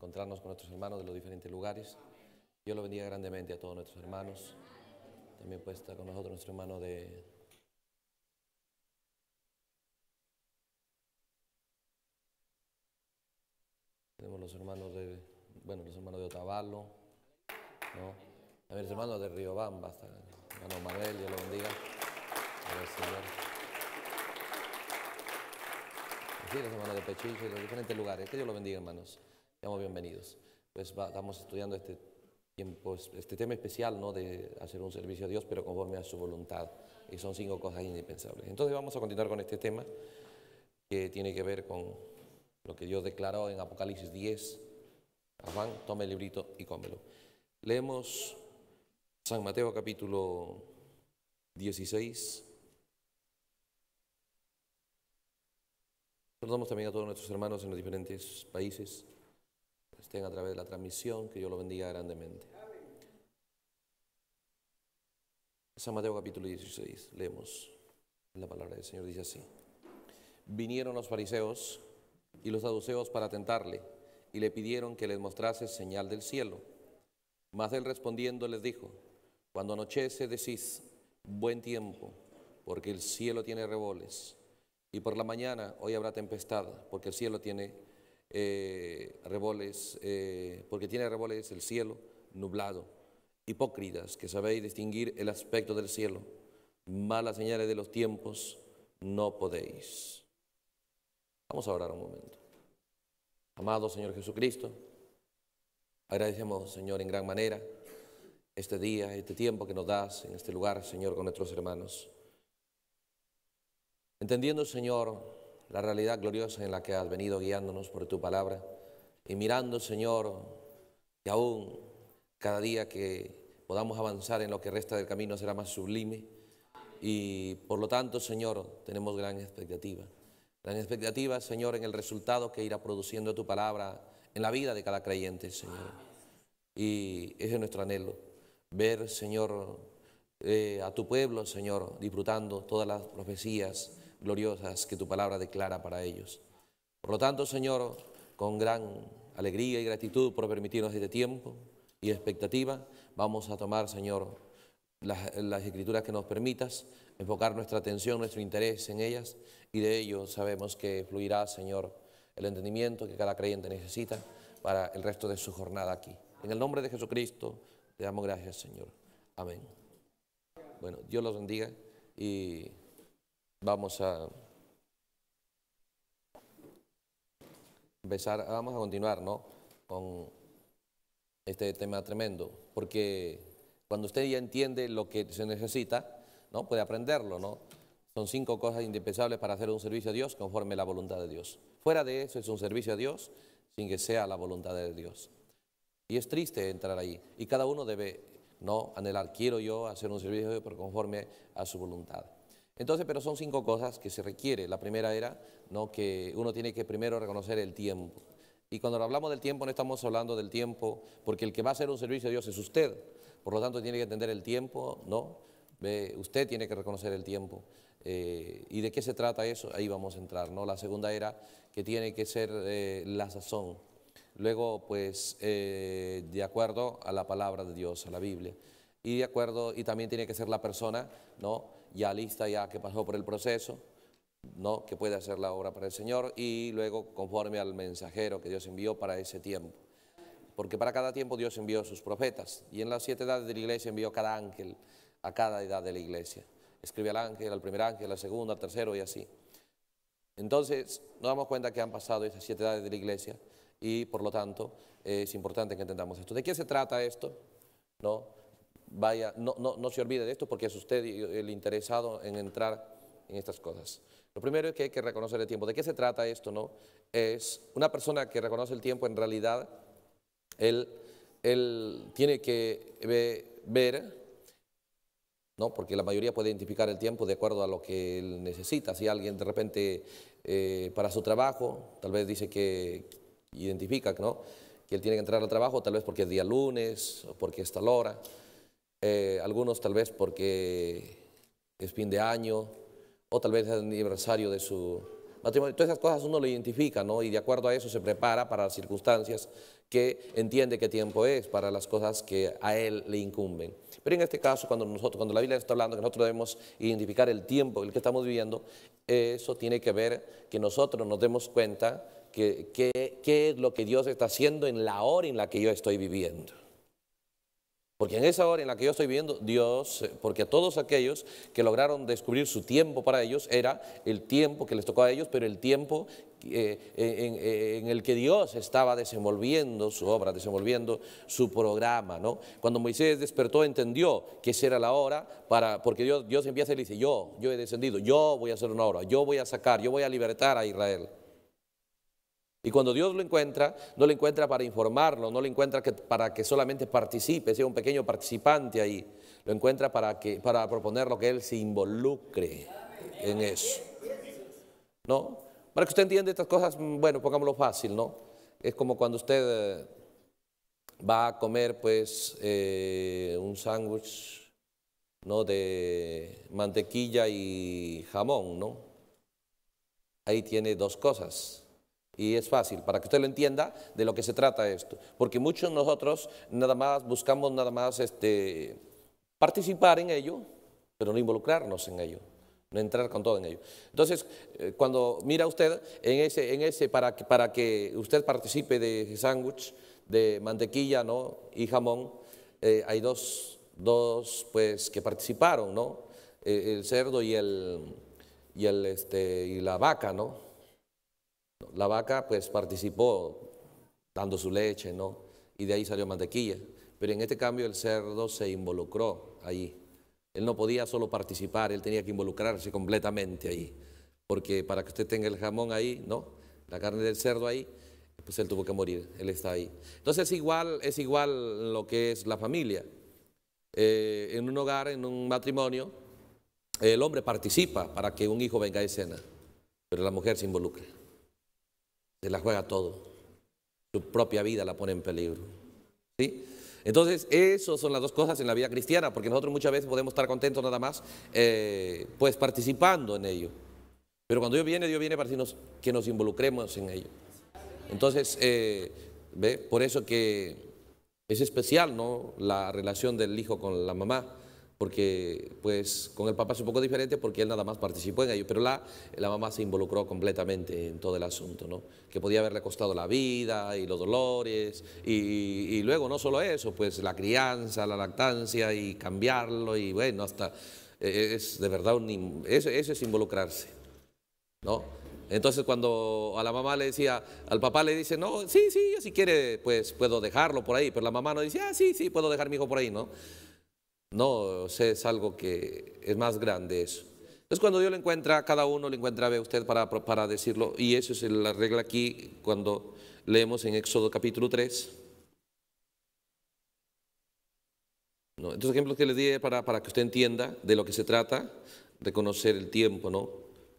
encontrarnos con nuestros hermanos de los diferentes lugares. ...yo lo bendiga grandemente a todos nuestros hermanos. También puede con nosotros nuestro hermano de... Tenemos los hermanos de, bueno, los hermanos de Otavalo, ¿no? También los hermanos de Río Bamba... hermano Manuel, Dios lo bendiga. Ver, Señor. Sí, los hermanos de Pechiche, de los diferentes lugares. Que Dios lo bendiga, hermanos seamos bienvenidos. Pues estamos estudiando este tiempo, este tema especial, ¿no? De hacer un servicio a Dios, pero conforme a su voluntad. Y son cinco cosas indispensables. Entonces vamos a continuar con este tema que tiene que ver con lo que Dios declaró en Apocalipsis 10. A Juan, tome el librito y cómelo. Leemos San Mateo capítulo 16. Saludamos también a todos nuestros hermanos en los diferentes países estén a través de la transmisión, que yo lo bendiga grandemente. San Mateo capítulo 16, leemos la palabra del Señor, dice así. Vinieron los fariseos y los saduceos para tentarle y le pidieron que les mostrase señal del cielo. Mas él respondiendo les dijo, cuando anochece decís, buen tiempo, porque el cielo tiene reboles, y por la mañana hoy habrá tempestad, porque el cielo tiene eh, reboles, eh, porque tiene reboles el cielo nublado. Hipócritas, que sabéis distinguir el aspecto del cielo, malas señales de los tiempos, no podéis. Vamos a orar un momento. Amado Señor Jesucristo, agradecemos, Señor, en gran manera este día, este tiempo que nos das en este lugar, Señor, con nuestros hermanos. Entendiendo, Señor, la realidad gloriosa en la que has venido guiándonos por tu palabra y mirando, Señor, que aún cada día que podamos avanzar en lo que resta del camino será más sublime y por lo tanto, Señor, tenemos gran expectativa. Gran expectativa, Señor, en el resultado que irá produciendo tu palabra en la vida de cada creyente, Señor. Y ese es nuestro anhelo, ver, Señor, eh, a tu pueblo, Señor, disfrutando todas las profecías gloriosas que tu palabra declara para ellos. Por lo tanto, Señor, con gran alegría y gratitud por permitirnos este tiempo y expectativa, vamos a tomar, Señor, las, escrituras que nos permitas, enfocar nuestra atención, nuestro interés en ellas, y de ello sabemos que fluirá, Señor, el entendimiento que cada creyente necesita para el resto de su jornada aquí. En el nombre de Jesucristo, te damos gracias, Señor. Amén. Bueno, Dios los bendiga y Vamos a empezar, ah, vamos a continuar, Con este tema tremendo, porque cuando usted ya entiende lo que se necesita, ¿no? Puede aprenderlo, ¿no? Son cinco cosas indispensables para hacer un servicio a Dios conforme a la voluntad de Dios. Fuera de eso es un servicio a Dios sin que sea la voluntad de Dios. Y es triste entrar ahí. Y cada uno debe, ¿no? Anhelar, quiero yo hacer un servicio a Dios, conforme a su voluntad. Entonces, pero son cinco cosas que se requiere. La primera era ¿no? que uno tiene que primero reconocer el tiempo. Y cuando hablamos del tiempo no estamos hablando del tiempo, porque el que va a hacer un servicio a Dios es usted. Por lo tanto, tiene que entender el tiempo, ¿no? usted tiene que reconocer el tiempo. Eh, ¿Y de qué se trata eso? Ahí vamos a entrar, ¿no? La segunda era que tiene que ser eh, la sazón. Luego, pues, eh, de acuerdo a la palabra de Dios, a la Biblia. Y de acuerdo, y también tiene que ser la persona, ¿no? ya lista, ya que pasó por el proceso, ¿no? que puede hacer la obra para el Señor y luego conforme al mensajero que Dios envió para ese tiempo. Porque para cada tiempo Dios envió sus profetas y en las siete edades de la iglesia envió cada ángel a cada edad de la iglesia. Escribe al ángel, al primer ángel, al segundo, al tercero y así. Entonces nos damos cuenta que han pasado esas siete edades de la iglesia y por lo tanto es importante que entendamos esto. ¿De qué se trata esto? ¿No? no, no, se olvide de esto porque es usted el interesado en entrar en estas cosas. Lo primero es que hay que reconocer el tiempo. ¿De qué se trata esto? No? Es una persona que reconoce el tiempo, en realidad, él, tiene que ver, ¿no? porque la mayoría puede identificar el tiempo de acuerdo a lo que él necesita. Si alguien de repente eh, para su trabajo, tal vez dice que identifica que él tiene que entrar al trabajo, tal vez porque es día lunes o porque es tal hora. Eh, algunos tal vez porque es fin de año o tal vez es aniversario de su matrimonio. Todas esas cosas uno lo identifica, ¿no? Y de acuerdo a eso se prepara para las circunstancias que entiende qué tiempo es, para las cosas que a él le incumben. Pero en este caso, cuando, nosotros, cuando la Biblia está hablando que nosotros debemos identificar el tiempo en el que estamos viviendo, eso tiene que ver que nosotros nos demos cuenta que qué es lo que Dios está haciendo en la hora en la que yo estoy viviendo. Porque en esa hora en la que yo estoy viendo Dios, eh, porque a todos aquellos que lograron descubrir su tiempo para ellos, era el tiempo que les tocó a ellos, pero el tiempo eh, en, el que Dios estaba desenvolviendo su obra, desenvolviendo su programa. ¿no? Cuando Moisés despertó, entendió que esa era la hora, para, porque Dios, Dios empieza y le dice, yo, yo he descendido, yo voy a hacer una obra, yo voy a sacar, yo voy a libertar a Israel. Y cuando Dios lo encuentra, no lo encuentra para informarlo, no lo encuentra para que solamente participe, sea un pequeño participante ahí. Lo encuentra para, que, para proponer lo que Él se involucre en eso. ¿No? Para que usted entienda estas cosas, mm, bueno, pongámoslo fácil, ¿no? Es como cuando usted eh, va a comer, pues, eh, un sándwich, ¿no? De mantequilla y jamón, ¿no? Ahí tiene dos cosas y es fácil, para que usted lo entienda de lo que se trata esto. Porque muchos de nosotros nada más buscamos nada más este, participar en ello, pero no involucrarnos en ello, no entrar con todo en ello. Entonces, eh, cuando mira usted en ese, en ese para, que, para que usted participe de sándwich, de mantequilla ¿no? y jamón, eh, hay dos, pues, que participaron, ¿no? Eh, el cerdo y, el, y, el, este, y la vaca, ¿no? La vaca pues participó dando su leche, Y de ahí salió mantequilla. Pero en este cambio el cerdo se involucró ahí. Él no podía solo participar, él tenía que involucrarse completamente ahí. Porque para que usted tenga el jamón ahí, ¿no? La carne del cerdo ahí, pues él tuvo que morir, él está ahí. Entonces es igual, es igual lo que es la familia. Eh, en un hogar, en un matrimonio, el hombre participa para que un hijo venga a escena, pero la mujer se involucra se la juega todo. Su propia vida la pone en peligro. ¿Sí? Entonces, eso son las dos cosas en la vida cristiana, porque nosotros muchas veces podemos estar contentos nada más, eh, pues participando en ello. Pero cuando Dios viene, Dios viene para que nos, que nos involucremos en ello. Entonces, eh, ¿ve? por eso que es especial ¿no? la relación del hijo con la mamá porque pues con el papá es un poco diferente porque él nada más participó en ello, pero la, la mamá se involucró completamente en todo el asunto, ¿no? que podía haberle costado la vida y los dolores, y, luego no solo eso, pues la crianza, la lactancia y cambiarlo, y bueno, hasta e, e, es de verdad, un, eso, es involucrarse. ¿no? Entonces cuando a la mamá le decía, al papá le dice, no, sí, sí, si quiere, pues puedo dejarlo por ahí, pero la mamá no dice, ah, sí, sí, puedo dejar mi hijo por ahí, ¿no? No, o es algo que es más grande eso. Es cuando Dios le encuentra cada uno, le encuentra a usted para, decirlo, y eso es la regla aquí cuando leemos en Éxodo capítulo 3. Estos ejemplos que les di para, para que usted entienda de lo que se trata, de conocer el tiempo, ¿no?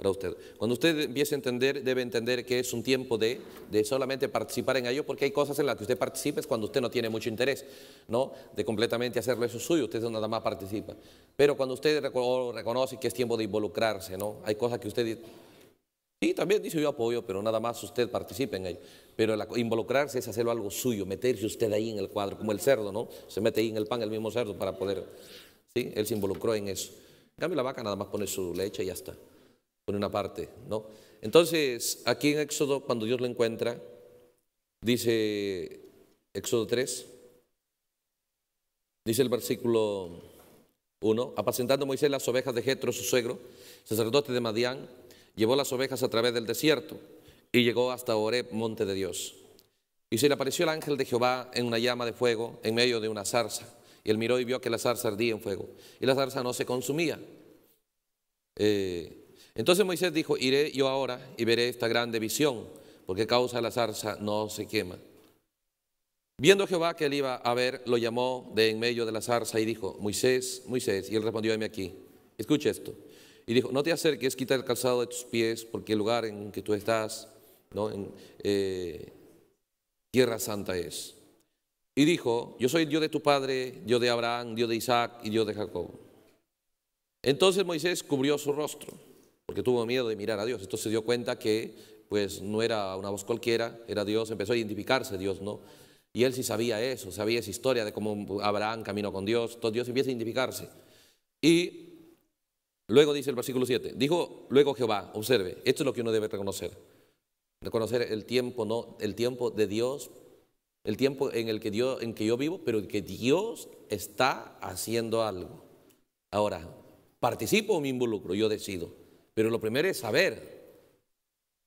para usted. Cuando usted empiece a entender, debe entender que es un tiempo de, de solamente participar en ello, porque hay cosas en las que usted participa es cuando usted no tiene mucho interés, ¿no? De completamente hacerlo eso suyo, usted nada más participa. Pero cuando usted reconoce que es tiempo de involucrarse, ¿no? Hay cosas que usted Sí, también dice yo apoyo, pero nada más usted participe en ello. Pero involucrarse es hacerlo algo suyo, meterse usted ahí en el cuadro, como el cerdo, ¿no? Se mete ahí en el pan el mismo cerdo para poder. Sí, él se involucró en eso. En cambio, la vaca nada más pone su leche y ya está por una parte, ¿no? Entonces, aquí en Éxodo, cuando Dios lo encuentra, dice Éxodo 3, dice el versículo 1, apacentando Moisés las ovejas de Jetro, su suegro, sacerdote de Madián, llevó las ovejas a través del desierto y llegó hasta Oreb monte de Dios. Y se le apareció el ángel de Jehová en una llama de fuego en medio de una zarza. Y él miró y vio que la zarza ardía en fuego. Y la zarza no se consumía. Eh, entonces Moisés dijo, iré yo ahora y veré esta grande visión, porque causa la zarza no se quema. Viendo Jehová que él iba a ver, lo llamó de en medio de la zarza y dijo, Moisés, Moisés, y él respondió, heme aquí. Escucha esto. Y dijo, no te acerques, quita el calzado de tus pies, porque el lugar en que tú estás, ¿no? En, eh, tierra santa es. Y dijo, yo soy el Dios de tu padre, Dios de Abraham, Dios de Isaac y Dios de Jacob. Entonces Moisés cubrió su rostro porque tuvo miedo de mirar a Dios. Entonces se dio cuenta que pues no era una voz cualquiera, era Dios, empezó a identificarse Dios, ¿no? Y él sí sabía eso, sabía esa historia de cómo Abraham caminó con Dios, todo Dios empieza a identificarse. Y luego dice el versículo 7, dijo luego Jehová, observe, esto es lo que uno debe reconocer. Reconocer el tiempo, no, el tiempo de Dios, el tiempo en el que Dios, en que yo vivo, pero que Dios está haciendo algo. Ahora, participo o me involucro, yo decido. Pero lo primero es saber,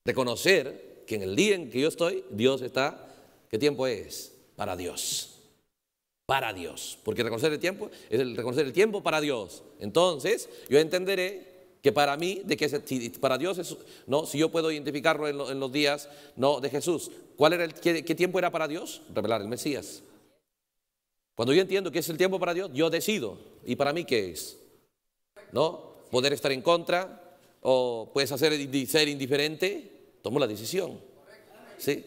reconocer que en el día en que yo estoy, Dios está, ¿qué tiempo es? Para Dios. Para Dios. Porque reconocer el tiempo es el reconocer el tiempo para Dios. Entonces, yo entenderé que para mí, de que para Dios, es, no, si yo puedo identificarlo en, los días no, de Jesús, ¿cuál era el, qué, tiempo era para Dios? Revelar el Mesías. Cuando yo entiendo que es el tiempo para Dios, yo decido. ¿Y para mí qué es? ¿No? Poder estar en contra, o puedes hacer, ser indiferente, tomo la decisión. ¿Sí?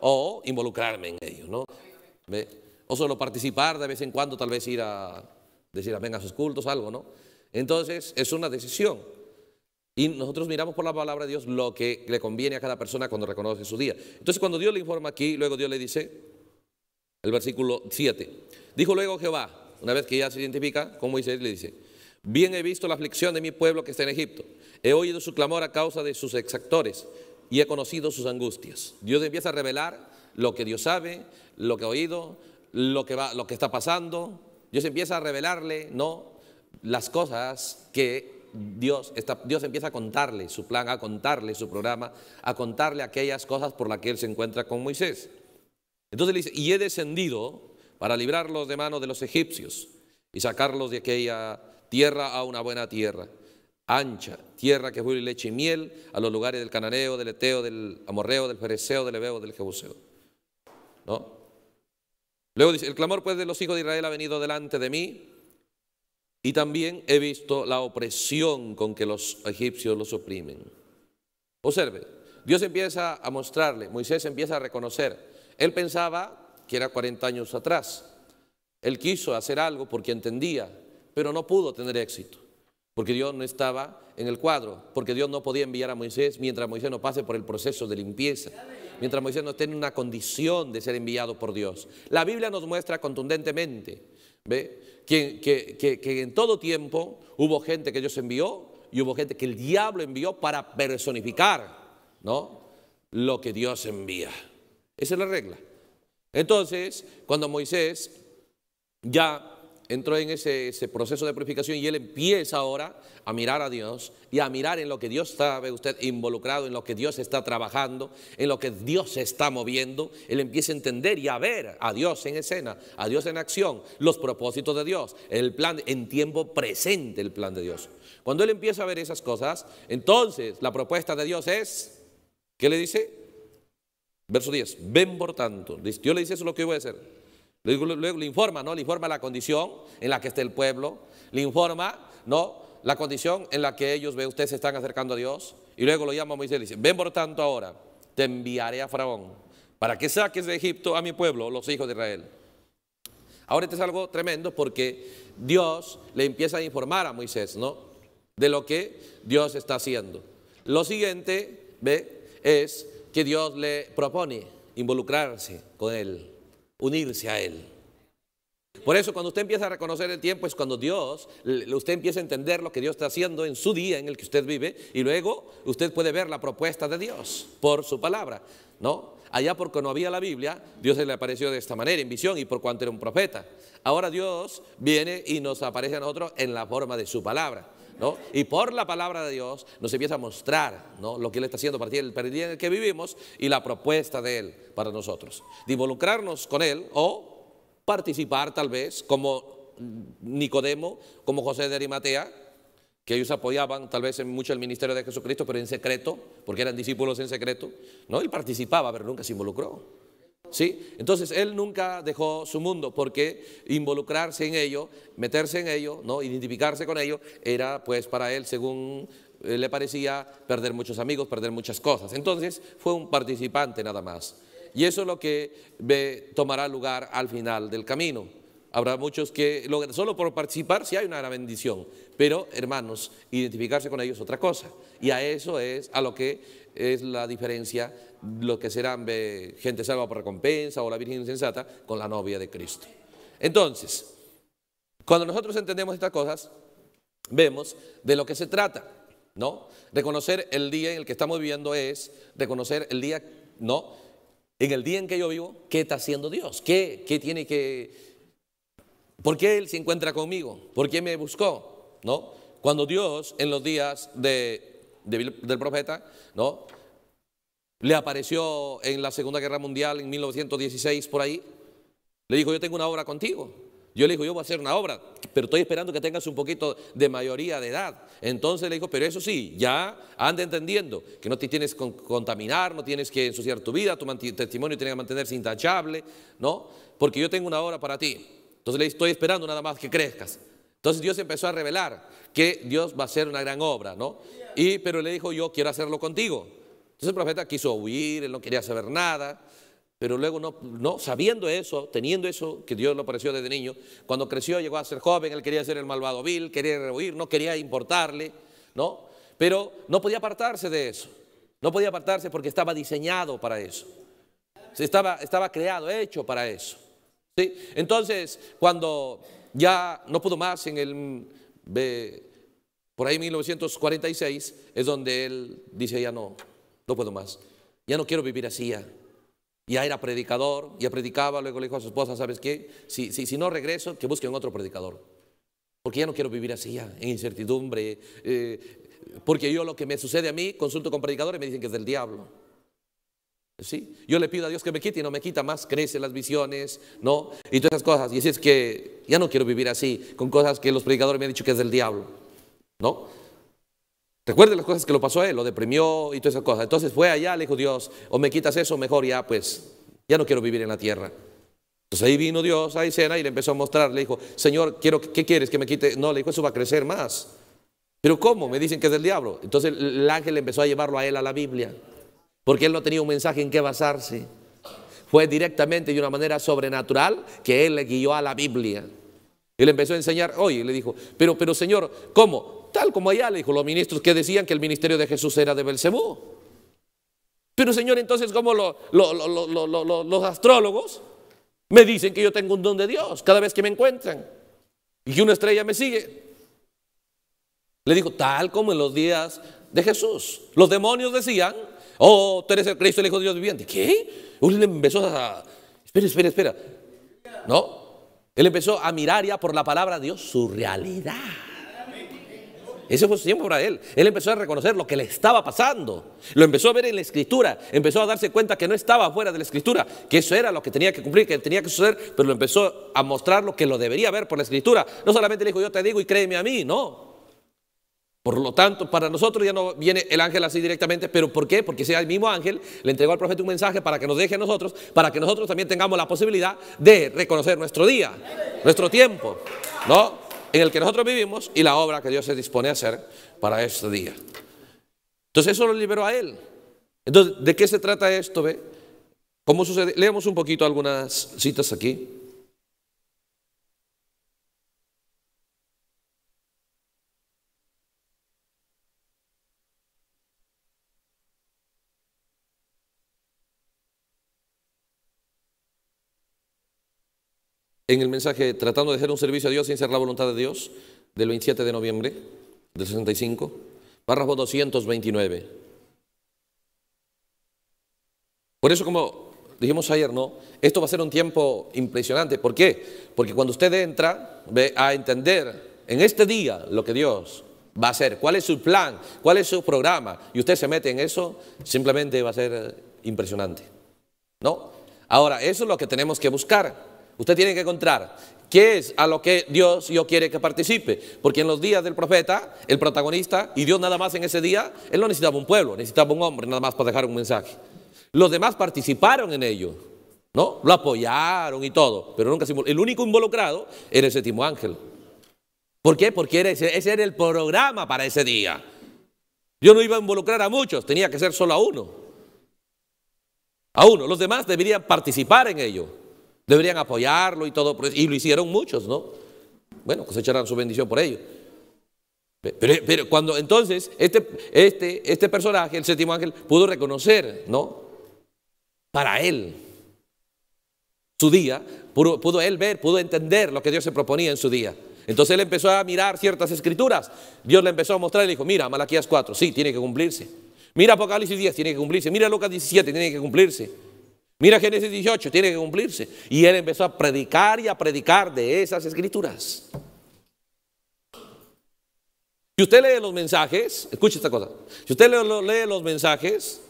O involucrarme en ello, ¿no? O solo participar de vez en cuando, tal vez ir a decir amén a sus cultos, algo, ¿no? Entonces, es una decisión. Y nosotros miramos por la palabra de Dios lo que le conviene a cada persona cuando reconoce su día. Entonces, cuando Dios le informa aquí, luego Dios le dice, el versículo 7, dijo luego Jehová, una vez que ya se identifica con dice? le dice, bien he visto la aflicción de mi pueblo que está en Egipto He oído su clamor a causa de sus exactores y he conocido sus angustias. Dios empieza a revelar lo que Dios sabe, lo que ha oído, lo que, va, lo que está pasando. Dios empieza a revelarle, ¿no? Las cosas que Dios, está, Dios empieza a contarle su plan, a contarle su programa, a contarle aquellas cosas por las que él se encuentra con Moisés. Entonces le dice, y he descendido para librarlos de manos de los egipcios y sacarlos de aquella tierra a una buena tierra ancha, tierra que fue leche y miel, a los lugares del cananeo, del eteo, del amorreo, del fereceo, del ebeo, del jebuseo. ¿No? Luego dice, el clamor pues de los hijos de Israel ha venido delante de mí y también he visto la opresión con que los egipcios los oprimen. Observe, Dios empieza a mostrarle, Moisés empieza a reconocer. Él pensaba que era 40 años atrás. Él quiso hacer algo porque entendía, pero no pudo tener éxito porque Dios no estaba en el cuadro, porque Dios no podía enviar a Moisés mientras Moisés no pase por el proceso de limpieza, mientras Moisés no esté en una condición de ser enviado por Dios. La Biblia nos muestra contundentemente ¿ve? Que, en todo tiempo hubo gente que Dios envió y hubo gente que el diablo envió para personificar ¿no? lo que Dios envía. Esa es la regla. Entonces, cuando Moisés ya entró en ese, proceso de purificación y él empieza ahora a mirar a Dios y a mirar en lo que Dios sabe, usted involucrado, en lo que Dios está trabajando, en lo que Dios se está moviendo. Él empieza a entender y a ver a Dios en escena, a Dios en acción, los propósitos de Dios, el plan en tiempo presente, el plan de Dios. Cuando él empieza a ver esas cosas, entonces la propuesta de Dios es, ¿qué le dice? Verso 10, ven por tanto. Dios le dice eso es lo que voy a hacer. Luego, le informa, ¿no? Le informa la condición en la que está el pueblo, le informa, ¿no? La condición en la que ellos, ve, ustedes se están acercando a Dios. Y luego lo llama Moisés y le dice, ven por tanto ahora, te enviaré a Faraón para que saques de Egipto a mi pueblo, los hijos de Israel. Ahora esto es algo tremendo porque Dios le empieza a informar a Moisés, ¿no? De lo que Dios está haciendo. Lo siguiente, ve, es que Dios le propone involucrarse con él unirse a Él. Por eso cuando usted empieza a reconocer el tiempo es cuando Dios, usted empieza a entender lo que Dios está haciendo en su día en el que usted vive y luego usted puede ver la propuesta de Dios por su palabra, ¿no? Allá porque no había la Biblia, Dios se le apareció de esta manera, en visión y por cuanto era un profeta. Ahora Dios viene y nos aparece a nosotros en la forma de su palabra. Y por la palabra de Dios nos empieza a mostrar lo que Él está haciendo partir el día en el que vivimos y la propuesta de Él para nosotros. De involucrarnos con Él o participar tal vez como Nicodemo, como José de Arimatea, que ellos apoyaban tal vez en mucho el ministerio de Jesucristo, pero en secreto, porque eran discípulos en secreto. ¿no? Él participaba, pero nunca se involucró. ¿Sí? Entonces él nunca dejó su mundo porque involucrarse en ello, meterse en ello, ¿no? identificarse con ello, era pues para él, según eh, le parecía, perder muchos amigos, perder muchas cosas. Entonces fue un participante nada más. Y eso es lo que tomará lugar al final del camino. Habrá muchos que solo por participar sí hay una gran bendición, pero hermanos, identificarse con ellos es otra cosa. Y a eso es a lo que es la diferencia, lo que serán gente salva por recompensa o la Virgen insensata con la novia de Cristo. Entonces, cuando nosotros entendemos estas cosas, vemos de lo que se trata, ¿no? Reconocer el día en el que estamos viviendo es reconocer el día, ¿no? En el día en que yo vivo, ¿qué está haciendo Dios? ¿Qué, qué tiene que... ¿Por qué Él se encuentra conmigo? ¿Por qué me buscó? ¿No? Cuando Dios en los días de del profeta, ¿no? Le apareció en la Segunda Guerra Mundial en 1916 por ahí. Le dijo, yo tengo una obra contigo. Yo le dijo, yo voy a hacer una obra, pero estoy esperando que tengas un poquito de mayoría de edad. Entonces le dijo, pero eso sí, ya anda entendiendo que no te tienes que contaminar, no tienes que ensuciar tu vida, tu testimonio tiene que mantenerse intachable, ¿no? Porque yo tengo una obra para ti. Entonces le estoy esperando nada más que crezcas. Entonces Dios empezó a revelar que Dios va a hacer una gran obra, ¿no? Y, pero le dijo, yo quiero hacerlo contigo. Entonces el profeta quiso huir, él no quería saber nada, pero luego no, no sabiendo eso, teniendo eso, que Dios lo pareció desde niño, cuando creció llegó a ser joven, él quería ser el malvado vil, quería huir, no quería importarle, ¿no? Pero no podía apartarse de eso, no podía apartarse porque estaba diseñado para eso, estaba, estaba creado, hecho para eso. ¿sí? Entonces, cuando ya no pudo más en el, por ahí 1946, es donde él dice, ya no, no puedo más, ya no quiero vivir así ya. era predicador, ya predicaba, luego le dijo a su esposa, ¿sabes qué? Si, no regreso, que busquen otro predicador. Porque ya no quiero vivir así ya, en incertidumbre. Eh, porque yo lo que me sucede a mí, consulto con predicadores y me dicen que es del diablo. ¿Sí? Yo le pido a Dios que me quite y no me quita más, crecen las visiones, ¿no? Y todas esas cosas. Y así es que ya no quiero vivir así, con cosas que los predicadores me han dicho que es del diablo, ¿no? Recuerde las cosas que lo pasó a él, lo deprimió y todas esas cosas. Entonces fue allá, le dijo Dios, o me quitas eso, mejor ya, pues, ya no quiero vivir en la tierra. Entonces ahí vino Dios ahí cena y le empezó a mostrar, le dijo, Señor, quiero, ¿qué quieres que me quite? No, le dijo, eso va a crecer más. Pero ¿cómo? Me dicen que es del diablo. Entonces el ángel empezó a llevarlo a él a la Biblia porque él no tenía un mensaje en qué basarse. Fue directamente de una manera sobrenatural que él le guió a la Biblia. y le empezó a enseñar, oye, le dijo, pero, pero Señor, ¿cómo? Tal como allá le dijo los ministros que decían que el ministerio de Jesús era de Belcebú. Pero Señor, entonces, ¿cómo los astrólogos me dicen que yo tengo un don de Dios cada vez que me encuentran? Y que una estrella me sigue. Le dijo, tal como en los días de Jesús. Los demonios decían Oh, tú eres el Cristo, el Hijo de Dios viviente. ¿Qué? Él empezó a... Espera, espera, espera. No. Él empezó a mirar ya por la palabra de Dios su realidad. Ese fue su tiempo para él. Él empezó a reconocer lo que le estaba pasando. Lo empezó a ver en la escritura. Empezó a darse cuenta que no estaba fuera de la escritura. Que eso era lo que tenía que cumplir, que tenía que suceder. Pero lo empezó a mostrar lo que lo debería ver por la escritura. No solamente le dijo, yo te digo y créeme a mí. No. Por lo tanto, para nosotros ya no viene el ángel así directamente, pero ¿por qué? Porque si el mismo ángel le entregó al profeta un mensaje para que nos deje a nosotros, para que nosotros también tengamos la posibilidad de reconocer nuestro día, nuestro tiempo, ¿no? En el que nosotros vivimos y la obra que Dios se dispone a hacer para este día. Entonces eso lo liberó a él. Entonces, ¿de qué se trata esto? Ve? ¿Cómo sucede? leemos un poquito algunas citas aquí. en el mensaje Tratando de hacer un servicio a Dios sin ser la voluntad de Dios, del 27 de noviembre del 65, párrafo 229. Por eso, como dijimos ayer, ¿no? Esto va a ser un tiempo impresionante. ¿Por qué? Porque cuando usted entra, ve a entender en este día lo que Dios va a hacer, cuál es su plan, cuál es su programa, y usted se mete en eso, simplemente va a ser impresionante. ¿No? Ahora, eso es lo que tenemos que buscar. Usted tiene que encontrar qué es a lo que Dios yo quiere que participe. Porque en los días del profeta, el protagonista y Dios nada más en ese día, él no necesitaba un pueblo, necesitaba un hombre nada más para dejar un mensaje. Los demás participaron en ello, ¿no? Lo apoyaron y todo, pero nunca se El único involucrado era el séptimo ángel. ¿Por qué? Porque ese, era el programa para ese día. Yo no iba a involucrar a muchos, tenía que ser solo a uno. A uno, los demás deberían participar en ello. Deberían apoyarlo y todo, y lo hicieron muchos, ¿no? Bueno, cosecharán su bendición por ello. Pero, cuando entonces este, este, este personaje, el séptimo ángel, pudo reconocer, ¿no? Para él, su día, pudo, él ver, pudo entender lo que Dios se proponía en su día. Entonces él empezó a mirar ciertas escrituras. Dios le empezó a mostrar y le dijo, mira, Malaquías 4, sí, tiene que cumplirse. Mira Apocalipsis 10, tiene que cumplirse. Mira Lucas 17, tiene que cumplirse. Mira Génesis 18, tiene que cumplirse. Y él empezó a predicar y a predicar de esas escrituras. Si usted lee los mensajes, escuche esta cosa, si usted lee, los mensajes,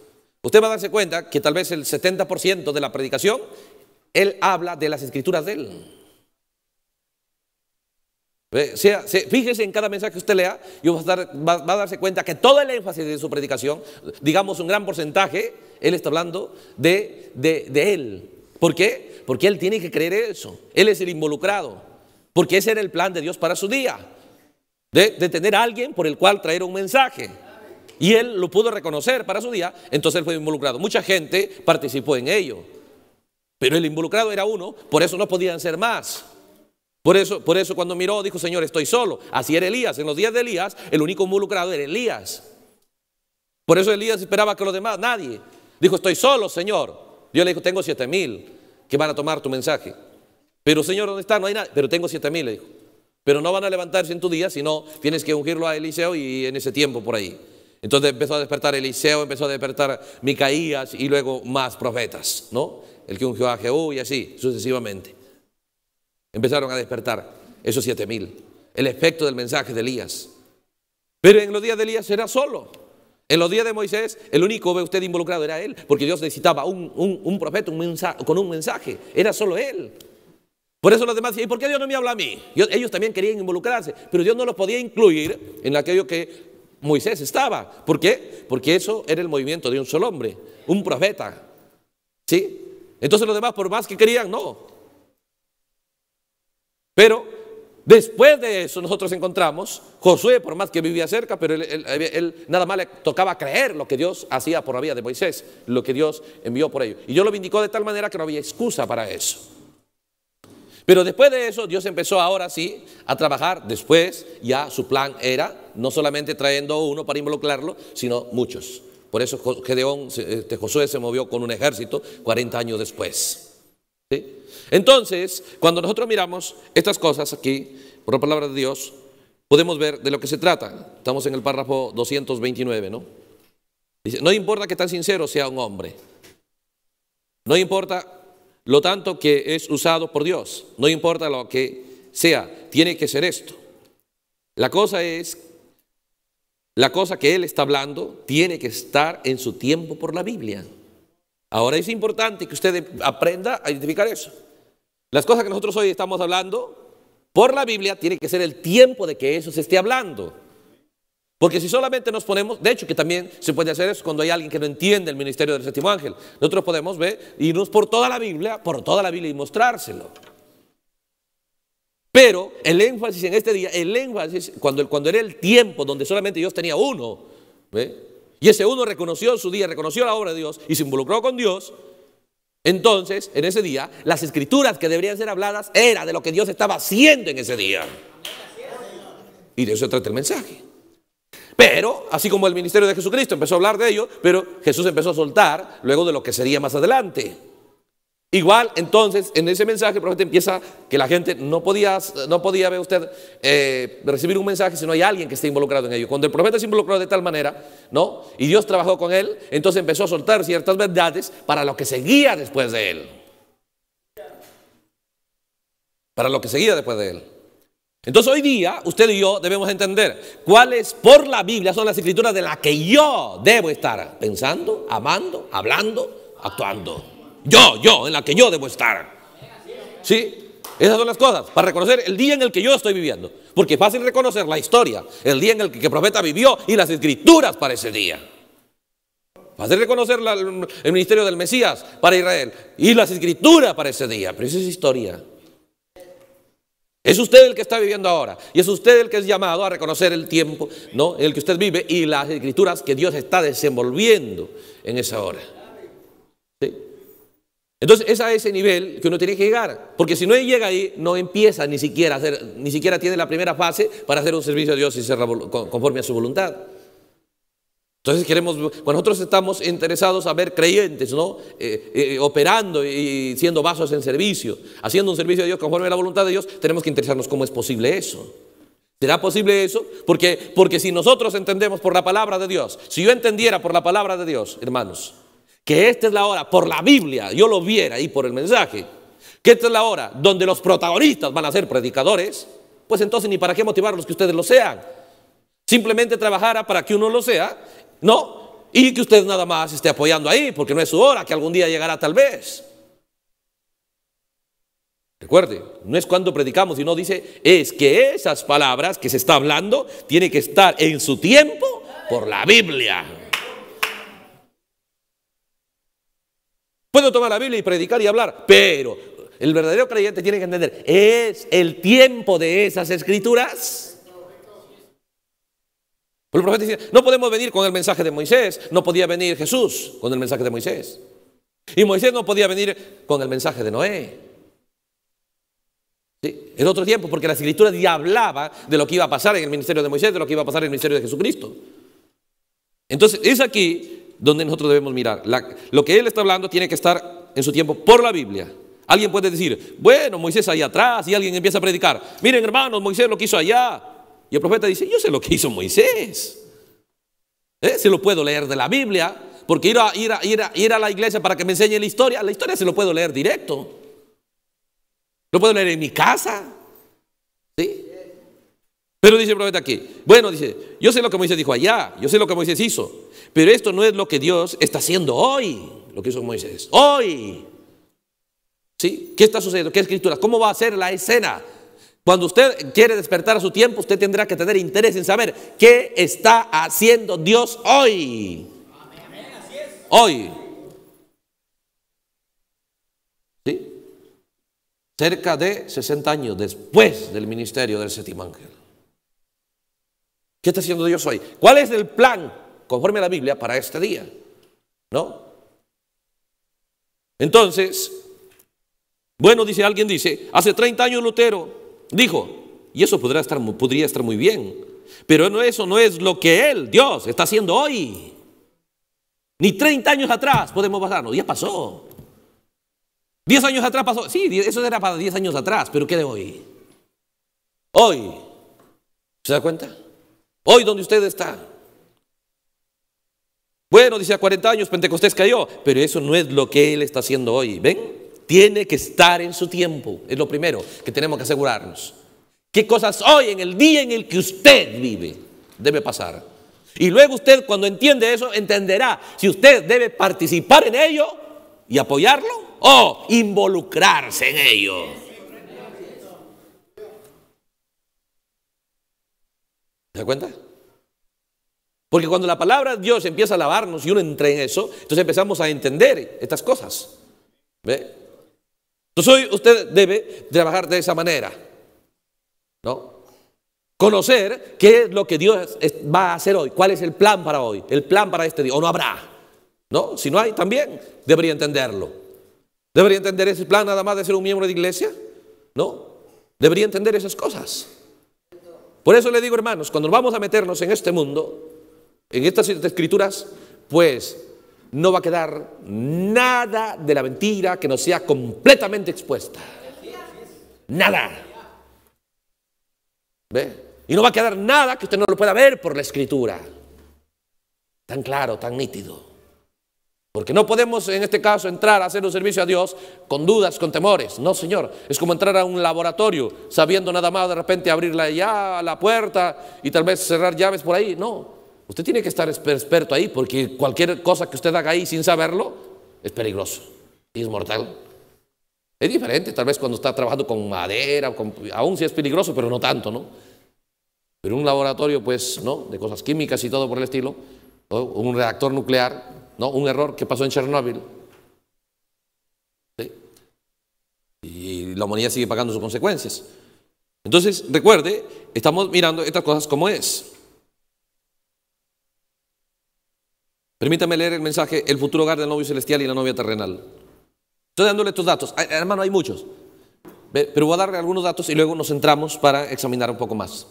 usted va a darse cuenta que tal vez el 70% de la predicación, él habla de las escrituras de él. fíjese en cada mensaje que usted lea y va a darse cuenta que todo el énfasis de su predicación, digamos un gran porcentaje, él está hablando de, Él. ¿Por qué? Porque Él tiene que creer eso. Él es el involucrado. Porque ese era el plan de Dios para su día. De, tener a alguien por el cual traer un mensaje. Y él lo pudo reconocer para su día, entonces él fue involucrado. Mucha gente participó en ello. Pero el involucrado era uno, por eso no podían ser más. Por eso, por eso cuando miró dijo, Señor, estoy solo. Así era Elías. En los días de Elías, el único involucrado era Elías. Por eso Elías esperaba que los demás, nadie. Dijo, estoy solo, Señor. Dios le dijo, tengo siete mil que van a tomar tu mensaje. Pero, Señor, ¿dónde está? No hay nada. Pero tengo siete mil, le dijo. Pero no van a levantarse en tu día, sino tienes que ungirlo a Eliseo y en ese tiempo por ahí. Entonces empezó a despertar Eliseo, empezó a despertar Micaías y luego más profetas, ¿no? El que ungió a Jehú y así sucesivamente. Empezaron a despertar esos siete mil. El efecto del mensaje de Elías. Pero en los días de Elías era solo. En los días de Moisés, el único que usted involucrado era él, porque Dios necesitaba un, profeta con un mensaje, era solo él. Por eso los demás decían, ¿y por qué Dios no me habla a mí? ellos también querían involucrarse, pero Dios no los podía incluir en aquello que Moisés estaba. ¿Por qué? Porque eso era el movimiento de un solo hombre, un profeta. ¿Sí? Entonces los demás, por más que querían, no. Pero Después de eso nosotros encontramos, Josué, por más que vivía cerca, pero él, nada más le tocaba creer lo que Dios hacía por la vía de Moisés, lo que Dios envió por ello Y yo lo vindicó de tal manera que no había excusa para eso. Pero después de eso, Dios empezó ahora sí a trabajar. Después ya su plan era no solamente trayendo uno para involucrarlo, sino muchos. Por eso Gedeón, este, Josué se movió con un ejército 40 años después. Entonces, cuando nosotros miramos estas cosas aquí, por la palabra de Dios, podemos ver de lo que se trata. Estamos en el párrafo 229, ¿no? Dice, no importa que tan sincero sea un hombre. No importa lo tanto que es usado por Dios. No importa lo que sea. Tiene que ser esto. La cosa es, la cosa que Él está hablando tiene que estar en su tiempo por la Biblia. Ahora es importante que usted aprenda a identificar eso. Las cosas que nosotros hoy estamos hablando, por la Biblia, tiene que ser el tiempo de que eso se esté hablando. Porque si solamente nos ponemos, de hecho que también se puede hacer eso cuando hay alguien que no entiende el ministerio del séptimo ángel. Nosotros podemos ver, irnos por toda la Biblia, por toda la Biblia y mostrárselo. Pero el énfasis en este día, el énfasis, cuando, cuando era el tiempo donde solamente Dios tenía uno, ¿ve? y ese uno reconoció su día, reconoció la obra de Dios y se involucró con Dios, entonces en ese día las escrituras que deberían ser habladas era de lo que Dios estaba haciendo en ese día. Y de eso trata el mensaje. Pero, así como el ministerio de Jesucristo empezó a hablar de ello, pero Jesús empezó a soltar luego de lo que sería más adelante. Igual, entonces, en ese mensaje el profeta empieza que la gente no podía, no podía ver usted eh, recibir un mensaje si no hay alguien que esté involucrado en ello. Cuando el profeta se involucró de tal manera, ¿no? Y Dios trabajó con él, entonces empezó a soltar ciertas verdades para lo que seguía después de él. Para lo que seguía después de él. Entonces hoy día usted y yo debemos entender cuáles por la Biblia son las escrituras de las que yo debo estar pensando, amando, hablando, actuando. Yo, yo, en la que yo debo estar. ¿Sí? Esas son las cosas, para reconocer el día en el que yo estoy viviendo. Porque es fácil reconocer la historia, el día en el que el profeta vivió y las escrituras para ese día. Fácil reconocer el ministerio del Mesías para Israel y las escrituras para ese día. Pero esa es historia. Es usted el que está viviendo ahora y es usted el que es llamado a reconocer el tiempo ¿no? en el que usted vive y las escrituras que Dios está desenvolviendo en esa hora. Entonces, es a ese nivel que uno tiene que llegar, porque si no llega ahí, no empieza ni siquiera, a hacer, ni siquiera tiene la primera fase para hacer un servicio a Dios y ser conforme a su voluntad. Entonces queremos, cuando nosotros estamos interesados a ver creyentes, ¿no? Eh, eh, operando y siendo vasos en servicio, haciendo un servicio a Dios conforme a la voluntad de Dios, tenemos que interesarnos cómo es posible eso. ¿Será posible eso? Porque, porque si nosotros entendemos por la palabra de Dios, si yo entendiera por la palabra de Dios, hermanos, que esta es la hora, por la Biblia, yo lo viera ahí por el mensaje, que esta es la hora donde los protagonistas van a ser predicadores, pues entonces ni para qué motivarlos que ustedes lo sean. Simplemente trabajara para que uno lo sea, ¿no? Y que usted nada más esté apoyando ahí, porque no es su hora, que algún día llegará tal vez. Recuerde, no es cuando predicamos, y sino dice, es que esas palabras que se está hablando tienen que estar en su tiempo por la Biblia. Puedo tomar la Biblia y predicar y hablar, pero el verdadero creyente tiene que entender, es el tiempo de esas escrituras. Pero el profeta dice, no podemos venir con el mensaje de Moisés, no podía venir Jesús con el mensaje de Moisés. Y Moisés no podía venir con el mensaje de Noé. En otro tiempo, porque la escritura ya hablaba de lo que iba a pasar en el ministerio de Moisés, de lo que iba a pasar en el ministerio de Jesucristo. Entonces, es aquí donde nosotros debemos mirar. lo que él está hablando tiene que estar en su tiempo por la Biblia. Alguien puede decir, bueno, Moisés ahí atrás, y alguien empieza a predicar, miren hermanos, Moisés lo quiso allá. Y el profeta dice, yo sé lo que hizo Moisés. ¿Eh? Se lo puedo leer de la Biblia, porque ir a, ir, a, ir, a, ir a la iglesia para que me enseñe la historia, la historia se lo puedo leer directo. Lo puedo leer en mi casa. ¿Sí? Pero dice el profeta aquí, bueno, dice, yo sé lo que Moisés dijo allá, yo sé lo que Moisés hizo, pero esto no es lo que Dios está haciendo hoy, lo que hizo Moisés, hoy. ¿Sí? ¿Qué está sucediendo? ¿Qué escritura? ¿Cómo va a ser la escena? Cuando usted quiere despertar a su tiempo, usted tendrá que tener interés en saber qué está haciendo Dios hoy. Hoy. ¿Sí? Cerca de 60 años después del ministerio del séptimo ángel. ¿Qué está haciendo Dios hoy? ¿Cuál es el plan conforme a la Biblia para este día? ¿No? Entonces, bueno, dice alguien, dice, hace 30 años Lutero dijo, y eso podría estar, podría estar muy bien, pero eso no es lo que él, Dios, está haciendo hoy. Ni 30 años atrás podemos no, ya pasó. 10 años atrás pasó, sí, eso era para 10 años atrás, pero ¿qué de hoy? Hoy, ¿se da cuenta? Hoy donde usted está. Bueno, dice a 40 años Pentecostés cayó, pero eso no es lo que él está haciendo hoy. ¿Ven? Tiene que estar en su tiempo. Es lo primero que tenemos que asegurarnos. ¿Qué cosas hoy, en el día en el que usted vive, debe pasar? Y luego usted cuando entiende eso, entenderá si usted debe participar en ello y apoyarlo o involucrarse en ello. ¿Se da cuenta? Porque cuando la palabra de Dios empieza a lavarnos y uno entra en eso, entonces empezamos a entender estas cosas. ¿Ve? Entonces hoy usted debe trabajar de esa manera. ¿No? Conocer qué es lo que Dios va a hacer hoy, cuál es el plan para hoy, el plan para este día, o no habrá. ¿No? Si no hay, también debería entenderlo. ¿Debería entender ese plan nada más de ser un miembro de iglesia? ¿No? Debería entender esas cosas. Por eso le digo, hermanos, cuando vamos a meternos en este mundo, en estas escrituras, pues no va a quedar nada de la mentira que no sea completamente expuesta. Nada. ¿Ve? Y no va a quedar nada que usted no lo pueda ver por la escritura. Tan claro, tan nítido. Porque no podemos en este caso entrar a hacer un servicio a Dios con dudas, con temores. No, Señor. Es como entrar a un laboratorio sabiendo nada más de repente abrir la, la puerta y tal vez cerrar llaves por ahí. No. Usted tiene que estar experto ahí porque cualquier cosa que usted haga ahí sin saberlo es peligroso y es mortal. Es diferente tal vez cuando está trabajando con madera, con, aún si es peligroso, pero no tanto, ¿no? Pero un laboratorio, pues, ¿no? De cosas químicas y todo por el estilo, o un reactor nuclear, ¿no? Un error que pasó en Chernóbil. Y la humanidad sigue pagando sus consecuencias. Entonces, recuerde, estamos mirando estas cosas como es. Permítame leer el mensaje, el futuro hogar del novio celestial y la novia terrenal. Estoy dándole estos datos. Ah, hermano, hay muchos. Pero voy a darle algunos datos y luego nos centramos para examinar un poco más.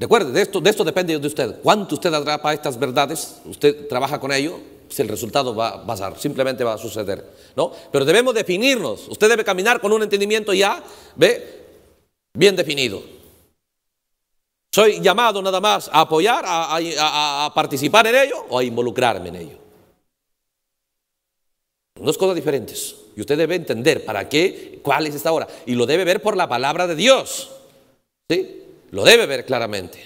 Recuerde, de esto, de esto depende de usted. Cuánto usted atrapa estas verdades, usted trabaja con ello, si el resultado va a pasar, simplemente va a suceder. ¿no? Pero debemos definirnos. Usted debe caminar con un entendimiento ya, ¿ve? Bien definido. Soy llamado nada más a apoyar, a, a participar en ello o a involucrarme en ello. Dos cosas diferentes. Y usted debe entender para qué, cuál es esta hora. Y lo debe ver por la palabra de Dios. ¿Sí? Lo debe ver claramente.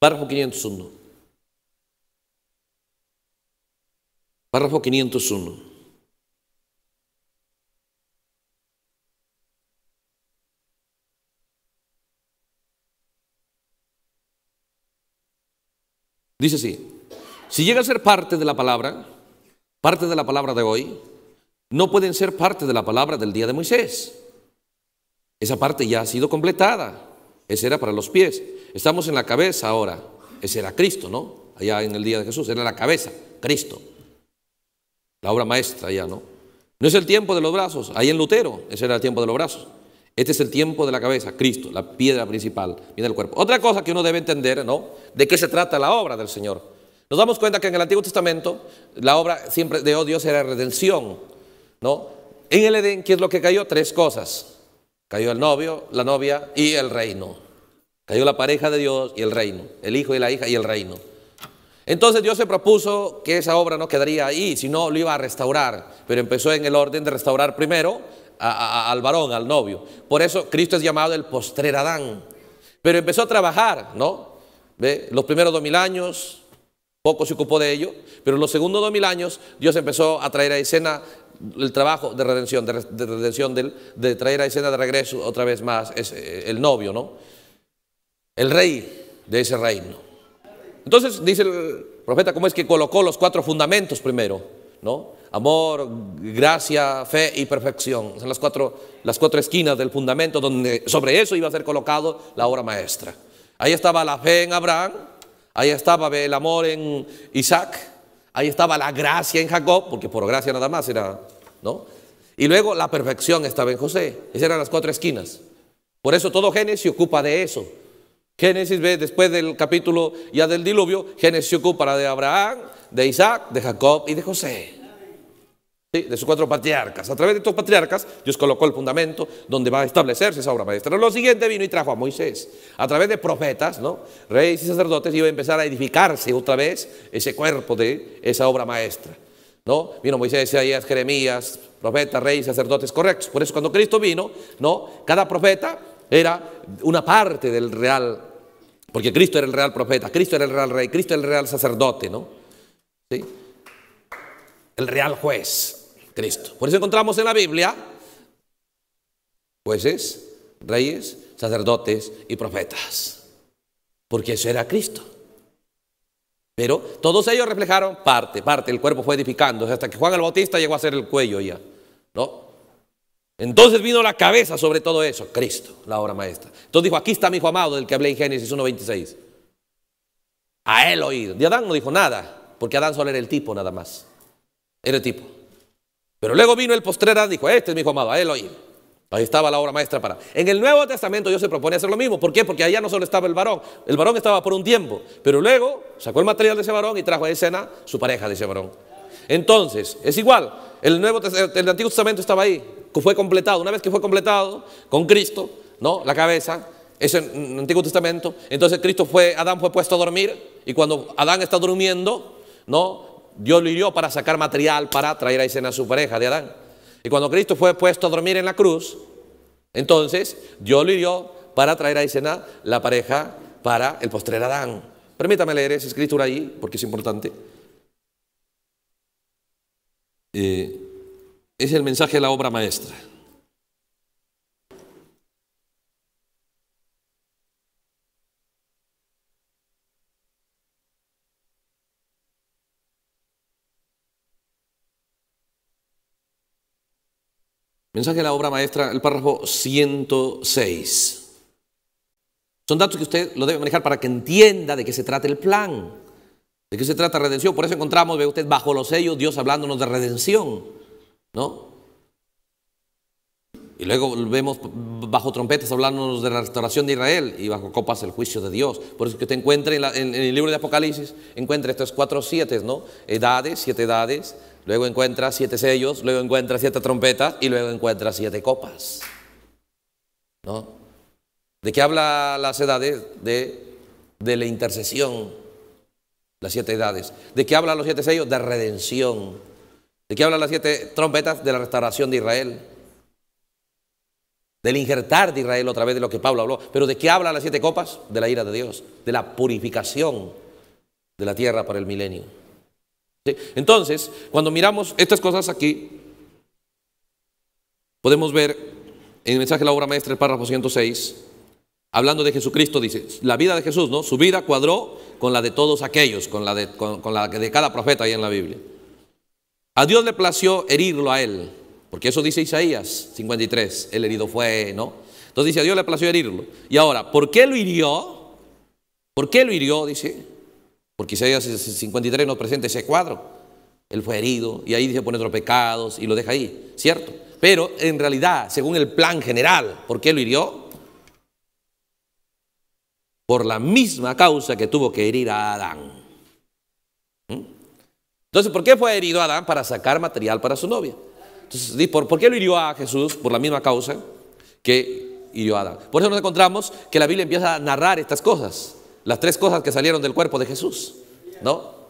Párrafo 501. Párrafo 501. Dice así, si llega a ser parte de la palabra, parte de la palabra de hoy, no pueden ser parte de la palabra del día de Moisés. Esa parte ya ha sido completada. Ese era para los pies. Estamos en la cabeza ahora. Ese era Cristo, ¿no? Allá en el día de Jesús. Era la cabeza, Cristo. La obra maestra ya, ¿no? No es el tiempo de los brazos. Ahí en Lutero, ese era el tiempo de los brazos. Este es el tiempo de la cabeza, Cristo, la piedra principal, viene del cuerpo. Otra cosa que uno debe entender, ¿no? De qué se trata la obra del Señor. Nos damos cuenta que en el Antiguo Testamento la obra siempre de oh, Dios era redención, ¿no? En el Edén, ¿qué es lo que cayó? Tres cosas. Cayó el novio, la novia y el reino. Cayó la pareja de Dios y el reino. El hijo y la hija y el reino. Entonces Dios se propuso que esa obra no quedaría ahí, sino lo iba a restaurar. Pero empezó en el orden de restaurar primero al varón, al novio. Por eso Cristo es llamado el postrer Adán. Pero empezó a trabajar, ¿no? ¿Ve? Los primeros dos mil años, poco se ocupó de ello, pero en los segundos dos mil años Dios empezó a traer a escena el trabajo de redención, de, redención de traer a escena de regreso otra vez más es eh, el novio, ¿no? El rey de ese reino. Entonces dice el profeta cómo es que colocó los cuatro fundamentos primero, ¿no? Amor, gracia, fe y perfección. Son las cuatro, las cuatro esquinas del fundamento donde sobre eso iba a ser colocado la obra maestra. Ahí estaba la fe en Abraham, ahí estaba el amor en Isaac, ahí estaba la gracia en Jacob, porque por gracia nada más era y luego la perfección estaba en José. Esas eran las cuatro esquinas. Por eso todo Génesis se ocupa de eso. Génesis ve después del capítulo ya del diluvio, Génesis se ocupa de Abraham, de Isaac, de Jacob y de José. De sus cuatro patriarcas. A través de estos patriarcas, Dios colocó el fundamento donde va a establecerse esa obra maestra. Lo siguiente vino y trajo a Moisés. A través de profetas, ¿no? reyes y sacerdotes, iba a empezar a edificarse otra vez ese cuerpo de esa obra maestra. ¿no? Vino Moisés, Isaías, Jeremías, profetas, reyes, sacerdotes, correctos. Por eso cuando Cristo vino, ¿no? Cada profeta era una parte del real, porque Cristo era el real profeta, Cristo era el real rey, Cristo era el real sacerdote, ¿no? ¿Sí? El real juez, Cristo. Por eso encontramos en la Biblia jueces, reyes, sacerdotes y profetas, porque eso era Cristo. Pero todos ellos reflejaron parte, parte, el cuerpo fue edificando, hasta que Juan el Bautista llegó a ser el cuello ya, ¿no? Entonces vino la cabeza sobre todo eso, Cristo, la obra maestra. Entonces dijo, aquí está mi hijo amado del que hablé en Génesis 1.26. A él oído. De Adán no dijo nada, porque Adán solo era el tipo nada más. Era el tipo. Pero luego vino el postrera y dijo, este es mi hijo amado, a él oído. Ahí estaba la obra maestra para. En el Nuevo Testamento Dios se propone hacer lo mismo. ¿Por qué? Porque allá no solo estaba el varón, el varón estaba por un tiempo, pero luego sacó el material de ese varón y trajo a escena su pareja de ese varón. Entonces, es igual, el, Nuevo, el Antiguo Testamento estaba ahí, fue completado. Una vez que fue completado con Cristo, ¿no? La cabeza, es el Antiguo Testamento. Entonces Cristo fue, Adán fue puesto a dormir y cuando Adán está durmiendo, ¿no? Dios lo hirió para sacar material para traer a escena a su pareja de Adán. Y cuando Cristo fue puesto a dormir en la cruz, entonces Dios lo hirió para traer a escena la pareja para el postrer Adán. Permítame leer esa escritura ahí, porque es importante. Eh, es el mensaje de la obra maestra. Mensaje de la obra maestra, el párrafo 106. Son datos que usted lo debe manejar para que entienda de qué se trata el plan, de qué se trata redención. Por eso encontramos, ve usted, bajo los sellos Dios hablándonos de redención, ¿no? Y luego vemos bajo trompetas hablándonos de la restauración de Israel y bajo copas el juicio de Dios. Por eso que te encuentres en, el libro de Apocalipsis, encuentra estos cuatro siete, ¿no? Edades, siete edades, luego encuentra siete sellos, luego encuentra siete trompetas y luego encuentra siete copas. ¿De qué habla las edades? De, de la intercesión, las siete edades. ¿De qué habla los siete sellos? De redención. ¿De qué hablan las siete trompetas? De la restauración de Israel del injertar de Israel otra vez de lo que Pablo habló. Pero ¿de qué habla las siete copas? De la ira de Dios, de la purificación de la tierra para el milenio. Entonces, cuando miramos estas cosas aquí, podemos ver en el mensaje de la obra maestra, el párrafo 106, hablando de Jesucristo, dice, la vida de Jesús, ¿no? Su vida cuadró con la de todos aquellos, con la de, con, con la de cada profeta ahí en la Biblia. A Dios le plació herirlo a él porque eso dice Isaías 53, el herido fue, ¿no? Entonces dice, a Dios le plació herirlo. Y ahora, ¿por qué lo hirió? ¿Por qué lo hirió? Dice, porque Isaías 53 nos presenta ese cuadro. Él fue herido y ahí dice por nuestros pecados y lo deja ahí, ¿cierto? Pero en realidad, según el plan general, ¿por qué lo hirió? Por la misma causa que tuvo que herir a Adán. ¿Mm? Entonces, ¿por qué fue herido Adán? Para sacar material para su novia. Entonces, ¿por, qué lo hirió a Jesús? Por la misma causa que hirió a Adán. Por eso nos encontramos que la Biblia empieza a narrar estas cosas, las tres cosas que salieron del cuerpo de Jesús, ¿no?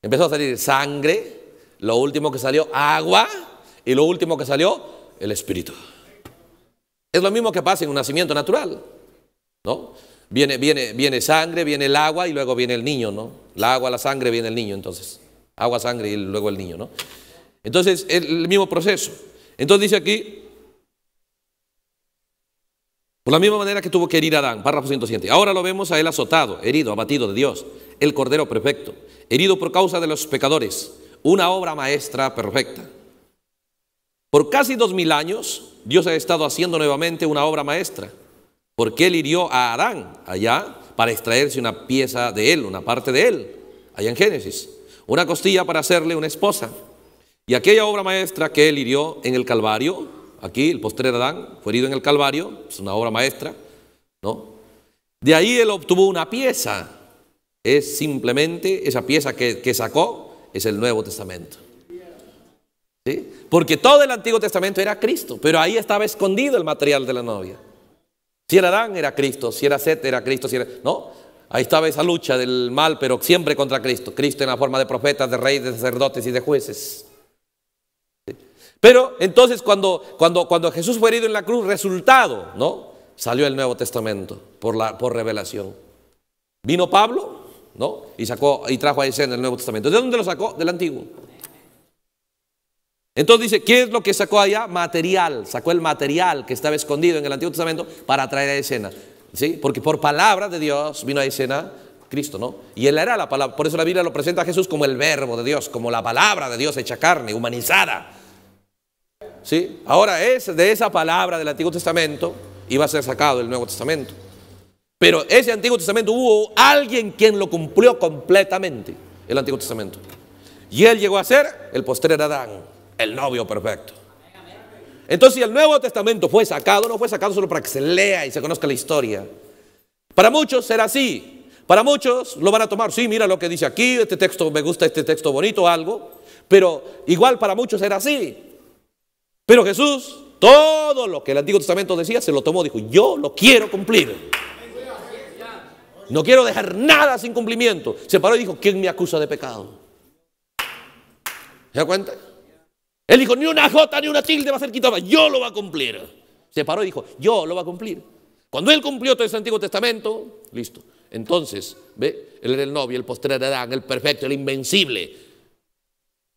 Empezó a salir sangre, lo último que salió agua y lo último que salió el espíritu. Es lo mismo que pasa en un nacimiento natural, ¿no? Viene, viene, viene sangre, viene el agua y luego viene el niño, ¿no? La agua, la sangre, viene el niño entonces. Agua, sangre y luego el niño, ¿no? Entonces, el mismo proceso. Entonces dice aquí, por la misma manera que tuvo que herir a Adán, párrafo 107. Ahora lo vemos a él azotado, herido, abatido de Dios, el Cordero perfecto, herido por causa de los pecadores, una obra maestra perfecta. Por casi dos mil años, Dios ha estado haciendo nuevamente una obra maestra, porque Él hirió a Adán allá para extraerse una pieza de Él, una parte de Él, allá en Génesis, una costilla para hacerle una esposa. Y aquella obra maestra que él hirió en el Calvario, aquí el postre de Adán fue herido en el Calvario, es una obra maestra, ¿no? De ahí él obtuvo una pieza, es simplemente esa pieza que, sacó, es el Nuevo Testamento. Porque todo el Antiguo Testamento era Cristo, pero ahí estaba escondido el material de la novia. Si era Adán era Cristo, si era Seth era Cristo, si era... No, ahí estaba esa lucha del mal, pero siempre contra Cristo. Cristo en la forma de profetas, de reyes, de sacerdotes y de jueces. Pero entonces cuando, cuando, cuando Jesús fue herido en la cruz, resultado, ¿no? Salió el Nuevo Testamento por, la, por revelación. Vino Pablo, ¿no? Y sacó y trajo a escena el Nuevo Testamento. ¿De dónde lo sacó? Del Antiguo. Entonces dice, ¿qué es lo que sacó allá? Material, sacó el material que estaba escondido en el Antiguo Testamento para traer a escena. ¿Sí? Porque por palabra de Dios vino a escena Cristo, ¿no? Y él era la palabra, por eso la Biblia lo presenta a Jesús como el verbo de Dios, como la palabra de Dios hecha carne, humanizada. Ahora es de esa palabra del Antiguo Testamento iba a ser sacado el Nuevo Testamento. Pero ese Antiguo Testamento hubo alguien quien lo cumplió completamente, el Antiguo Testamento. Y él llegó a ser el postrer Adán, el novio perfecto. Entonces, si el Nuevo Testamento fue sacado, no fue sacado solo para que se lea y se conozca la historia. Para muchos será así. Para muchos lo van a tomar. Sí, mira lo que dice aquí, este texto me gusta, este texto bonito, algo. Pero igual para muchos era así. Pero Jesús, todo lo que el Antiguo Testamento decía, se lo tomó, dijo, yo lo quiero cumplir. No quiero dejar nada sin cumplimiento. Se paró y dijo, ¿quién me acusa de pecado? ¿Se da cuenta? Él dijo, ni una jota ni una tilde va a ser quitada, yo lo va a cumplir. Se paró y dijo, yo lo va a cumplir. Cuando él cumplió todo ese Antiguo Testamento, listo. Entonces, ve, él era el novio, el de Adán, el perfecto, el invencible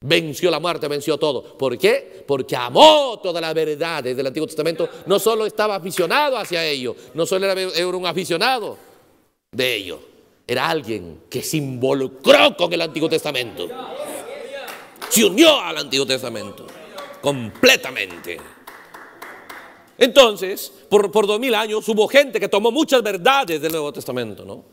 Venció la muerte, venció todo. ¿Por qué? Porque amó todas las verdades del Antiguo Testamento. No solo estaba aficionado hacia ello, no solo era, un aficionado de ello, era alguien que se involucró con el Antiguo Testamento. Se unió al Antiguo Testamento completamente. Entonces, por, por dos mil años hubo gente que tomó muchas verdades del Nuevo Testamento, ¿no?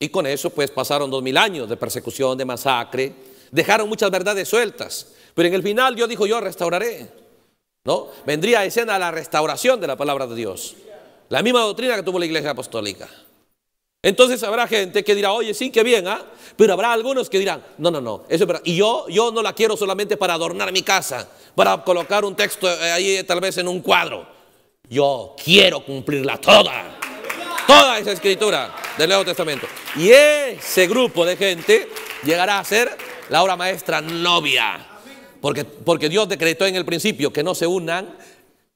Y con eso, pues pasaron dos mil años de persecución, de masacre, Dejaron muchas verdades sueltas. Pero en el final Dios dijo, yo restauraré. ¿No? Vendría a escena la restauración de la palabra de Dios. La misma doctrina que tuvo la iglesia apostólica. Entonces habrá gente que dirá, oye, sí, qué bien, ¿ah? Pero habrá algunos que dirán, no, no, no, eso Y yo, yo no la quiero solamente para adornar mi casa, para colocar un texto eh, ahí eh, tal vez en un cuadro. Yo quiero cumplirla toda. Toda esa escritura del Nuevo Testamento. Y ese grupo de gente llegará a ser la obra maestra novia. Porque, porque Dios decretó en el principio que no se unan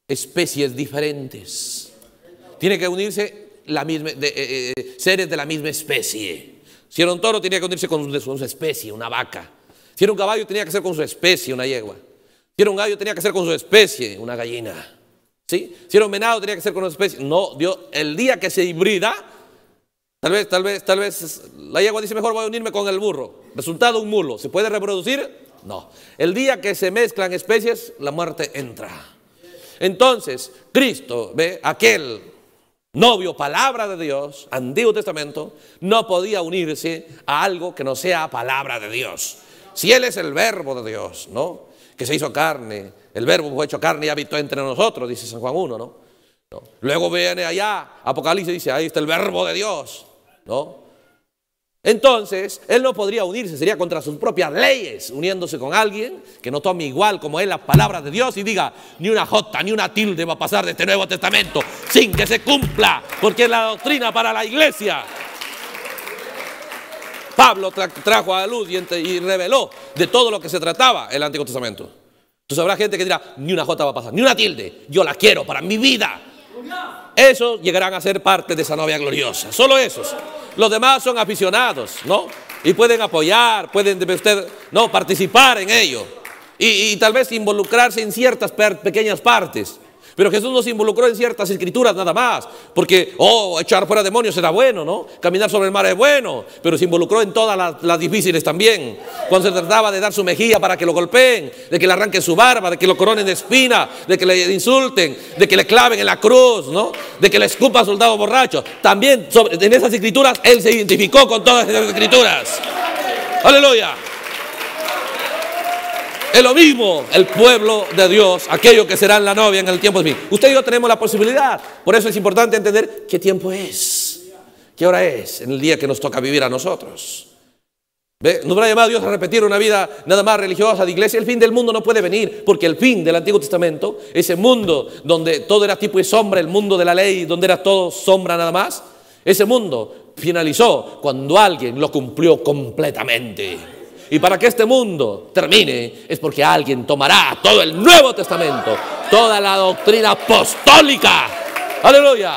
especies diferentes. Tiene que unirse la misma, eh, eh, seres de la misma especie. Si era un toro, tenía que unirse con su, especie, una vaca. Si era un caballo, tenía que ser con su especie, una yegua. Si era un gallo, tenía que ser con su especie, una gallina. ¿Sí? Si era un venado, tenía que ser con su especie. No, Dios, el día que se hibrida, tal vez, tal vez, tal vez, la yegua dice, mejor voy a unirme con el burro. Resultado, un mulo. ¿Se puede reproducir? No. El día que se mezclan especies, la muerte entra. Entonces, Cristo, ¿ve? aquel novio, palabra de Dios, Antiguo Testamento, no podía unirse a algo que no sea palabra de Dios. Si Él es el verbo de Dios, ¿no? Que se hizo carne, el verbo fue hecho carne y habitó entre nosotros, dice San Juan 1, ¿no? ¿No? Luego viene allá, Apocalipsis dice, ahí está el verbo de Dios, ¿no? Entonces, él no podría unirse, sería contra sus propias leyes, uniéndose con alguien que no tome igual como él las palabras de Dios y diga, ni una jota, ni una tilde va a pasar de este Nuevo Testamento sin que se cumpla, porque es la doctrina para la iglesia. Pablo trajo a la luz y, y, reveló de todo lo que se trataba el Antiguo Testamento. Entonces habrá gente que dirá, ni una jota va a pasar, ni una tilde, yo la quiero para mi vida. Esos llegarán a ser parte de esa novia gloriosa, solo esos. Los demás son aficionados, ¿no? Y pueden apoyar, pueden usted, no, participar en ello. Y, tal vez involucrarse en ciertas pequeñas partes. Pero Jesús no se involucró en ciertas escrituras nada más, porque, oh, echar fuera demonios era bueno, ¿no? Caminar sobre el mar es bueno, pero se involucró en todas las, difíciles también. Cuando se trataba de dar su mejilla para que lo golpeen, de que le arranquen su barba, de que lo coronen de espina, de que le insulten, de que le claven en la cruz, ¿no? De que le escupan soldados borrachos, También en esas escrituras, Él se identificó con todas esas escrituras. Aleluya. Es lo mismo el pueblo de Dios, aquello que será la novia en el tiempo de mí. Usted y yo tenemos la posibilidad. Por eso es importante entender qué tiempo es, qué hora es en el día que nos toca vivir a nosotros. ¿Ve? Nos va llamado a Dios a repetir una vida nada más religiosa de iglesia. El fin del mundo no puede venir, porque el fin del Antiguo Testamento, ese mundo donde todo era tipo de sombra, el mundo de la ley, donde era todo sombra nada más, ese mundo finalizó cuando alguien lo cumplió completamente. Y para que este mundo termine es porque alguien tomará todo el Nuevo Testamento, toda la doctrina apostólica. Aleluya.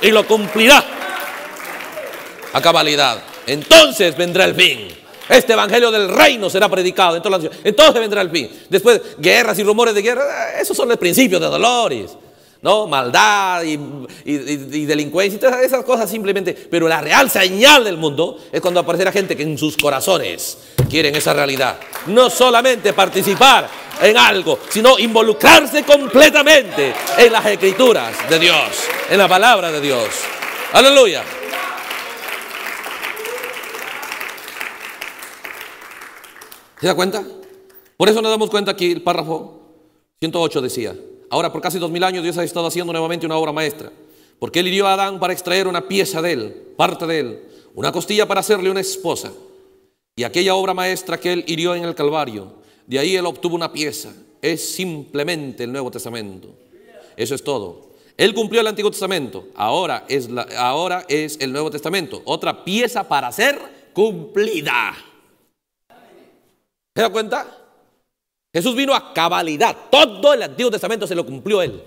Y lo cumplirá a cabalidad. Entonces vendrá el fin. Este evangelio del reino será predicado en Entonces vendrá el fin. Después, guerras y rumores de guerra. Esos son los principios de dolores. ¿no? Maldad y, delincuencia y todas esas cosas simplemente. Pero la real señal del mundo es cuando aparecerá gente que en sus corazones quieren esa realidad. No solamente participar en algo, sino involucrarse completamente en las escrituras de Dios, en la palabra de Dios. Aleluya. ¿Se da cuenta? Por eso nos damos cuenta aquí el párrafo 108 decía, Ahora, por casi dos mil años, Dios ha estado haciendo nuevamente una obra maestra. Porque Él hirió a Adán para extraer una pieza de él, parte de él, una costilla para hacerle una esposa. Y aquella obra maestra que Él hirió en el Calvario, de ahí Él obtuvo una pieza. Es simplemente el Nuevo Testamento. Eso es todo. Él cumplió el Antiguo Testamento, ahora es, ahora es el Nuevo Testamento. Otra pieza para ser cumplida. ¿Se da cuenta? Jesús vino a cabalidad. Todo el Antiguo Testamento se lo cumplió él.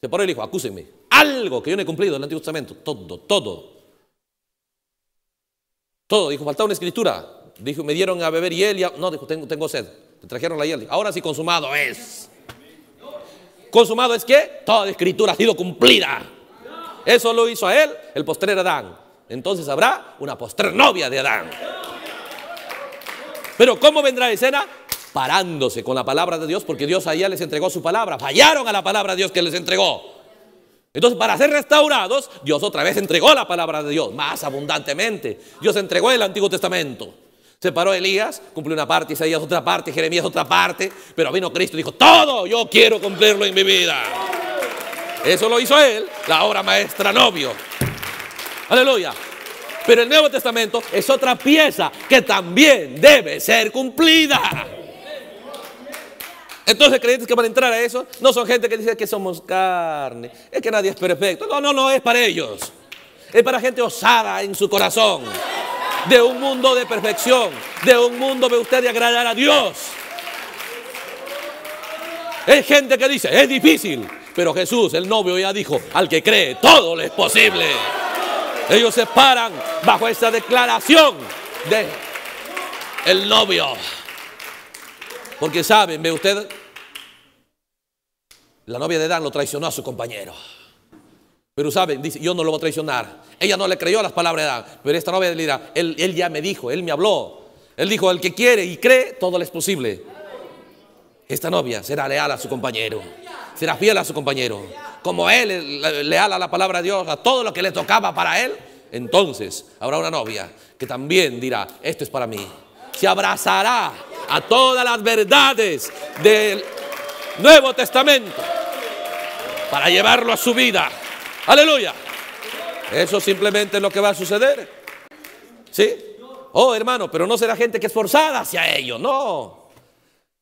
Se paró y dijo, acúsenme. Algo que yo no he cumplido en el Antiguo Testamento. Todo, todo. Todo. Dijo, faltaba una escritura. Dijo, me dieron a beber hiel y a... No, dijo, tengo, tengo sed. Te trajeron la hiel. Ahora sí, consumado es. Consumado es que toda escritura ha sido cumplida. Eso lo hizo a él el postrer Adán. Entonces habrá una postrer novia de Adán. Pero ¿cómo vendrá a escena? parándose con la palabra de Dios, porque Dios allá les entregó su palabra, fallaron a la palabra de Dios que les entregó. Entonces, para ser restaurados, Dios otra vez entregó la palabra de Dios, más abundantemente. Dios entregó el Antiguo Testamento. separó paró Elías, cumplió una parte, Isaías otra parte, Jeremías otra parte, pero vino Cristo y dijo, todo yo quiero cumplirlo en mi vida. Eso lo hizo él, la obra maestra novio. Aleluya. Pero el Nuevo Testamento es otra pieza que también debe ser cumplida. Entonces, creyentes que van a entrar a eso no son gente que dice que somos carne, es que nadie es perfecto. No, no, no es para ellos. Es para gente osada en su corazón. De un mundo de perfección, de un mundo de usted de agradar a Dios. Es gente que dice, es difícil, pero Jesús, el novio, ya dijo, al que cree, todo le es posible. Ellos se paran bajo esa declaración de el novio. Porque saben, ve usted, la novia de Dan lo traicionó a su compañero. Pero saben, dice, yo no lo voy a traicionar. Ella no le creyó las palabras de Dan, pero esta novia le dirá, él, ya me dijo, él me habló. Él dijo, el que quiere y cree, todo le es posible. Esta novia será leal a su compañero, será fiel a su compañero. Como él leal a la palabra de Dios, a todo lo que le tocaba para él, entonces habrá una novia que también dirá, esto es para mí se abrazará a todas las verdades del Nuevo Testamento para llevarlo a su vida. Aleluya. Eso simplemente es lo que va a suceder. ¿Sí? Oh, hermano, pero no será gente que es forzada hacia ello, no.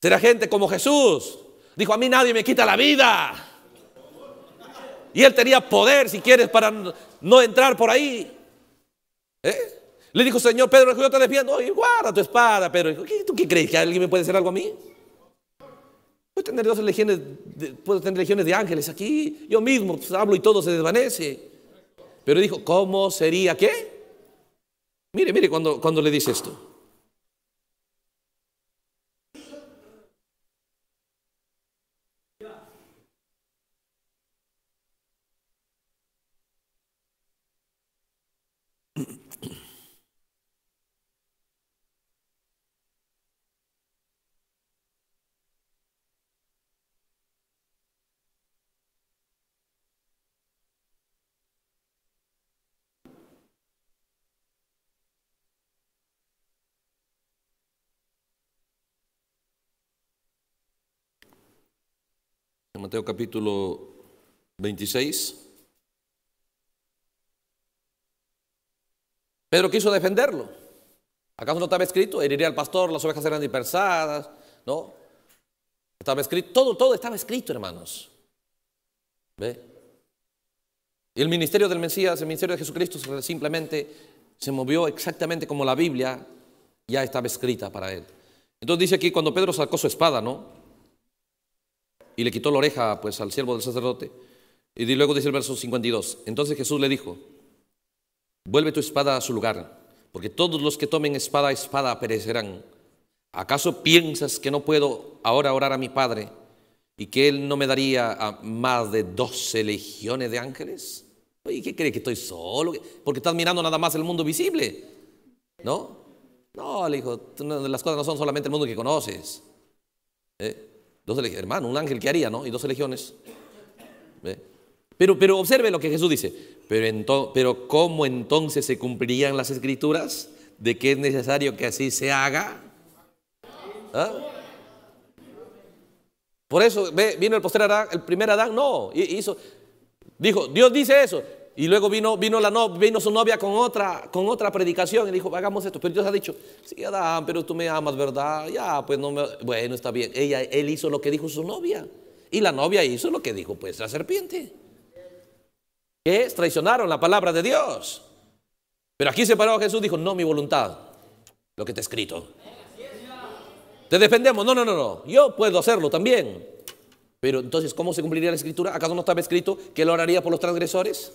Será gente como Jesús. Dijo, a mí nadie me quita la vida. Y él tenía poder, si quieres, para no entrar por ahí. ¿Eh? Le dijo, Señor, Pedro, yo te defiendo. Oye, guarda tu espada, Pedro. ¿Tú qué crees? ¿Que alguien me puede hacer algo a mí? Puedo tener dos legiones, puedo tener legiones de ángeles aquí. Yo mismo pues, hablo y todo se desvanece. Pero dijo, ¿cómo sería qué? Mire, mire cuando, cuando le dice esto. Mateo capítulo 26. Pedro quiso defenderlo. ¿Acaso no estaba escrito? Heriría al pastor, las ovejas eran dispersadas, ¿no? Estaba escrito, todo, todo estaba escrito, hermanos. ¿Ve? el ministerio del Mesías, el ministerio de Jesucristo, simplemente se movió exactamente como la Biblia ya estaba escrita para él. Entonces dice aquí, cuando Pedro sacó su espada, ¿no? y le quitó la oreja pues al siervo del sacerdote. Y luego dice el verso 52, entonces Jesús le dijo, vuelve tu espada a su lugar, porque todos los que tomen espada a espada perecerán. ¿Acaso piensas que no puedo ahora orar a mi Padre y que Él no me daría a más de doce legiones de ángeles? ¿Y qué crees que estoy solo? Porque estás mirando nada más el mundo visible, ¿no? No, le dijo, las cosas no son solamente el mundo que conoces. ¿eh? Hermano, un ángel, que haría, no? Y dos legiones. Pero, pero observe lo que Jesús dice. Pero, pero ¿cómo entonces se cumplirían las escrituras de que es necesario que así se haga? ¿Ah? Por eso ¿ve? vino el, el primer Adán, no, hizo, dijo, Dios dice eso, y luego vino, vino, la vino su novia con otra, con otra predicación él dijo, hagamos esto. Pero Dios ha dicho, sí, Adán, pero tú me amas, ¿verdad? Ya, pues no me... Bueno, está bien. Ella, él hizo lo que dijo su novia. Y la novia hizo lo que dijo, pues, la serpiente. Que traicionaron la palabra de Dios. Pero aquí se paró Jesús, dijo, no, mi voluntad, lo que te he escrito. Te defendemos, no, no, no, no, yo puedo hacerlo también. Pero entonces, ¿cómo se cumpliría la escritura? ¿Acaso no estaba escrito que lo haría por los transgresores?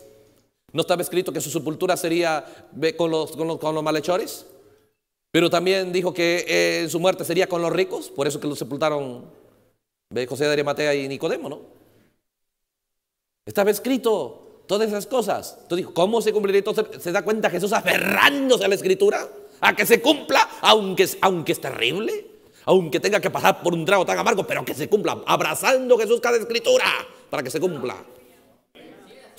¿No estaba escrito que su sepultura sería con los, con los, con los malhechores? Pero también dijo que eh, su muerte sería con los ricos, por eso que lo sepultaron José de Arimatea y Nicodemo, ¿no? Estaba escrito todas esas cosas. Entonces ¿cómo se cumpliría? Entonces se da cuenta Jesús aferrándose a la escritura, a que se cumpla, aunque, aunque es terrible, aunque tenga que pasar por un trago tan amargo, pero que se cumpla, abrazando Jesús cada escritura para que se cumpla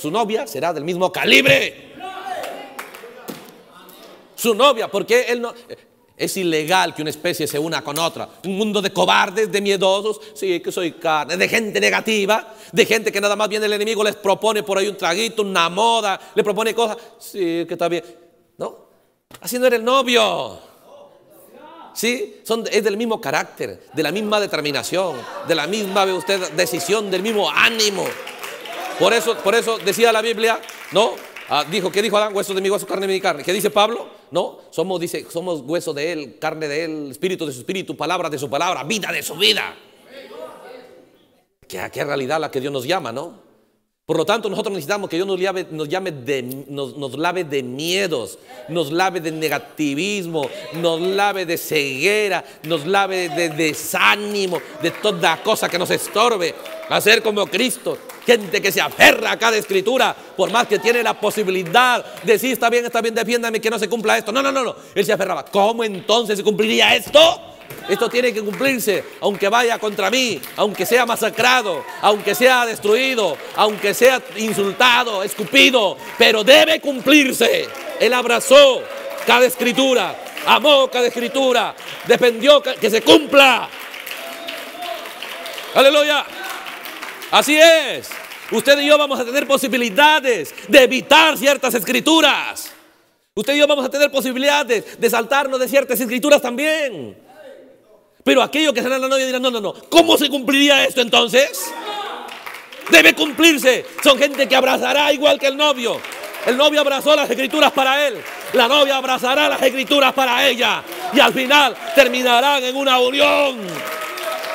su novia será del mismo calibre. Su novia, porque él no... Eh, es ilegal que una especie se una con otra. Un mundo de cobardes, de miedosos, sí, que soy carne, de gente negativa, de gente que nada más viene el enemigo, les propone por ahí un traguito, una moda, le propone cosas, sí, que está bien. No, así no era el novio. Sí, son, es del mismo carácter, de la misma determinación, de la misma, ve usted, decisión, del mismo ánimo. Por eso, por eso decía la Biblia, ¿no? Ah, dijo, ¿qué dijo Adán? Hueso de mi hueso, carne de mi carne. ¿Qué dice Pablo? No, somos, dice, somos hueso de él, carne de él, espíritu de su espíritu, palabra de su palabra, vida de su vida. Que qué realidad la que Dios nos llama, ¿no? Por lo tanto, nosotros necesitamos que Dios nos llame, nos, de, nos, nos, lave de miedos, nos lave de negativismo, nos lave de ceguera, nos lave de desánimo, de toda cosa que nos estorbe a ser como Cristo. Gente que se aferra a cada escritura, por más que tiene la posibilidad de decir, está bien, está bien, defiéndame que no se cumpla esto. No, no, no, no. Él se aferraba. ¿Cómo entonces se cumpliría esto? Esto tiene que cumplirse, aunque vaya contra mí, aunque sea masacrado, aunque sea destruido, aunque sea insultado, escupido, pero debe cumplirse. Él abrazó cada escritura, amó cada escritura, Defendió que se cumpla. Aleluya. Así es. Usted y yo vamos a tener posibilidades de evitar ciertas escrituras. Usted y yo vamos a tener posibilidades de saltarnos de ciertas escrituras también. Pero aquello que será la novia dirán, no, no, no, ¿cómo se cumpliría esto entonces? Debe cumplirse. Son gente que abrazará igual que el novio. El novio abrazó las escrituras para él. La novia abrazará las escrituras para ella. Y al final terminarán en una unión.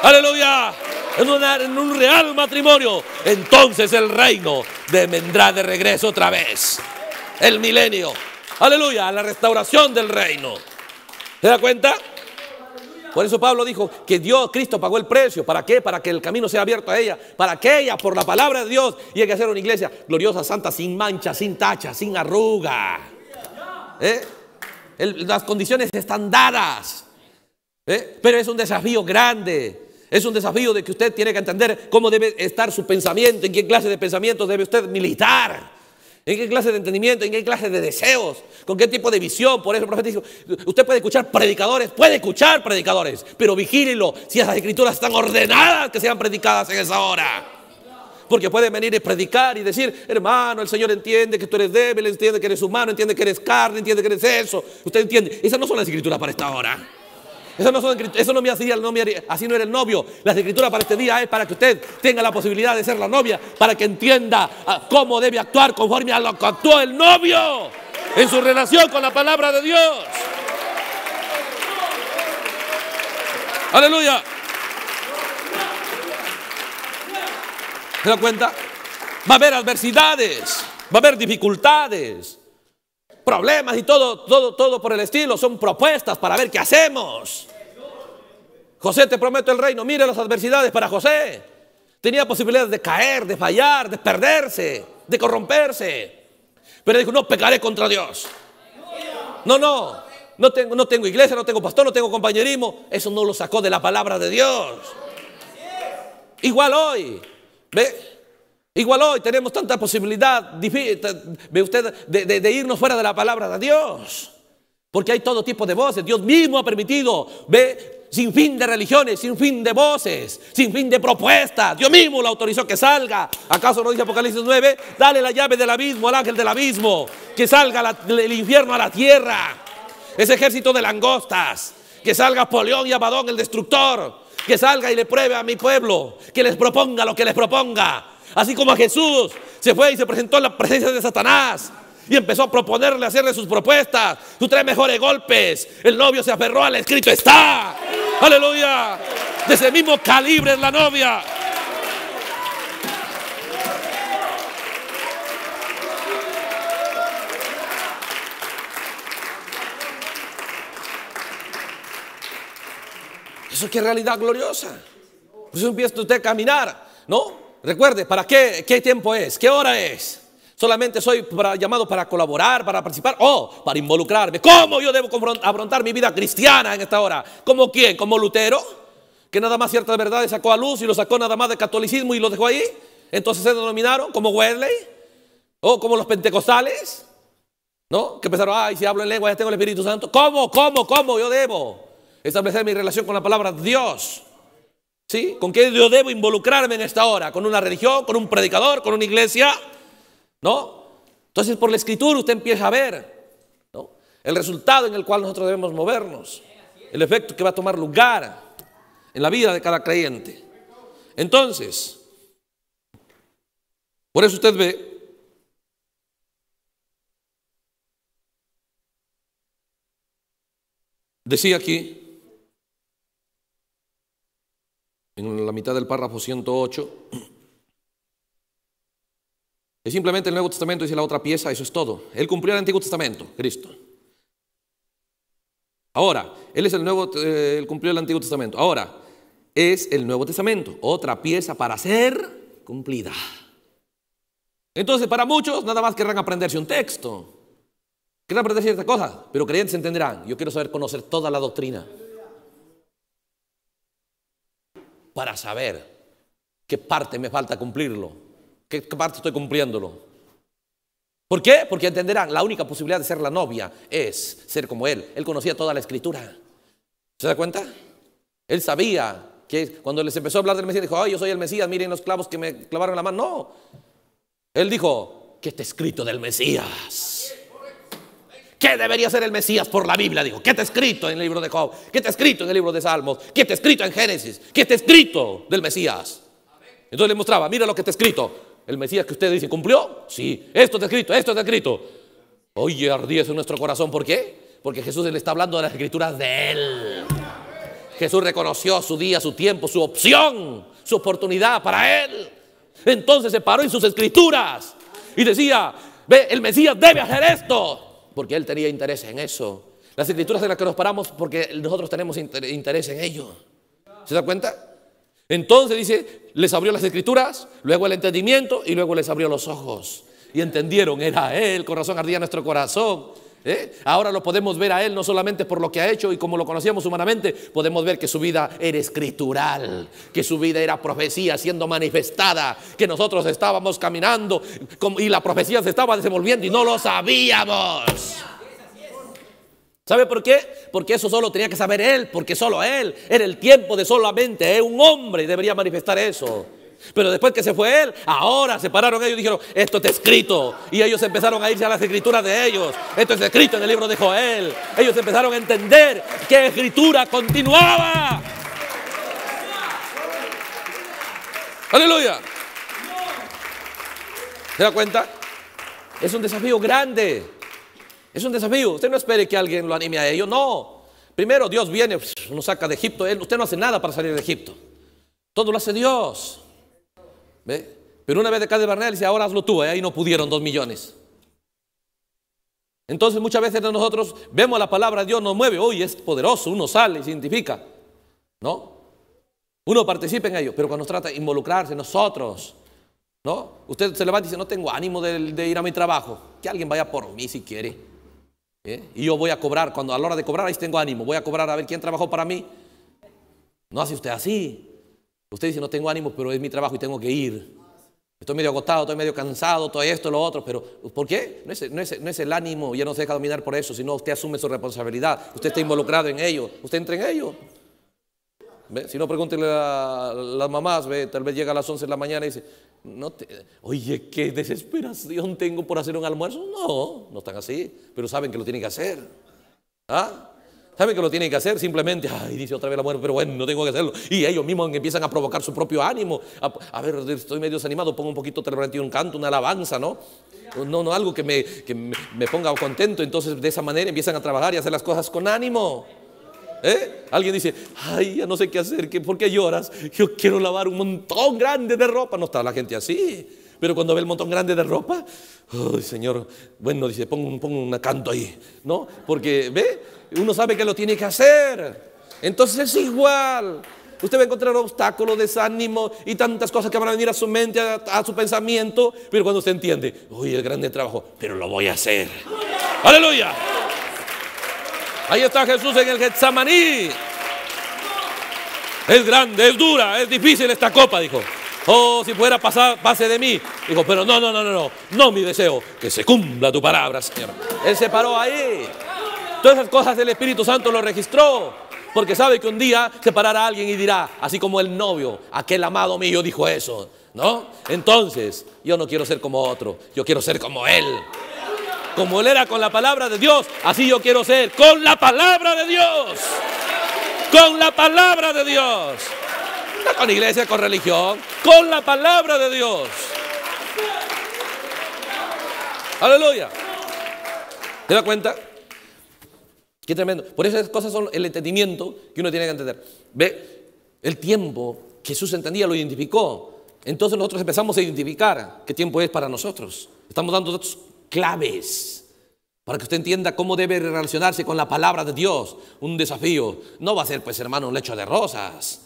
Aleluya en, un real matrimonio, entonces el reino vendrá de regreso otra vez. El milenio. Aleluya, la restauración del reino. ¿Se da cuenta? Por eso Pablo dijo que Dios, Cristo pagó el precio. ¿Para qué? Para que el camino sea abierto a ella. Para que ella, por la palabra de Dios, llegue a hacer una iglesia gloriosa, santa, sin mancha, sin tacha, sin arruga. ¿Eh? las condiciones están dadas. ¿Eh? Pero es un desafío grande. Es un desafío de que usted tiene que entender cómo debe estar su pensamiento, en qué clase de pensamientos debe usted militar. ¿En qué clase de entendimiento? ¿En qué clase de deseos? ¿Con qué tipo de visión? Por eso el profeta dijo, usted puede escuchar predicadores, puede escuchar predicadores, pero vigílelo si esas escrituras están ordenadas que sean predicadas en esa hora. Porque pueden venir y predicar y decir, hermano, el Señor entiende que tú eres débil, entiende que eres humano, entiende que eres carne, entiende que eres eso. Usted entiende, esas no son las escrituras para esta hora. Eso no, eso me hacía, no me así no era el novio. Las escrituras para este día es para que usted tenga la posibilidad de ser la novia, para que entienda ah, cómo debe actuar conforme a lo que actuó el novio en su relación con la palabra de Dios. Aleluya. ¿Se da cuenta? Va a haber adversidades, va a haber dificultades problemas y todo, todo, todo por el estilo. Son propuestas para ver qué hacemos. José, te prometo el reino. mira las adversidades para José. Tenía posibilidades de caer, de fallar, de perderse, de corromperse. Pero dijo, no pecaré contra Dios. No, no. No tengo, no tengo iglesia, no tengo pastor, no tengo compañerismo. Eso no lo sacó de la palabra de Dios. Igual hoy. ¿Ve? Igual hoy tenemos tanta posibilidad de, usted, de, irnos fuera de la palabra de Dios. Porque hay todo tipo de voces. Dios mismo ha permitido, ve, sin fin de religiones, sin fin de voces, sin fin de propuestas. Dios mismo lo autorizó que salga. ¿Acaso no dice Apocalipsis 9? Dale la llave del abismo al ángel del abismo. Que salga el infierno a la tierra. Ese ejército de langostas. Que salga Polión y Abadón el destructor. Que salga y le pruebe a mi pueblo. Que les proponga lo que les proponga. Así como a Jesús se fue y se presentó en la presencia de Satanás. Y empezó a proponerle, a hacerle sus propuestas. sus tres mejores golpes. El novio se aferró al escrito. Está. Aleluya. De ese mismo calibre es la novia. Eso es que realidad gloriosa. Por pues eso empieza usted a caminar, ¿no? Recuerde, ¿para qué, qué tiempo es? ¿Qué hora es? Solamente soy llamado para colaborar, para participar o oh, para involucrarme. ¿Cómo yo debo afrontar mi vida cristiana en esta hora? ¿Como quién? ¿Como Lutero? Que nada más ciertas verdades sacó a luz y lo sacó nada más del catolicismo y lo dejó ahí. Entonces se denominaron como Wesley o como los pentecostales. ¿No? Que empezaron, ay, si hablo en lengua ya tengo el Espíritu Santo. ¿Cómo, cómo, cómo yo debo establecer mi relación con la palabra Dios? ¿Sí? ¿Con qué yo debo involucrarme en esta hora? ¿Con una religión? ¿Con un predicador? ¿Con una iglesia? ¿No? Entonces por la escritura usted empieza a ver el resultado en el cual nosotros debemos movernos, el efecto que va a tomar lugar en la vida de cada creyente. Entonces, por eso usted ve Decía aquí, en la mitad del párrafo 108, es simplemente el Nuevo Testamento dice la otra pieza, eso es todo. Él cumplió el Antiguo Testamento, Cristo. Ahora, él es el nuevo, el eh, cumplió el Antiguo Testamento. Ahora, es el Nuevo Testamento, otra pieza para ser cumplida. Entonces, para muchos, nada más querrán aprenderse un texto. Querrán aprenderse cierta cosa pero creyentes entenderán. Yo quiero saber conocer toda la doctrina. para saber qué parte me falta cumplirlo, qué parte estoy cumpliéndolo. ¿Por qué? Porque entenderán, la única posibilidad de ser la novia es ser como él. Él conocía toda la escritura. ¿Se da cuenta? Él sabía que cuando les empezó a hablar del Mesías, dijo, ay, yo soy el Mesías, miren los clavos que me clavaron en la mano. No. Él dijo, ¿qué está escrito del Mesías? ¿Qué debería ser el Mesías por la Biblia? Dijo, ¿qué está escrito en el libro de Job? ¿Qué está escrito en el libro de Salmos? ¿Qué está escrito en Génesis? ¿Qué está escrito del Mesías? Entonces le mostraba, mira lo que está escrito. El Mesías que usted dice, ¿cumplió? Sí, esto está escrito, esto está escrito. Oye, ardía en nuestro corazón, ¿por qué? Porque Jesús le está hablando de las escrituras de él. Jesús reconoció su día, su tiempo, su opción, su oportunidad para él. Entonces se paró en sus escrituras y decía, ve, el Mesías debe hacer esto porque Él tenía interés en eso. Las escrituras en las que nos paramos porque nosotros tenemos interés en ello. ¿Se da cuenta? Entonces dice, les abrió las escrituras, luego el entendimiento y luego les abrió los ojos. Y entendieron, era Él, corazón ardía nuestro corazón. ¿Eh? Ahora lo podemos ver a Él no solamente por lo que ha hecho y como lo conocíamos humanamente, podemos ver que su vida era escritural, que su vida era profecía siendo manifestada, que nosotros estábamos caminando y la profecía se estaba desenvolviendo y no lo sabíamos. ¿Sabe por qué? Porque eso solo tenía que saber Él, porque solo Él era el tiempo de solamente un hombre debería manifestar eso. Pero después que se fue él, ahora se pararon ellos y dijeron, esto está escrito. Y ellos empezaron a irse a las escrituras de ellos. Esto es escrito en el libro de Joel. Ellos empezaron a entender que escritura continuaba. Aleluya. ¿Se da cuenta? Es un desafío grande. Es un desafío. Usted no espere que alguien lo anime a ello. No. Primero Dios viene, nos saca de Egipto. Usted no hace nada para salir de Egipto. Todo lo hace Dios. Pero una vez de cada Barnea dice, ahora hazlo tú, ¿eh? ahí no pudieron dos millones. Entonces muchas veces nosotros vemos la palabra de Dios, nos mueve, hoy es poderoso, uno sale y se identifica, ¿no? Uno participa en ello, pero cuando trata de involucrarse nosotros, ¿no? Usted se levanta y dice, no tengo ánimo de, ir a mi trabajo, que alguien vaya por mí si quiere. ¿eh? Y yo voy a cobrar, cuando a la hora de cobrar, ahí tengo ánimo, voy a cobrar a ver quién trabajó para mí. No hace usted así, Usted dice, no tengo ánimo, pero es mi trabajo y tengo que ir. Estoy medio agotado, estoy medio cansado, todo esto, lo otro, pero ¿por qué? No es, el ánimo, ya no se deja dominar por eso, sino usted asume su responsabilidad, usted está involucrado en ello, usted entra en ello. Si no, pregúntele a las mamás, tal vez llega a las 11 de la mañana y dice, oye, qué desesperación tengo por hacer un almuerzo. No, no están así, pero saben que lo tienen que hacer. ¿Ah? ¿Saben que lo tienen que hacer? Simplemente, ay, dice otra vez la muerte, pero bueno, no tengo que hacerlo. Y ellos mismos empiezan a provocar su propio ánimo. A, ver, estoy medio desanimado, pongo un poquito de un canto, una alabanza, ¿no? No, no, algo que me, que me ponga contento. Entonces, de esa manera empiezan a trabajar y hacer las cosas con ánimo. ¿Eh? Alguien dice, ay, ya no sé qué hacer, ¿qué, ¿por qué lloras? Yo quiero lavar un montón grande de ropa. No está la gente así. Pero cuando ve el montón grande de ropa, Ay, Señor, bueno, dice, pongo un, pongo canto ahí, ¿no? Porque, ¿ve? Uno sabe que lo tiene que hacer. Entonces es igual. Usted va a encontrar obstáculos, desánimos y tantas cosas que van a venir a su mente, a, su pensamiento. Pero cuando usted entiende, uy, el grande trabajo, pero lo voy a hacer. ¡Aleluya! Ahí está Jesús en el Getsamaní. Es grande, es dura, es difícil esta copa, dijo. Oh, si fuera pasar, pase de mí. Dijo, pero no, no, no, no, no, no mi deseo, que se cumpla tu palabra, Señor. Él se paró ahí. Todas esas cosas del Espíritu Santo lo registró. Porque sabe que un día se parará alguien y dirá, así como el novio, aquel amado mío dijo eso, ¿no? Entonces, yo no quiero ser como otro, yo quiero ser como él. Como él era con la palabra de Dios, así yo quiero ser, con la palabra de Dios. Con la palabra de Dios. No con iglesia, con religión con la palabra de Dios. Aleluya. ¿Te da cuenta? Qué tremendo. Por esas cosas son el entendimiento que uno tiene que entender. Ve, el tiempo Jesús entendía, lo identificó. Entonces nosotros empezamos a identificar qué tiempo es para nosotros. Estamos dando datos claves para que usted entienda cómo debe relacionarse con la palabra de Dios. Un desafío. No va a ser, pues, hermano, un lecho de rosas.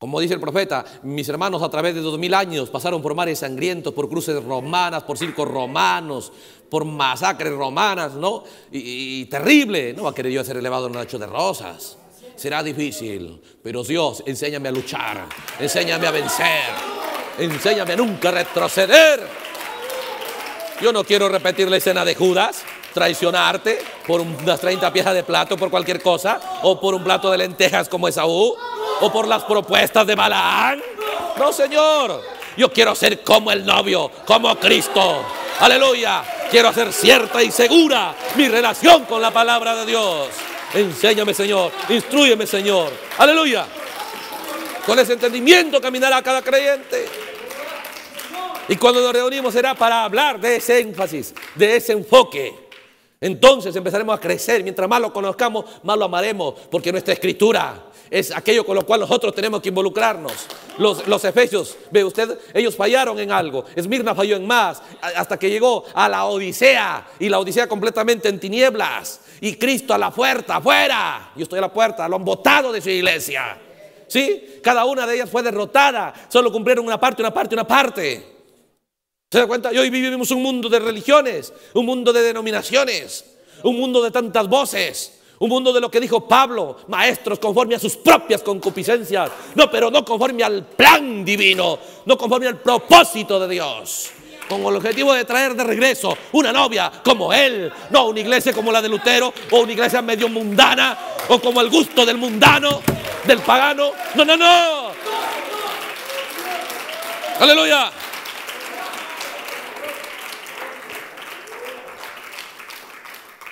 Como dice el profeta, mis hermanos a través de dos mil años pasaron por mares sangrientos, por cruces romanas, por circos romanos, por masacres romanas, ¿no? Y, terrible, no va a querer yo ser elevado en un hacho de rosas. Será difícil, pero Dios, enséñame a luchar, enséñame a vencer, enséñame a nunca retroceder. Yo no quiero repetir la escena de Judas traicionarte por unas 30 piezas de plato, por cualquier cosa, o por un plato de lentejas como Esaú, o por las propuestas de Balaán. No, Señor, yo quiero ser como el novio, como Cristo. Aleluya, quiero hacer cierta y segura mi relación con la palabra de Dios. Enséñame, Señor, instruyeme, Señor. Aleluya. Con ese entendimiento caminará cada creyente. Y cuando nos reunimos será para hablar de ese énfasis, de ese enfoque. Entonces empezaremos a crecer. Mientras más lo conozcamos, más lo amaremos. Porque nuestra escritura es aquello con lo cual nosotros tenemos que involucrarnos. Los, los efesios, ve usted, ellos fallaron en algo. Esmirna falló en más. Hasta que llegó a la Odisea. Y la Odisea completamente en tinieblas. Y Cristo a la puerta, afuera. Yo estoy a la puerta. Lo han botado de su iglesia. ¿Sí? Cada una de ellas fue derrotada. Solo cumplieron una parte, una parte, una parte. ¿Se da cuenta? Y hoy vivimos un mundo de religiones, un mundo de denominaciones, un mundo de tantas voces. Un mundo de lo que dijo Pablo, maestros conforme a sus propias concupiscencias. No, pero no conforme al plan divino, no conforme al propósito de Dios. Con el objetivo de traer de regreso una novia como él, no una iglesia como la de Lutero o una iglesia medio mundana o como el gusto del mundano, del pagano. No, no, no. Aleluya.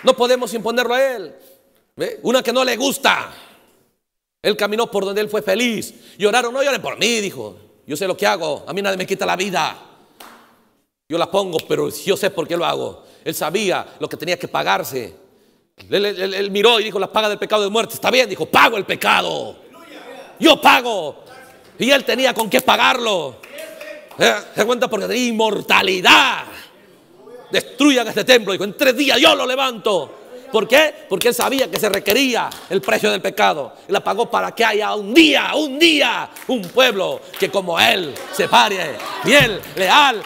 No podemos imponerlo a él. Una que no le gusta. Él caminó por donde él fue feliz. Lloraron, no lloren por mí, dijo. Yo sé lo que hago. A mí nadie me quita la vida. Yo la pongo, pero yo sé por qué lo hago. Él sabía lo que tenía que pagarse. Él, miró y dijo, la paga del pecado de muerte. Está bien, dijo, pago el pecado. Yo pago. Y él tenía con qué pagarlo. ¿Eh? ¿Se cuenta? Porque tenía inmortalidad destruyan este templo. Dijo, en tres días yo lo levanto. ¿Por qué? Porque él sabía que se requería el precio del pecado. Y la pagó para que haya un día, un día, un pueblo que como él se pare, fiel, leal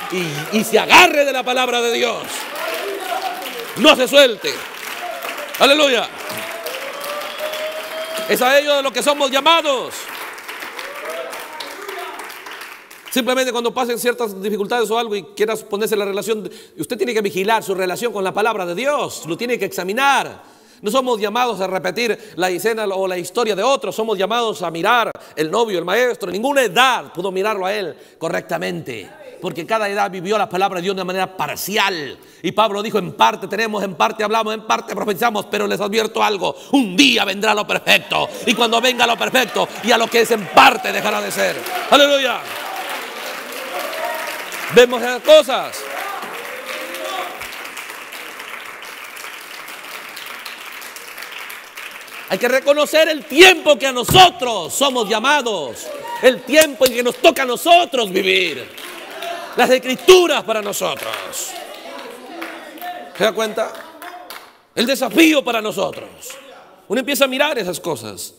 y, se agarre de la palabra de Dios. No se suelte. Aleluya. Es a ellos de lo que somos llamados. Simplemente cuando pasen ciertas dificultades o algo y quieras ponerse la relación, usted tiene que vigilar su relación con la palabra de Dios, lo tiene que examinar. No somos llamados a repetir la escena o la historia de otros, somos llamados a mirar el novio, el maestro. ninguna edad pudo mirarlo a él correctamente, porque cada edad vivió la palabra de Dios de manera parcial. Y Pablo dijo, en parte tenemos, en parte hablamos, en parte profetizamos, pero les advierto algo, un día vendrá lo perfecto. Y cuando venga lo perfecto, y a lo que es en parte dejará de ser. Aleluya. Vemos esas cosas. Hay que reconocer el tiempo que a nosotros somos llamados, el tiempo en que nos toca a nosotros vivir, las escrituras para nosotros. ¿Se da cuenta? El desafío para nosotros. Uno empieza a mirar esas cosas.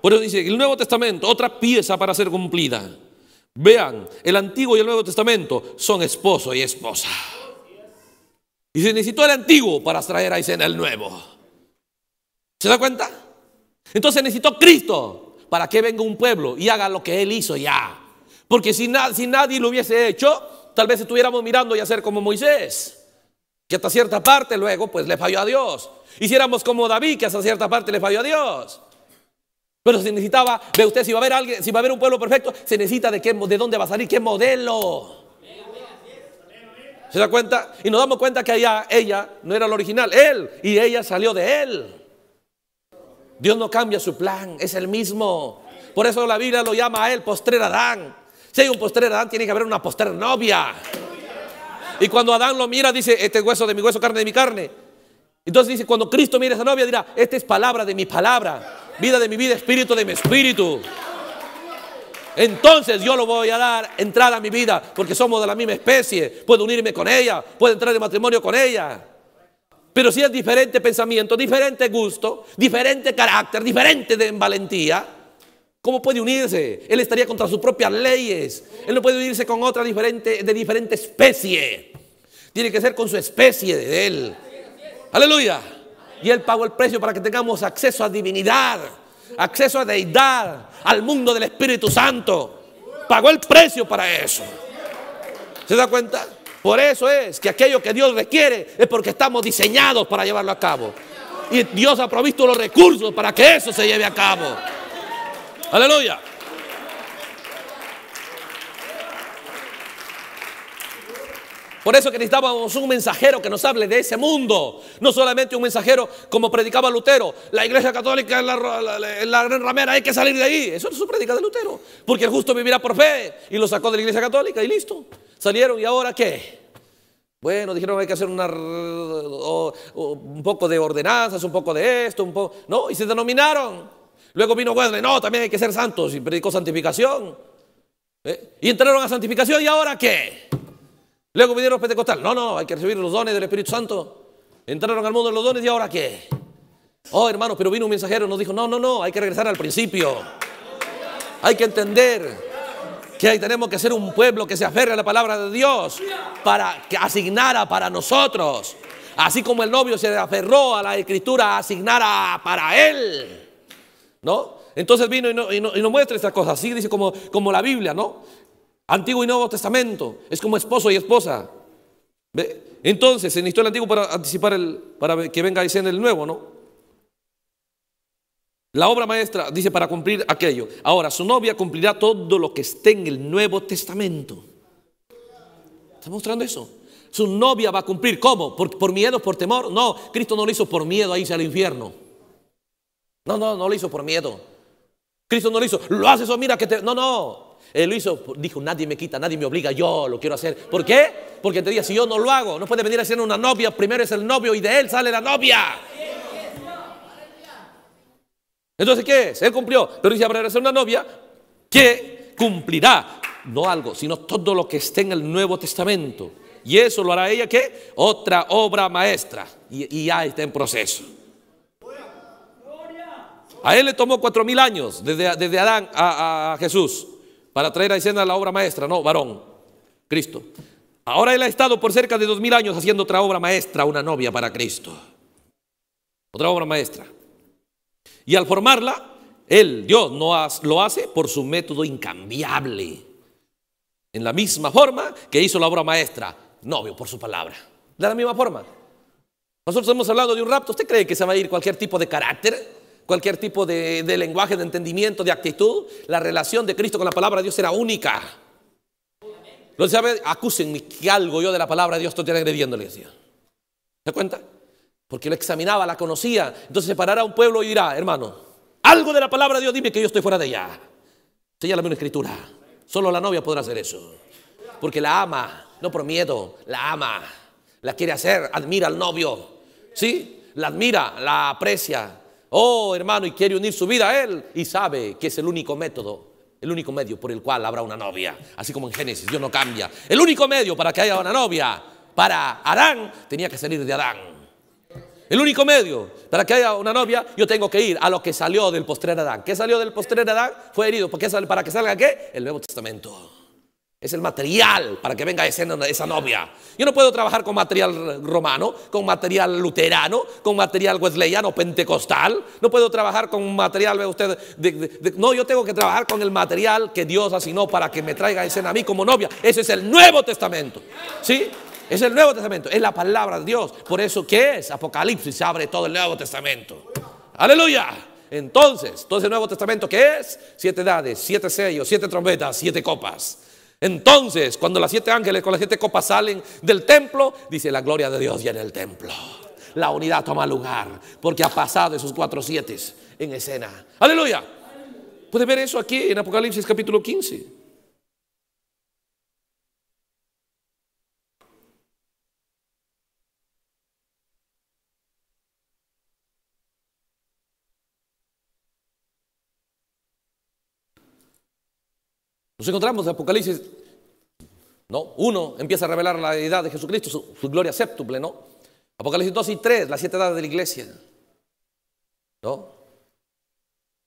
Por eso dice, el Nuevo Testamento, otra pieza para ser cumplida. Vean, el Antiguo y el Nuevo Testamento son esposo y esposa. Y se necesitó el Antiguo para traer a Isén, el Nuevo. ¿Se da cuenta? Entonces necesitó Cristo para que venga un pueblo y haga lo que Él hizo ya. Porque si, nadie lo hubiese hecho, tal vez estuviéramos mirando y hacer como Moisés que hasta cierta parte luego pues le falló a Dios. Hiciéramos como David, que hasta cierta parte le falló a Dios. Pero se necesitaba, ve usted, si va a haber alguien, si va a haber un pueblo perfecto, se necesita de qué, de dónde va a salir, qué modelo. ¿Se da cuenta? Y nos damos cuenta que allá ella no era la original, él y ella salió de él. Dios no cambia su plan, es el mismo. Por eso la Biblia lo llama a él postrer Adán. Si hay un postrer Adán, tiene que haber una postrer novia. Y cuando Adán lo mira, dice, este hueso de mi hueso, carne de mi carne. Entonces dice, cuando Cristo mira a esa novia, dirá, esta es palabra de mi palabra vida de mi vida, espíritu de mi espíritu. Entonces yo lo voy a dar entrada a mi vida, porque somos de la misma especie. Puedo unirme con ella, puedo entrar en matrimonio con ella. Pero si es diferente pensamiento, diferente gusto, diferente carácter, diferente de valentía, ¿cómo puede unirse? Él estaría contra sus propias leyes. Él no puede unirse con otra diferente, de diferente especie. Tiene que ser con su especie de él. Aleluya y Él pagó el precio para que tengamos acceso a divinidad, acceso a deidad, al mundo del Espíritu Santo. Pagó el precio para eso. ¿Se da cuenta? Por eso es que aquello que Dios requiere es porque estamos diseñados para llevarlo a cabo. Y Dios ha provisto los recursos para que eso se lleve a cabo. Aleluya. Por eso que necesitábamos un mensajero que nos hable de ese mundo. No solamente un mensajero como predicaba Lutero. La iglesia católica es la, gran ramera, hay que salir de ahí. Eso es su predica de Lutero. Porque el justo vivirá por fe. Y lo sacó de la iglesia católica y listo. Salieron y ahora qué. Bueno, dijeron hay que hacer un poco de ordenanzas, un poco de esto, un poco... No, y se denominaron. Luego vino Wesley, no, también hay que ser santos y predicó santificación. ¿eh? Y entraron a santificación y ahora qué. Luego vinieron los pentecostales. No, no, hay que recibir los dones del Espíritu Santo. Entraron al mundo de los dones y ahora qué. Oh, hermanos, pero vino un mensajero y nos dijo, no, no, no, hay que regresar al principio. Hay que entender que ahí tenemos que ser un pueblo que se aferre a la palabra de Dios para que asignara para nosotros. Así como el novio se aferró a la escritura, asignara para él. ¿No? Entonces vino y, nos muestra estas cosas. Así dice como, como la Biblia, ¿no? Antiguo y Nuevo Testamento. Es como esposo y esposa. Entonces, se necesitó el Antiguo para anticipar el, para que venga a en el Nuevo, ¿no? La obra maestra dice para cumplir aquello. Ahora, su novia cumplirá todo lo que esté en el Nuevo Testamento. ¿Está mostrando eso? Su novia va a cumplir. ¿Cómo? ¿Por, miedo, por temor? No, Cristo no lo hizo por miedo a irse al infierno. No, no, no lo hizo por miedo. Cristo no lo hizo. Lo haces eso, oh, mira que te... No, no. Él lo hizo, dijo, nadie me quita, nadie me obliga, yo lo quiero hacer. ¿Por qué? Porque te diga, si yo no lo hago, no puede venir a ser una novia, primero es el novio y de él sale la novia. Entonces, ¿qué es? Él cumplió, pero dice, habrá ser una novia que cumplirá, no algo, sino todo lo que esté en el Nuevo Testamento. Y eso lo hará ella, ¿qué? Otra obra maestra. Y, ya está en proceso. A él le tomó cuatro mil años, desde, Adán a Jesús para traer a escena la obra maestra, no, varón, Cristo. Ahora él ha estado por cerca de dos mil años haciendo otra obra maestra, una novia para Cristo. Otra obra maestra. Y al formarla, él, Dios, no lo hace por su método incambiable. En la misma forma que hizo la obra maestra, novio, por su palabra. De la misma forma. Nosotros hemos hablado de un rapto. ¿Usted cree que se va a ir cualquier tipo de carácter? cualquier tipo de, lenguaje, de entendimiento, de actitud, la relación de Cristo con la palabra de Dios era única. Lo sabe, acúsenme que algo yo de la palabra de Dios estoy agrediendo, le decía. ¿Se cuenta? Porque lo examinaba, la conocía. Entonces se parará un pueblo y dirá, hermano, algo de la palabra de Dios dime que yo estoy fuera de ella. la una escritura. Solo la novia podrá hacer eso. Porque la ama, no por miedo, la ama. La quiere hacer, admira al novio. ¿Sí? La admira, la aprecia, Oh, hermano, y quiere unir su vida a Él y sabe que es el único método, el único medio por el cual habrá una novia. Así como en Génesis, Dios no cambia. El único medio para que haya una novia para Adán tenía que salir de Adán. El único medio para que haya una novia, yo tengo que ir a lo que salió del postrer Adán. ¿Qué salió del postrer Adán? Fue herido. ¿Para que salga qué? El Nuevo Testamento. Es el material para que venga esa, esa novia. Yo no puedo trabajar con material romano, con material luterano, con material wesleyano, pentecostal. No puedo trabajar con material, ve usted. no, yo tengo que trabajar con el material que Dios asignó para que me traiga escena a mí como novia. Ese es el Nuevo Testamento. ¿Sí? Es el Nuevo Testamento. Es la palabra de Dios. Por eso, ¿qué es? Apocalipsis abre todo el Nuevo Testamento. Aleluya. Entonces, todo ese Nuevo Testamento, ¿qué es? Siete edades, siete sellos, siete trompetas, siete copas. Entonces, cuando las siete ángeles con las siete copas salen del templo, dice la gloria de Dios en el templo. La unidad toma lugar porque ha pasado esos cuatro siete en escena. Aleluya. Puede ver eso aquí en Apocalipsis capítulo 15. Nos encontramos en Apocalipsis, ¿no? Uno empieza a revelar la edad de Jesucristo, su, gloria séptuple, ¿no? Apocalipsis 2 y 3, las siete edades de la iglesia, ¿no?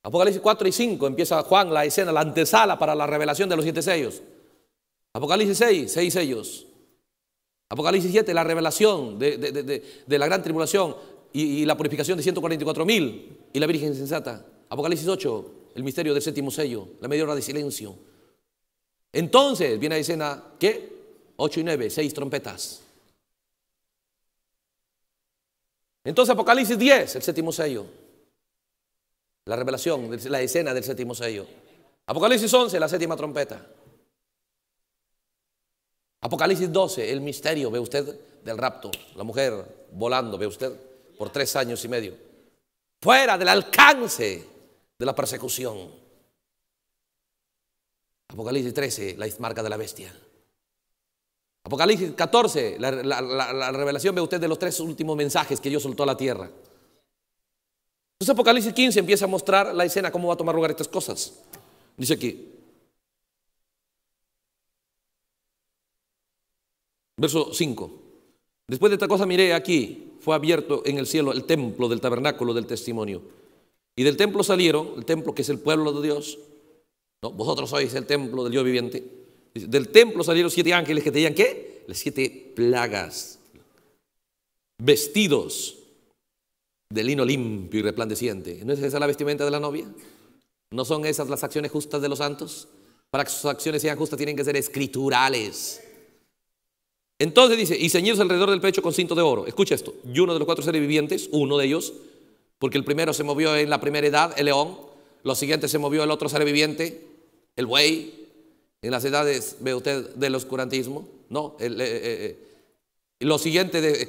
Apocalipsis 4 y 5 empieza Juan la escena, la antesala para la revelación de los siete sellos. Apocalipsis 6, seis sellos. Apocalipsis 7, la revelación de, la gran tribulación y, la purificación de 144.000 mil y la Virgen Sensata. Apocalipsis 8, el misterio del séptimo sello, la media hora de silencio. Entonces, viene la escena, ¿qué? 8 y 9, 6 trompetas. Entonces, Apocalipsis 10, el séptimo sello. La revelación, la escena del séptimo sello. Apocalipsis 11, la séptima trompeta. Apocalipsis 12, el misterio, ve usted, del rapto. La mujer volando, ve usted, por tres años y medio. Fuera del alcance de la persecución. Apocalipsis 13, la marca de la bestia. Apocalipsis 14, la, revelación ve usted de los tres últimos mensajes que Dios soltó a la tierra. Entonces Apocalipsis 15 empieza a mostrar la escena, cómo va a tomar lugar estas cosas. Dice aquí, verso 5. Después de esta cosa miré aquí, fue abierto en el cielo el templo del tabernáculo del testimonio. Y del templo salieron, el templo que es el pueblo de Dios, vosotros sois el templo del Dios viviente. Del templo salieron siete ángeles que tenían qué? Las siete plagas. Vestidos de lino limpio y resplandeciente. ¿No es esa la vestimenta de la novia? ¿No son esas las acciones justas de los santos? Para que sus acciones sean justas tienen que ser escriturales. Entonces dice, y ceñidos alrededor del pecho con cinto de oro. Escucha esto, y uno de los cuatro seres vivientes, uno de ellos, porque el primero se movió en la primera edad, el león, lo siguiente se movió el otro ser viviente, el buey, en las edades, ve usted, del oscurantismo, no, eh, eh, eh, lo siguiente, de,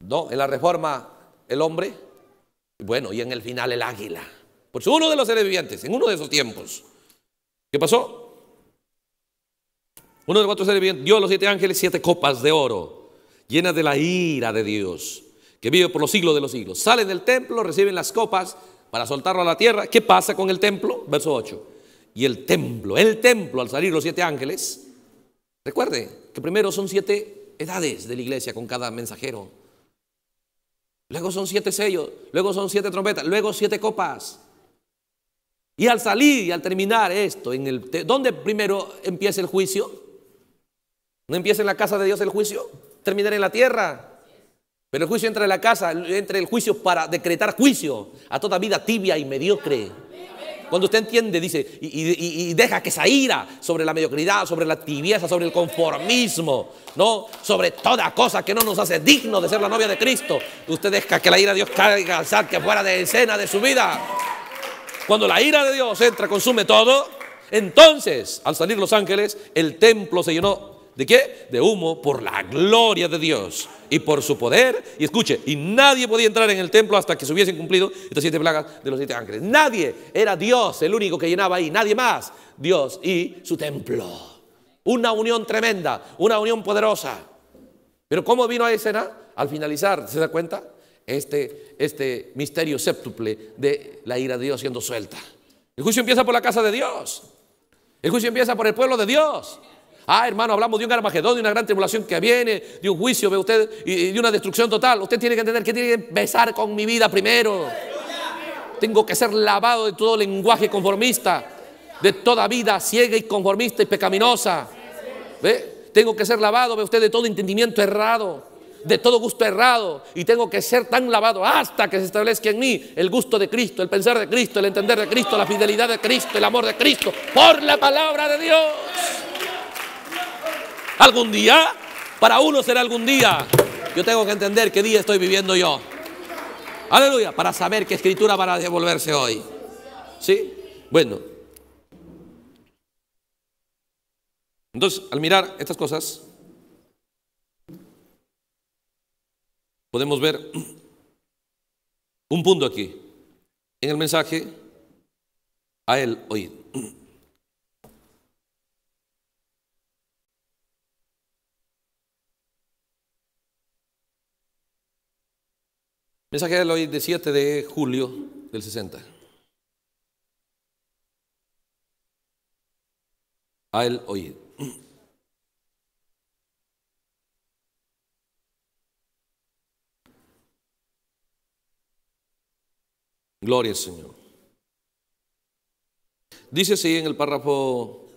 no, en la reforma, el hombre, bueno, y en el final el águila, eso uno de los seres vivientes, en uno de esos tiempos, ¿qué pasó? Uno de los cuatro seres vivientes dio a los siete ángeles siete copas de oro, llenas de la ira de Dios, que vive por los siglos de los siglos. Salen del templo, reciben las copas para soltarlo a la tierra. ¿Qué pasa con el templo? Verso 8 y el templo. El templo al salir los siete ángeles. Recuerde que primero son siete edades de la iglesia con cada mensajero. Luego son siete sellos, luego son siete trompetas, luego siete copas. Y al salir y al terminar esto, en el ¿dónde primero empieza el juicio? ¿No empieza en la casa de Dios el juicio? Terminará en la tierra. Pero el juicio entra en la casa, entra el juicio para decretar juicio a toda vida tibia y mediocre. Cuando usted entiende, dice, y, deja que esa ira sobre la mediocridad, sobre la tibieza, sobre el conformismo, ¿no? Sobre toda cosa que no nos hace digno de ser la novia de Cristo. Usted deja que la ira de Dios caiga, que fuera de escena de su vida. Cuando la ira de Dios entra, consume todo. Entonces, al salir los ángeles, el templo se llenó ¿De qué? De humo por la gloria de Dios y por su poder. Y escuche, y nadie podía entrar en el templo hasta que se hubiesen cumplido estas siete plagas de los siete ángeles. Nadie era Dios el único que llenaba ahí, nadie más. Dios y su templo. Una unión tremenda, una unión poderosa. Pero ¿cómo vino a escena? Al finalizar, ¿se da cuenta? Este, este misterio séptuple de la ira de Dios siendo suelta. El juicio empieza por la casa de Dios. El juicio empieza por el pueblo de Dios. Ah, hermano, hablamos de un Armagedón, de una gran tribulación que viene, de un juicio, ve usted, y de una destrucción total. Usted tiene que entender que tiene que empezar con mi vida primero. Tengo que ser lavado de todo lenguaje conformista, de toda vida ciega y conformista y pecaminosa. Tengo que ser lavado, ve usted, de todo entendimiento errado de todo gusto errado y tengo que ser tan lavado hasta que se establezca en mí el gusto de Cristo, el pensar de Cristo, el entender de Cristo, la fidelidad de Cristo, el amor de Cristo, por la palabra de Dios algún día. Para uno será algún día. Yo tengo que entender qué día estoy viviendo yo. Aleluya. Para saber qué escritura a devolverse hoy. ¿Sí? Bueno. Entonces, al mirar estas cosas, podemos ver un punto aquí. En el mensaje, a él oír. Mensaje del hoy de 7 de julio del 60. A él oír Gloria al Señor. Dice así en el párrafo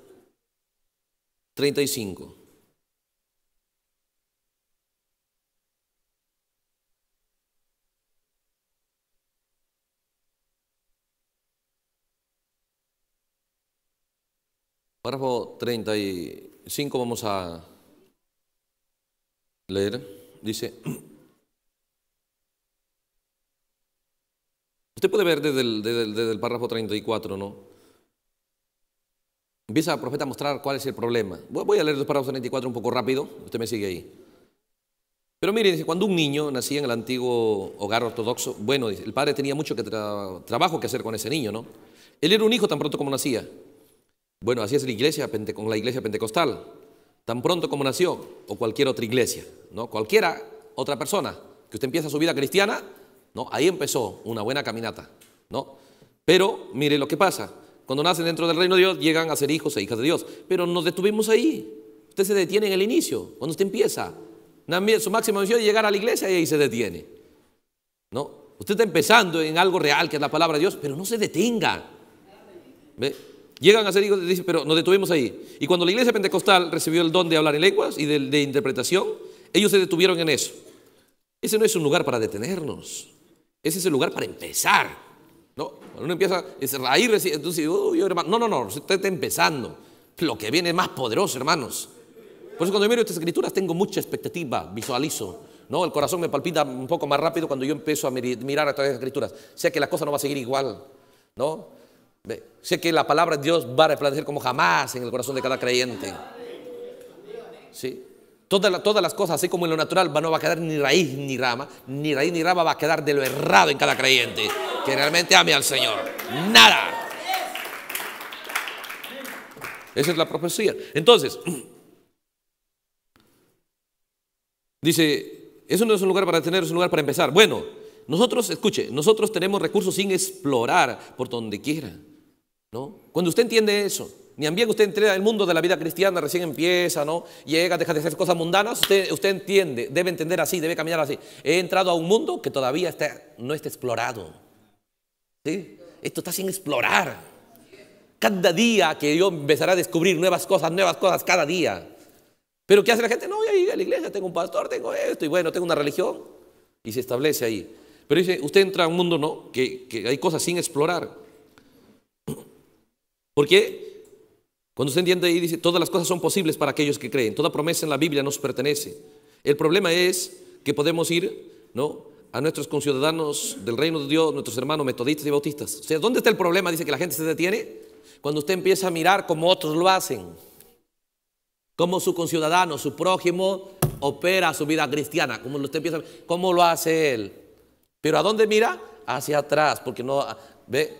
35. Párrafo 35 vamos a leer. Dice, usted puede ver desde el, párrafo 34, ¿no? Empieza el profeta a mostrar cuál es el problema. Voy a leer el párrafo 34 un poco rápido, usted me sigue ahí. Pero dice, cuando un niño nacía en el antiguo hogar ortodoxo, bueno, el padre tenía mucho trabajo que hacer con ese niño, ¿no? Él era un hijo tan pronto como nacía. Bueno, así es la iglesia con la iglesia pentecostal. Tan pronto como nació, o cualquier otra iglesia, ¿no? Cualquiera otra persona que usted empieza su vida cristiana, ¿no? Ahí empezó una buena caminata, ¿no? Pero mire lo que pasa. Cuando nacen dentro del reino de Dios, llegan a ser hijos e hijas de Dios. Pero nos detuvimos ahí. Usted se detiene en el inicio, cuando usted empieza. Su máxima misión es llegar a la iglesia y ahí se detiene. ¿No? Usted está empezando en algo real, que es la palabra de Dios, pero no se detenga. ¿Ve? Llegan a ser hijos, dicen, pero nos detuvimos ahí. Y cuando la iglesia pentecostal recibió el don de hablar en lenguas y de, de interpretación, ellos se detuvieron en eso. Ese no es un lugar para detenernos. Ese es el lugar para empezar. No, uno empieza, es ahí recibe. entonces, uy, no, no, no, usted está empezando. Lo que viene es más poderoso, hermanos. Por eso cuando yo miro estas escrituras tengo mucha expectativa, visualizo. ¿no? El corazón me palpita un poco más rápido cuando yo empiezo a mirar a través de las escrituras. O sea que la cosa no va a seguir igual. ¿no? Sé que la palabra de Dios va a resplandecer como jamás en el corazón de cada creyente. ¿Sí? Todas, todas las cosas, así como en lo natural, no va a quedar ni raíz ni rama, ni raíz ni rama va a quedar de lo errado en cada creyente. Que realmente ame al Señor. Nada. Esa es la profecía. Entonces, dice, eso no es un lugar para tener, es un lugar para empezar. Bueno, nosotros, escuche, nosotros tenemos recursos sin explorar por donde quiera. Cuando usted entiende eso, ni bien usted en el mundo de la vida cristiana, recién empieza, ¿no? Llega, deja de hacer cosas mundanas, usted, entiende, debe entender así, debe caminar así. He entrado a un mundo que todavía no está explorado. Esto está sin explorar. Cada día que yo empezaré a descubrir nuevas cosas, nuevas cosas, cada día. Pero ¿qué hace la gente? No, voy a ir a la iglesia, tengo un pastor, tengo esto, y bueno, tengo una religión. Y se establece ahí. Pero dice, usted entra a un mundo, ¿no? que hay cosas sin explorar. Porque cuando usted entiende y dice, todas las cosas son posibles para aquellos que creen, toda promesa en la Biblia nos pertenece. El problema es que podemos ir, ¿no? a nuestros conciudadanos del reino de Dios, nuestros hermanos metodistas y bautistas. O sea, ¿dónde está el problema? Dice que la gente se detiene cuando usted empieza a mirar como otros lo hacen, como su conciudadano, su prójimo opera su vida cristiana, como usted empieza, cómo lo hace él. Pero ¿a dónde mira? Hacia atrás, porque no ve,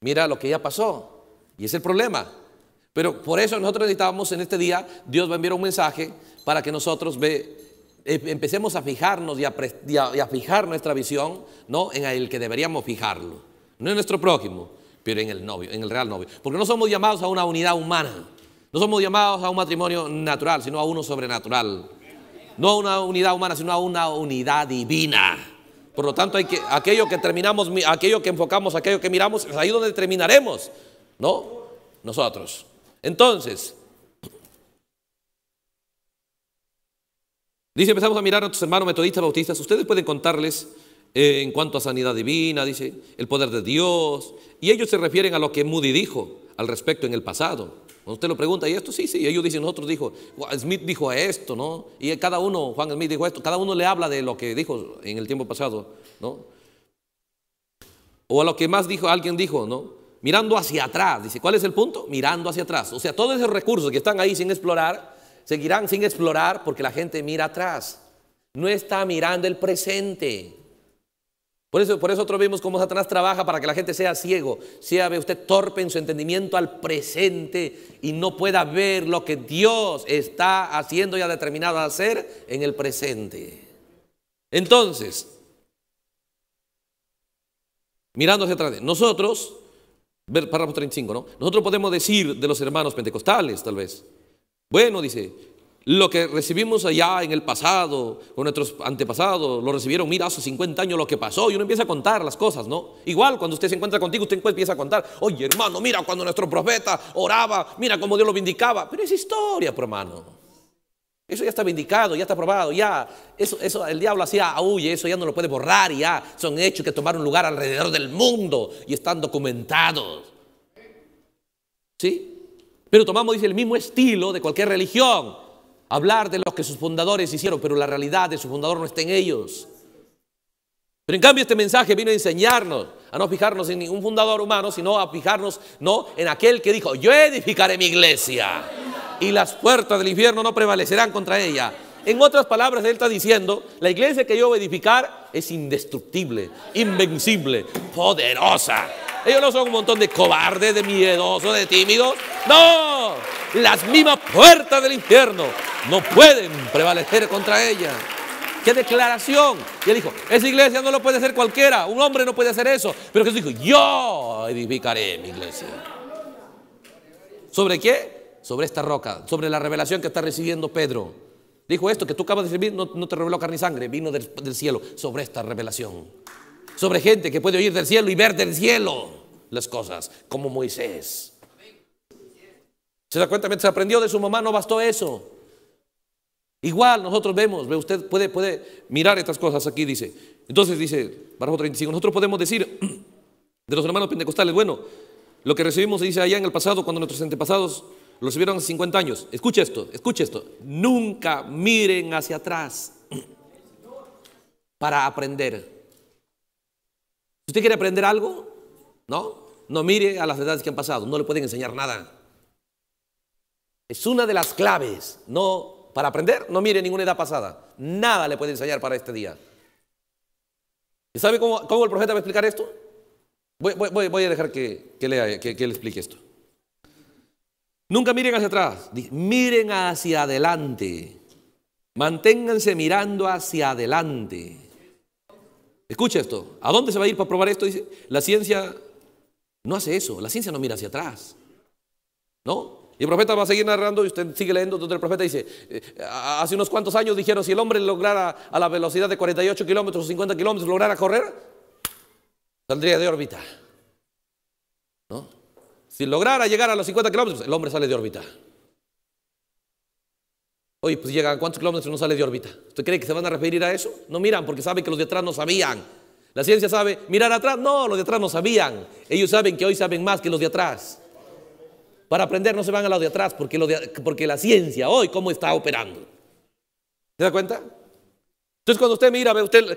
mira lo que ya pasó. Y es el problema. Pero por eso nosotros necesitamos en este día, Dios va a enviar un mensaje para que nosotros ve, eh, empecemos a fijarnos y a, fijar nuestra visión, no en el que deberíamos fijarlo, no en nuestro prójimo, pero en el novio, en el real novio. Porque no somos llamados a una unidad humana, no somos llamados a un matrimonio natural, sino a uno sobrenatural. No a una unidad humana, sino a una unidad divina. Por lo tanto, hay que, aquello que terminamos, aquello que enfocamos, aquello que miramos, es ahí donde terminaremos. ¿No? Nosotros. Entonces, dice, empezamos a mirar a nuestros hermanos metodistas, bautistas, ustedes pueden contarles eh, en cuanto a sanidad divina, dice, el poder de Dios, y ellos se refieren a lo que Moody dijo al respecto en el pasado. Cuando usted lo pregunta, ¿y esto? Sí, sí, ellos dicen, nosotros dijo, Smith dijo esto, ¿no? Y cada uno, Juan Smith dijo esto, cada uno le habla de lo que dijo en el tiempo pasado, ¿no? O a lo que más dijo, alguien dijo, ¿no? mirando hacia atrás. Dice, ¿cuál es el punto? Mirando hacia atrás. O sea, todos esos recursos que están ahí sin explorar, seguirán sin explorar porque la gente mira atrás. No está mirando el presente. Por eso, por eso vemos cómo Satanás trabaja para que la gente sea ciego, sea ve usted torpe en su entendimiento al presente y no pueda ver lo que Dios está haciendo y ha determinado hacer en el presente. Entonces, mirando hacia atrás nosotros, párrafo 35, ¿no? Nosotros podemos decir de los hermanos pentecostales, tal vez. Bueno, dice, lo que recibimos allá en el pasado, con nuestros antepasados, lo recibieron, mira, hace 50 años lo que pasó, y uno empieza a contar las cosas, ¿no? Igual cuando usted se encuentra contigo, usted empieza a contar, oye hermano, mira cuando nuestro profeta oraba, mira cómo Dios lo vindicaba, pero es historia, hermano. Eso ya está vindicado, ya está probado, ya. Eso, eso, el diablo hacía huye, eso ya no lo puede borrar, ya. Son hechos que tomaron lugar alrededor del mundo y están documentados. ¿Sí? Pero tomamos, dice, el mismo estilo de cualquier religión. Hablar de lo que sus fundadores hicieron, pero la realidad de su fundador no está en ellos. Pero en cambio este mensaje vino a enseñarnos a no fijarnos en ningún fundador humano, sino a fijarnos no en aquel que dijo, yo edificaré mi iglesia y las puertas del infierno no prevalecerán contra ella. En otras palabras, él está diciendo, la iglesia que yo voy a edificar es indestructible, invencible, poderosa. Ellos no son un montón de cobardes, de miedosos, de tímidos. No, las mismas puertas del infierno no pueden prevalecer contra ella. ¡Qué declaración! Y él dijo, esa iglesia no lo puede hacer cualquiera, un hombre no puede hacer eso. Pero Jesús dijo, yo edificaré mi iglesia. ¿Sobre qué? sobre esta roca, sobre la revelación que está recibiendo Pedro. Dijo esto que tú acabas de recibir, no, te reveló carne y sangre, vino del, cielo, sobre esta revelación. Sobre gente que puede oír del cielo y ver del cielo las cosas, como Moisés. ¿Se da cuenta? Mientras aprendió de su mamá no bastó eso. Igual nosotros vemos, ve usted puede, puede mirar estas cosas aquí, dice. Entonces dice, Barajo 35, nosotros podemos decir de los hermanos pentecostales, bueno, lo que recibimos se dice allá en el pasado cuando nuestros antepasados lo subieron hace 50 años. Escuche esto, escuche esto. Nunca miren hacia atrás para aprender. Si usted quiere aprender algo, no, no mire a las edades que han pasado, no le pueden enseñar nada. Es una de las claves, no para aprender, no mire ninguna edad pasada. Nada le puede enseñar para este día. ¿Y sabe cómo, el profeta va a explicar esto? Voy, a dejar que, que, que le explique esto. Nunca miren hacia atrás, miren hacia adelante. Manténganse mirando hacia adelante. Escucha esto, ¿a dónde se va a ir para probar esto? la ciencia no hace eso, la ciencia no mira hacia atrás. ¿No? Y el profeta va a seguir narrando y usted sigue leyendo donde el profeta dice, eh, hace unos cuantos años dijeron, si el hombre lograra a la velocidad de 48 kilómetros o 50 kilómetros, lograra correr, saldría de órbita. ¿No? Si lograra llegar a los 50 kilómetros, el hombre sale de órbita. Hoy pues llegan a cuántos kilómetros no sale de órbita. ¿Usted cree que se van a referir a eso? No miran porque saben que los de atrás no sabían. La ciencia sabe, mirar atrás, no, los de atrás no sabían. Ellos saben que hoy saben más que los de atrás. Para aprender no se van a los de atrás porque, porque la ciencia hoy cómo está operando. ¿Se da cuenta? Entonces cuando usted mira, ve usted,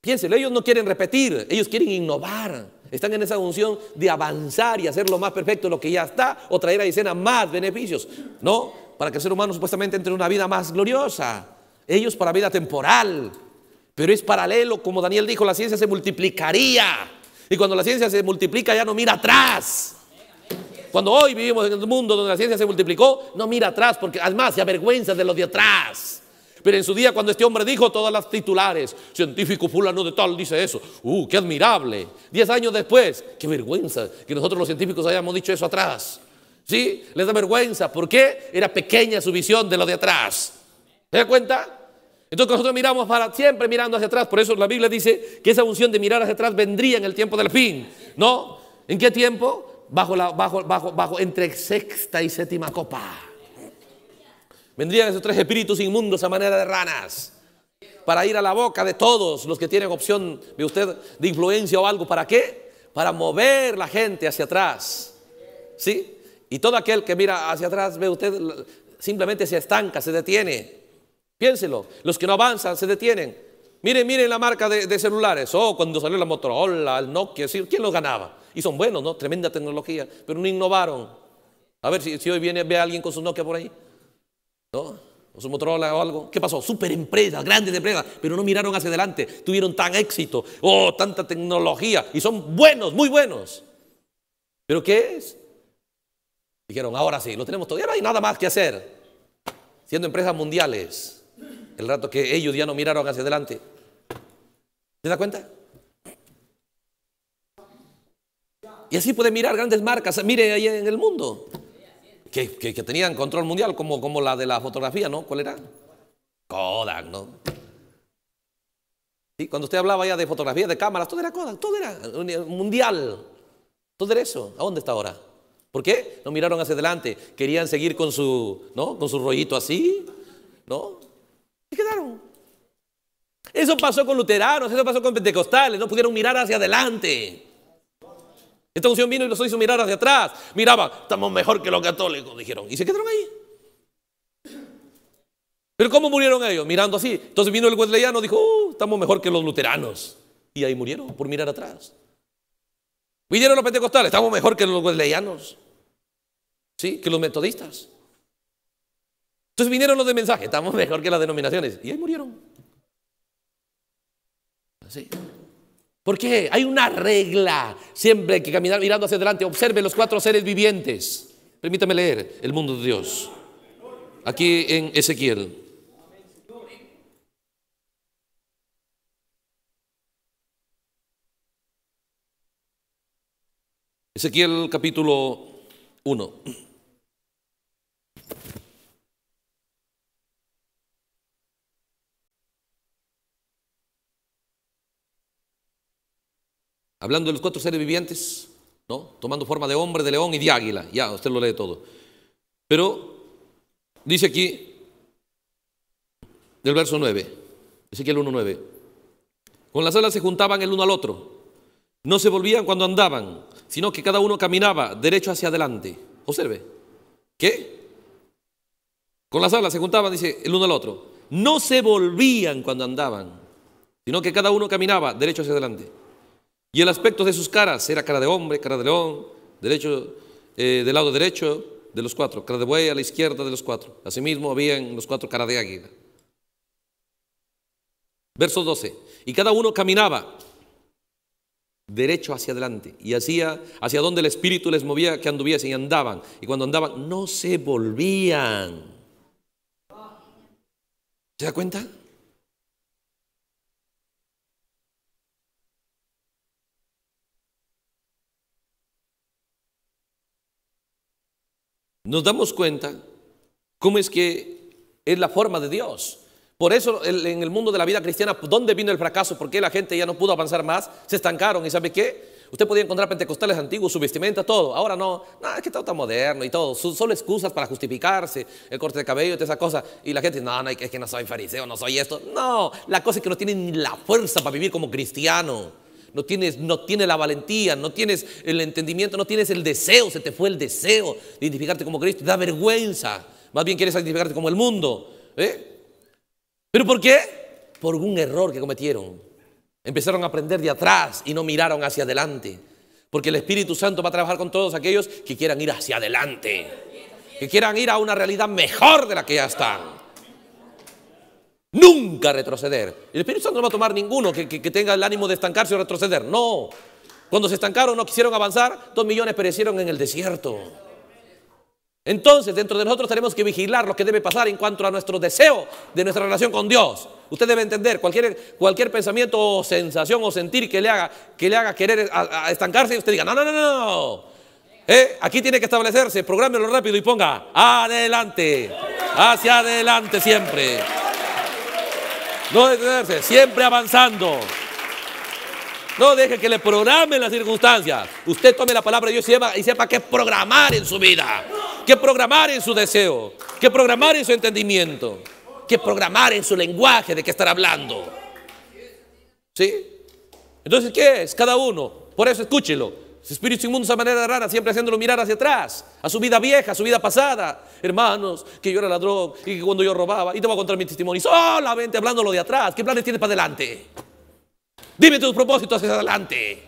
piénselo, ellos no quieren repetir, ellos quieren innovar. Están en esa unción de avanzar y hacer lo más perfecto lo que ya está o traer a escena más beneficios. No, para que el ser humano supuestamente entre en una vida más gloriosa. Ellos para vida temporal. Pero es paralelo, como Daniel dijo, la ciencia se multiplicaría. Y cuando la ciencia se multiplica ya no mira atrás. Cuando hoy vivimos en un mundo donde la ciencia se multiplicó, no mira atrás porque además se avergüenza de los de atrás. Pero en su día cuando este hombre dijo todas las titulares, científico fulano de tal dice eso, ¡uh, qué admirable! Diez años después, qué vergüenza que nosotros los científicos hayamos dicho eso atrás. ¿Sí? Les da vergüenza. ¿Por qué? Era pequeña su visión de lo de atrás. ¿Se da cuenta? Entonces nosotros miramos para siempre mirando hacia atrás. Por eso la Biblia dice que esa unción de mirar hacia atrás vendría en el tiempo del fin. ¿No? ¿En qué tiempo? Bajo la, bajo, bajo, bajo, entre sexta y séptima copa. Vendrían esos tres espíritus inmundos a manera de ranas para ir a la boca de todos los que tienen opción de usted de influencia o algo. ¿Para qué? Para mover la gente hacia atrás. ¿Sí? Y todo aquel que mira hacia atrás, ve usted, simplemente se estanca, se detiene. Piénselo, los que no avanzan se detienen. Miren, miren la marca de, celulares. Oh, cuando salió la Motorola, el Nokia, ¿quién los ganaba? Y son buenos, ¿no? Tremenda tecnología, pero no innovaron. A ver si, hoy viene, ve alguien con su Nokia por ahí. O su Motorola o algo. ¿Qué pasó? Super empresas, grandes empresas, pero no miraron hacia adelante. Tuvieron tan éxito, oh, tanta tecnología, y son buenos, muy buenos. ¿Pero qué es? Dijeron, ahora sí, lo tenemos todo. Ya no hay nada más que hacer. Siendo empresas mundiales, el rato que ellos ya no miraron hacia adelante. ¿Se da cuenta? Y así pueden mirar grandes marcas. Mire ahí en el mundo que, tenían control mundial, como, como la de la fotografía, ¿no? ¿Cuál era? Kodak, ¿no? Y Cuando usted hablaba ya de fotografía, de cámaras, todo era Kodak, todo era eh, mundial. Todo era eso. ¿A dónde está ahora? ¿Por qué? No miraron hacia adelante. Querían seguir con su, ¿no? Con su rollito así, ¿no? Y quedaron. Eso pasó con luteranos, eso pasó con pentecostales, no pudieron mirar hacia adelante. Esta unción vino y los hizo mirar hacia atrás. Miraba, estamos mejor que los católicos, dijeron. Y se quedaron ahí. Pero ¿cómo murieron ellos? Mirando así. Entonces vino el wesleyano, dijo, oh, estamos mejor que los luteranos. Y ahí murieron por mirar atrás. Vinieron los pentecostales, estamos mejor que los wesleyanos. ¿Sí? Que los metodistas. Entonces vinieron los de mensaje, estamos mejor que las denominaciones. Y ahí murieron. Así qué? hay una regla siempre que caminar mirando hacia adelante. Observe los cuatro seres vivientes. Permítame leer el mundo de Dios. Aquí en Ezequiel. Ezequiel capítulo 1. hablando de los cuatro seres vivientes, ¿no? tomando forma de hombre, de león y de águila. Ya, usted lo lee todo. Pero dice aquí, del verso 9, Dice el 1.9, con las alas se juntaban el uno al otro, no se volvían cuando andaban, sino que cada uno caminaba derecho hacia adelante. Observe, ¿qué? Con las alas se juntaban, dice, el uno al otro. No se volvían cuando andaban, sino que cada uno caminaba derecho hacia adelante. Y el aspecto de sus caras era cara de hombre, cara de león, derecho, eh, del lado derecho de los cuatro, cara de buey a la izquierda de los cuatro. Asimismo, habían los cuatro caras de águila. Verso 12. Y cada uno caminaba derecho hacia adelante y hacía hacia donde el espíritu les movía que anduviesen y andaban. Y cuando andaban, no se volvían. ¿Se da cuenta? nos damos cuenta cómo es que es la forma de Dios. Por eso en el mundo de la vida cristiana, ¿dónde vino el fracaso? ¿Por qué la gente ya no pudo avanzar más? Se estancaron y ¿sabe qué? Usted podía encontrar pentecostales antiguos, su vestimenta, todo. Ahora no, no, es que todo está moderno y todo. Solo excusas para justificarse, el corte de cabello y toda esa cosa. Y la gente, no, no, es que no soy fariseo, no soy esto. No, la cosa es que no tienen la fuerza para vivir como cristiano no tienes, no la valentía, no tienes el entendimiento, no tienes el deseo, se te fue el deseo de identificarte como Cristo, da vergüenza, más bien quieres identificarte como el mundo. ¿eh? ¿Pero por qué? Por un error que cometieron. Empezaron a aprender de atrás y no miraron hacia adelante. Porque el Espíritu Santo va a trabajar con todos aquellos que quieran ir hacia adelante, que quieran ir a una realidad mejor de la que ya están. Nunca retroceder. El Espíritu Santo no va a tomar ninguno que, tenga el ánimo de estancarse o retroceder. No. Cuando se estancaron, no quisieron avanzar, dos millones perecieron en el desierto. Entonces, dentro de nosotros tenemos que vigilar lo que debe pasar en cuanto a nuestro deseo de nuestra relación con Dios. Usted debe entender, cualquier, cualquier pensamiento o sensación o sentir que le haga, que le haga querer estancarse, usted diga, no, no, no, no. Eh, aquí tiene que establecerse, prográmelo rápido y ponga, adelante, hacia adelante siempre. No detenerse, siempre avanzando. No deje que le programen las circunstancias. Usted tome la palabra de Dios y sepa, y qué programar en su vida, qué programar en su deseo, qué programar en su entendimiento, qué programar en su lenguaje de qué estar hablando. ¿Sí? Entonces, ¿qué es? Cada uno. Por eso escúchelo espíritu inmundo esa manera rara, siempre haciéndolo mirar hacia atrás, a su vida vieja, a su vida pasada. Hermanos, que yo era ladrón y que cuando yo robaba, y te voy a contar mi testimonio, solamente hablándolo de atrás, ¿qué planes tienes para adelante? Dime tus propósitos hacia adelante.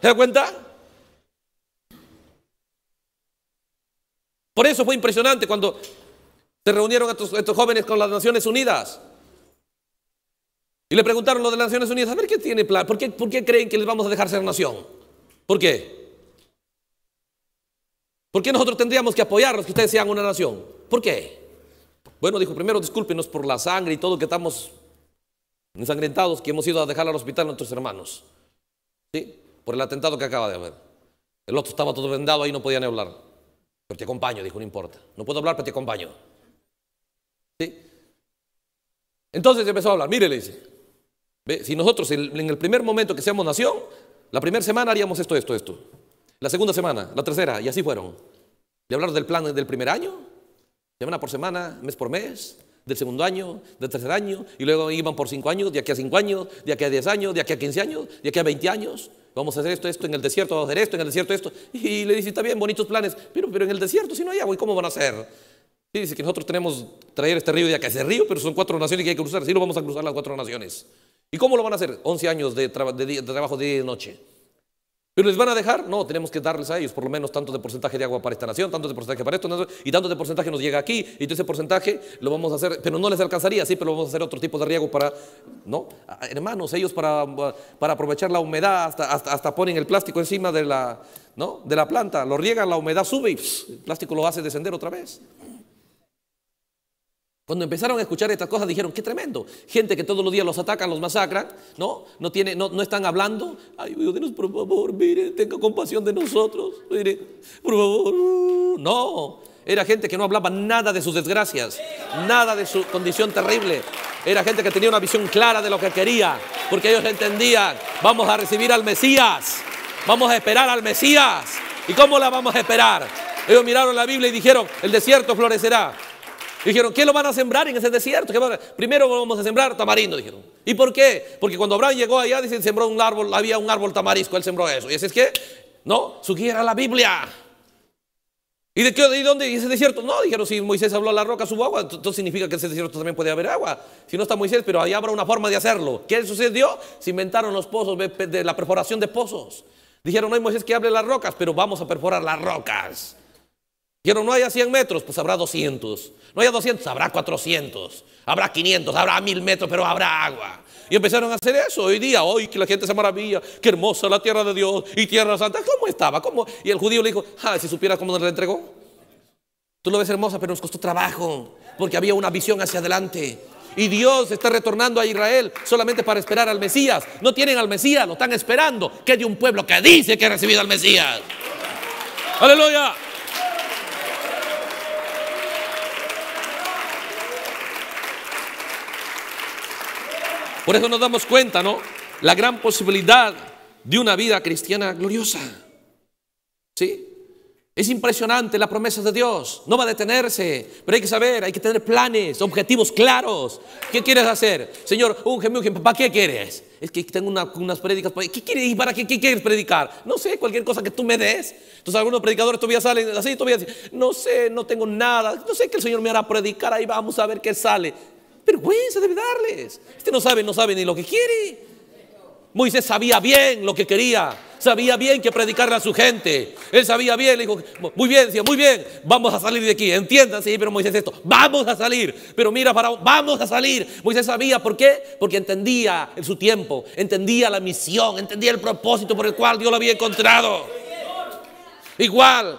¿Te das cuenta? Por eso fue impresionante cuando se reunieron estos, jóvenes con las Naciones Unidas. Y le preguntaron lo de las Naciones Unidas, a ver qué tiene plan, ¿por qué creen que les vamos a dejar ser nación? ¿Por qué? ¿Por qué nosotros tendríamos que apoyarlos que ustedes sean una nación? ¿Por qué? Bueno, dijo primero, discúlpenos por la sangre y todo que estamos ensangrentados, que hemos ido a dejar al hospital a nuestros hermanos. ¿Sí? Por el atentado que acaba de haber. El otro estaba todo vendado ahí, no podía ni hablar. Pero te acompaño, dijo, no importa. No puedo hablar, pero te acompaño. ¿Sí? Entonces empezó a hablar, mire, le dice, si nosotros en el primer momento que seamos nación, la primera semana haríamos esto, esto, esto. La segunda semana, la tercera, y así fueron. Le hablaron del plan del primer año, semana por semana, mes por mes, del segundo año, del tercer año, y luego iban por cinco años, de aquí a cinco años, de aquí a diez años, de aquí a quince años, de aquí a veinte años. Vamos a hacer esto, esto, en el desierto vamos a hacer esto, en el desierto esto. Y le dice, está bien, bonitos planes, pero, pero en el desierto, si no hay agua, ¿y cómo van a hacer? Y dice que nosotros tenemos traer este río de a ese río, pero son cuatro naciones que hay que cruzar, sí lo vamos a cruzar las cuatro naciones. ¿Y cómo lo van a hacer? 11 años de, trabajo de día y noche. ¿Pero les van a dejar? No, tenemos que darles a ellos por lo menos tanto de porcentaje de agua para esta nación, tanto de porcentaje para esto, y tanto de porcentaje nos llega aquí, y todo ese porcentaje lo vamos a hacer, pero no les alcanzaría, sí, pero vamos a hacer otro tipo de riego para, ¿no? Ah, hermanos, ellos para, para aprovechar la humedad, hasta, hasta, ponen el plástico encima de la, de la planta, lo riegan, la humedad sube y el plástico lo hace descender otra vez. Cuando empezaron a escuchar estas cosas dijeron, qué tremendo. Gente que todos los días los atacan, los masacran, ¿no? No, tiene, no, no están hablando. Ay, Dios, por favor, mire, tenga compasión de nosotros. Mire, por favor. No, era gente que no hablaba nada de sus desgracias, nada de su condición terrible. Era gente que tenía una visión clara de lo que quería, porque ellos entendían, vamos a recibir al Mesías, vamos a esperar al Mesías. ¿Y cómo la vamos a esperar? Ellos miraron la Biblia y dijeron, el desierto florecerá, Dijeron, ¿qué lo van a sembrar en ese desierto? Primero vamos a sembrar tamarindo, dijeron. ¿Y por qué? Porque cuando Abraham llegó allá, dicen, sembró un árbol, había un árbol tamarisco, él sembró eso. Y así es que, no, su guía era la Biblia. ¿Y de qué? ¿Y dónde? ¿Y ese desierto? No, dijeron, si Moisés habló a la roca, subo agua. Entonces significa que ese desierto también puede haber agua. Si no está Moisés, pero ahí habrá una forma de hacerlo. ¿Qué sucedió? Se inventaron los pozos, de la perforación de pozos. Dijeron, no hay Moisés que hable las rocas, pero vamos a perforar las rocas. Quiero, no haya 100 metros, pues habrá 200. No haya 200, habrá 400. Habrá 500, habrá 1000 metros, pero habrá agua. Y empezaron a hacer eso. Hoy día, hoy que la gente se maravilla, Qué hermosa la tierra de Dios y tierra santa. ¿Cómo estaba? ¿Cómo? Y el judío le dijo, ah, si supiera cómo nos la entregó. Tú lo ves hermosa, pero nos costó trabajo, porque había una visión hacia adelante. Y Dios está retornando a Israel solamente para esperar al Mesías. No tienen al Mesías, lo están esperando. Que de un pueblo que dice que ha recibido al Mesías. Aleluya. Por eso nos damos cuenta, ¿no? La gran posibilidad de una vida cristiana gloriosa. ¿Sí? Es impresionante la promesa de Dios. No va a detenerse, pero hay que saber, hay que tener planes, objetivos claros. ¿Qué quieres hacer? Señor, un úngeme. ¿Para qué quieres? Es que tengo unas predicas. ¿Qué quieres y para qué, qué, quieres predicar? No sé, cualquier cosa que tú me des. Entonces algunos predicadores todavía salen así, todavía dicen, no sé, no tengo nada. No sé qué el Señor me hará predicar, ahí vamos a ver qué sale. Vergüenza debe darles. Este no sabe, no sabe ni lo que quiere. Moisés sabía bien lo que quería. Sabía bien que predicarle a su gente. Él sabía bien, le dijo, muy bien, decía, muy bien, vamos a salir de aquí. Entiéndanse, sí, pero Moisés esto, vamos a salir. Pero mira, Faraón, vamos a salir. Moisés sabía, ¿por qué? Porque entendía en su tiempo, entendía la misión, entendía el propósito por el cual Dios lo había encontrado. Igual,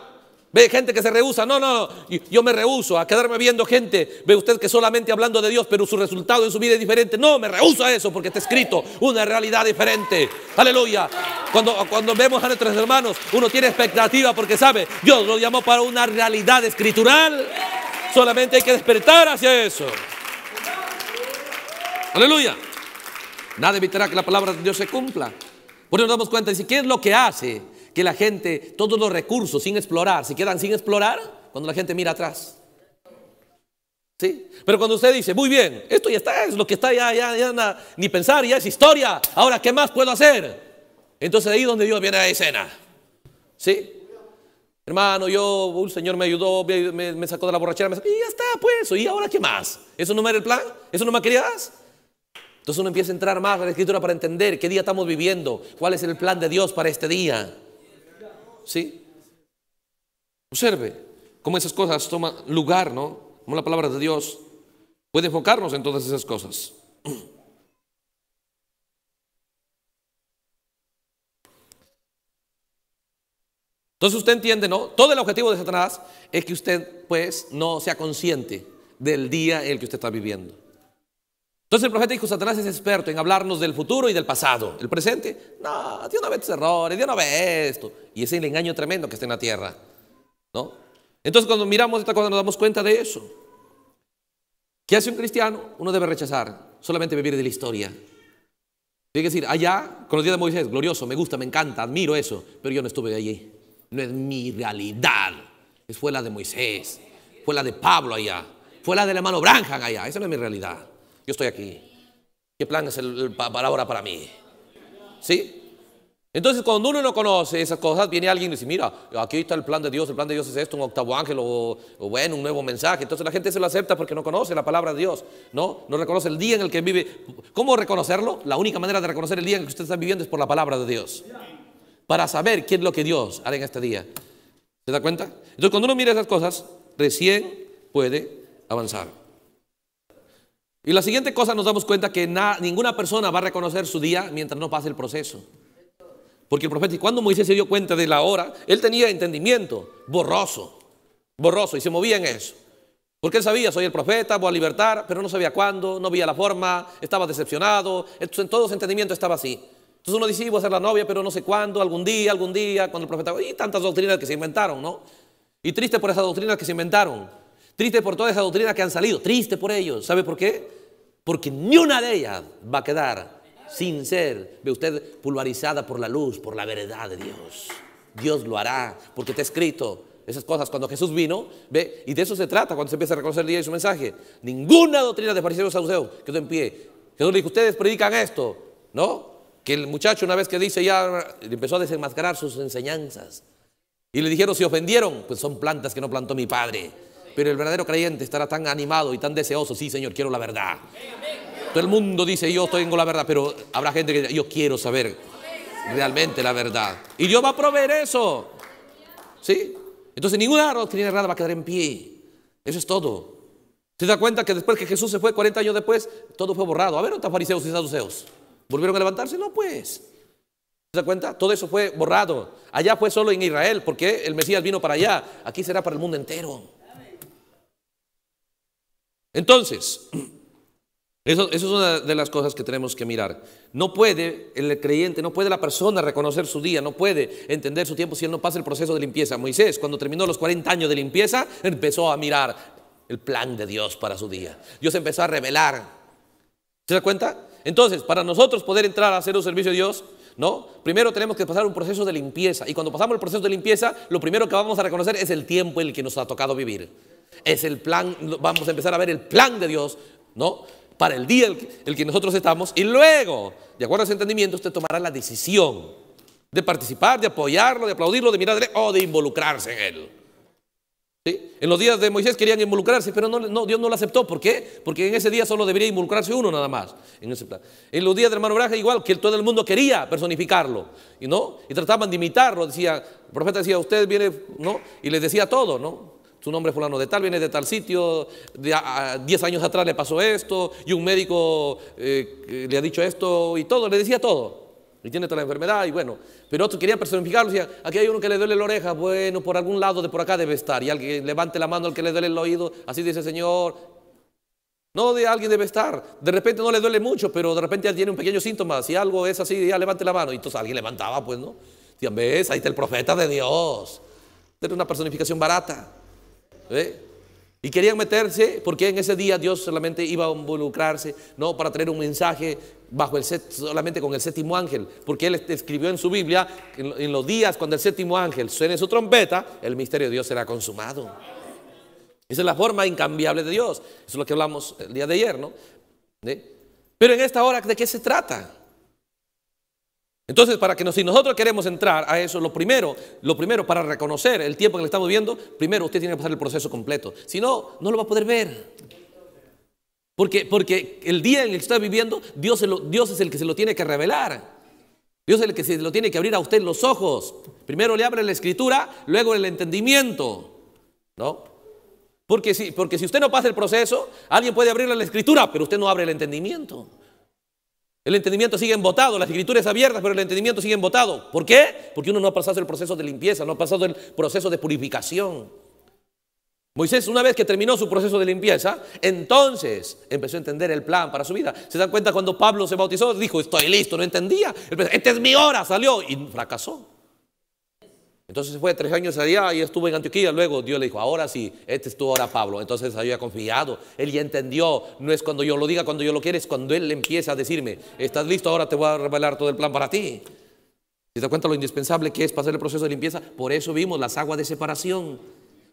Ve gente que se rehúsa, no, no, yo me rehúso a quedarme viendo gente. Ve usted que solamente hablando de Dios, pero su resultado en su vida es diferente. No, me rehúso a eso porque está escrito una realidad diferente. Aleluya. Cuando, cuando vemos a nuestros hermanos, uno tiene expectativa porque sabe, Dios lo llamó para una realidad escritural. Solamente hay que despertar hacia eso. Aleluya. Nada evitará que la palabra de Dios se cumpla. Por eso nos damos cuenta, dice, ¿qué es lo que hace? que la gente, todos los recursos sin explorar, se quedan sin explorar cuando la gente mira atrás. ¿Sí? Pero cuando usted dice, muy bien, esto ya está, es lo que está, ya, ya, ni pensar, ya es historia, ahora ¿qué más puedo hacer? Entonces ahí es donde Dios viene a la escena. ¿Sí? Hermano, yo, un Señor me ayudó, me, sacó de la borrachera, me sacó, y ya está, pues, y ahora qué más? ¿Eso no era el plan? ¿Eso no me querías? Entonces uno empieza a entrar más a la escritura para entender qué día estamos viviendo, cuál es el plan de Dios para este día. ¿sí? Observe cómo esas cosas toman lugar, ¿no? Como la palabra de Dios puede enfocarnos en todas esas cosas. Entonces usted entiende, ¿no? Todo el objetivo de Satanás es que usted pues no sea consciente del día en el que usted está viviendo. Entonces el profeta dijo, Satanás es experto en hablarnos del futuro y del pasado. El presente, no, Dios no ve tus errores, Dios no ve esto. Y ese es el engaño tremendo que está en la tierra. ¿no? Entonces cuando miramos esta cosa nos damos cuenta de eso. ¿Qué hace un cristiano? Uno debe rechazar, solamente vivir de la historia. Tiene que decir, allá, con los días de Moisés, glorioso, me gusta, me encanta, admiro eso, pero yo no estuve allí. No es mi realidad. Fue la de Moisés, fue la de Pablo allá, fue la de la mano Branham allá, esa no es mi realidad. Yo estoy aquí. ¿Qué plan es la palabra para mí? ¿Sí? Entonces, cuando uno no conoce esas cosas, viene alguien y dice, mira, aquí está el plan de Dios, el plan de Dios es esto, un octavo ángel o, o, bueno, un nuevo mensaje. Entonces la gente se lo acepta porque no conoce la palabra de Dios, ¿no? No reconoce el día en el que vive. ¿Cómo reconocerlo? La única manera de reconocer el día en el que usted está viviendo es por la palabra de Dios. Para saber qué es lo que Dios hará en este día. ¿Se da cuenta? Entonces, cuando uno mira esas cosas, recién puede avanzar. Y la siguiente cosa nos damos cuenta que ninguna persona va a reconocer su día mientras no pase el proceso. Porque el profeta, cuando Moisés se dio cuenta de la hora, él tenía entendimiento borroso, borroso, y se movía en eso. Porque él sabía, soy el profeta, voy a libertar, pero no sabía cuándo, no veía la forma, estaba decepcionado. Entonces, en todo su entendimiento estaba así. Entonces uno dice, voy a ser la novia, pero no sé cuándo, algún día, algún día, cuando el profeta... Y tantas doctrinas que se inventaron, ¿no? Y triste por esas doctrinas que se inventaron. Triste por todas esas doctrinas que han salido, triste por ellos. ¿Sabe por qué? Porque ni una de ellas va a quedar sin ser, ve usted, pulverizada por la luz, por la verdad de Dios. Dios lo hará, porque está escrito esas cosas cuando Jesús vino, ve, y de eso se trata cuando se empieza a reconocer el día de su mensaje. Ninguna doctrina de fariseos que quedó en pie. Jesús le dijo, ustedes predican esto, ¿no? Que el muchacho una vez que dice ya empezó a desenmascarar sus enseñanzas. Y le dijeron, si ofendieron, pues son plantas que no plantó mi padre. Pero el verdadero creyente estará tan animado y tan deseoso, sí Señor, quiero la verdad. Todo el mundo dice, yo tengo la verdad, pero habrá gente que dice, yo quiero saber realmente la verdad. Y Dios va a proveer eso. ¿Sí? Entonces ninguna doctrina tiene va a quedar en pie. Eso es todo. ¿Se da cuenta que después que Jesús se fue, 40 años después, todo fue borrado? A ver, otros fariseos y saduceos? ¿Volvieron a levantarse? No, pues. ¿Se da cuenta? Todo eso fue borrado. Allá fue solo en Israel, porque el Mesías vino para allá. Aquí será para el mundo entero. Entonces, eso, es una de las cosas que tenemos que mirar. No puede el creyente, no puede la persona reconocer su día, no puede entender su tiempo si él no pasa el proceso de limpieza. Moisés, cuando terminó los 40 años de limpieza, empezó a mirar el plan de Dios para su día. Dios empezó a revelar. ¿Se da cuenta? Entonces, para nosotros poder entrar a hacer un servicio de Dios, ¿no? Primero tenemos que pasar un proceso de limpieza. Y cuando pasamos el proceso de limpieza, lo primero que vamos a reconocer es el tiempo en el que nos ha tocado vivir. Es el plan, vamos a empezar a ver el plan de Dios, ¿no? Para el día en el que nosotros estamos. Y luego, de acuerdo a ese entendimiento, usted tomará la decisión de participar, de apoyarlo, de aplaudirlo, de mirarle o de involucrarse en él. En los días de Moisés querían involucrarse, pero no, Dios no lo aceptó. ¿Por qué? Porque en ese día solo debería involucrarse uno nada más. En, ese plan. en los días del hermano Braja, igual que todo el mundo quería personificarlo. ¿no? Y trataban de imitarlo. Decía, el profeta decía, usted viene, ¿no? Y les decía todo, ¿no? Su nombre es fulano de tal, viene de tal sitio, 10 años atrás le pasó esto, y un médico eh, eh, le ha dicho esto, y todo, le decía todo. Y tiene toda la enfermedad, y bueno. Pero otros querían personificarlo, decían, aquí hay uno que le duele la oreja, bueno, por algún lado de por acá debe estar. Y alguien levante la mano al que le duele el oído, así dice el Señor. No, de alguien debe estar. De repente no le duele mucho, pero de repente tiene un pequeño síntoma. Si algo es así, ya levante la mano. Y entonces alguien levantaba, pues, ¿no? Decían, ves, ahí está el profeta de Dios. Era una personificación barata. Y querían meterse porque en ese día Dios solamente iba a involucrarse, no para traer un mensaje bajo el solamente con el séptimo ángel, porque él escribió en su Biblia en, los días cuando el séptimo ángel suene su trompeta, el misterio de Dios será consumado. Esa es la forma incambiable de Dios. Eso es lo que hablamos el día de ayer, ¿no? Pero en esta hora, ¿de qué se trata? Entonces, para que si nosotros queremos entrar a eso, lo primero, lo primero para reconocer el tiempo que le estamos viviendo, primero usted tiene que pasar el proceso completo. Si no, no lo va a poder ver. Porque, porque el día en el que está viviendo, Dios, Dios es el que se lo tiene que revelar. Dios es el que se lo tiene que abrir a usted los ojos. Primero le abre la escritura, luego el entendimiento. ¿No? Porque si, porque si usted no pasa el proceso, alguien puede abrirle la escritura, pero usted no abre el entendimiento. El entendimiento sigue embotado, las escrituras abiertas, pero el entendimiento sigue embotado. ¿Por qué? Porque uno no ha pasado el proceso de limpieza, no ha pasado el proceso de purificación. Moisés, una vez que terminó su proceso de limpieza, entonces empezó a entender el plan para su vida. ¿Se dan cuenta cuando Pablo se bautizó? Dijo, estoy listo, no entendía. Esta es mi hora, salió y fracasó. Entonces fue tres años allá y estuvo en Antioquía. Luego Dios le dijo, ahora sí, este estuvo ahora Pablo. Entonces había confiado. Él ya entendió. No es cuando yo lo diga, cuando yo lo quiera, es cuando Él empieza a decirme, estás listo, ahora te voy a revelar todo el plan para ti. ¿Te das cuenta lo indispensable que es pasar el proceso de limpieza? Por eso vimos las aguas de separación.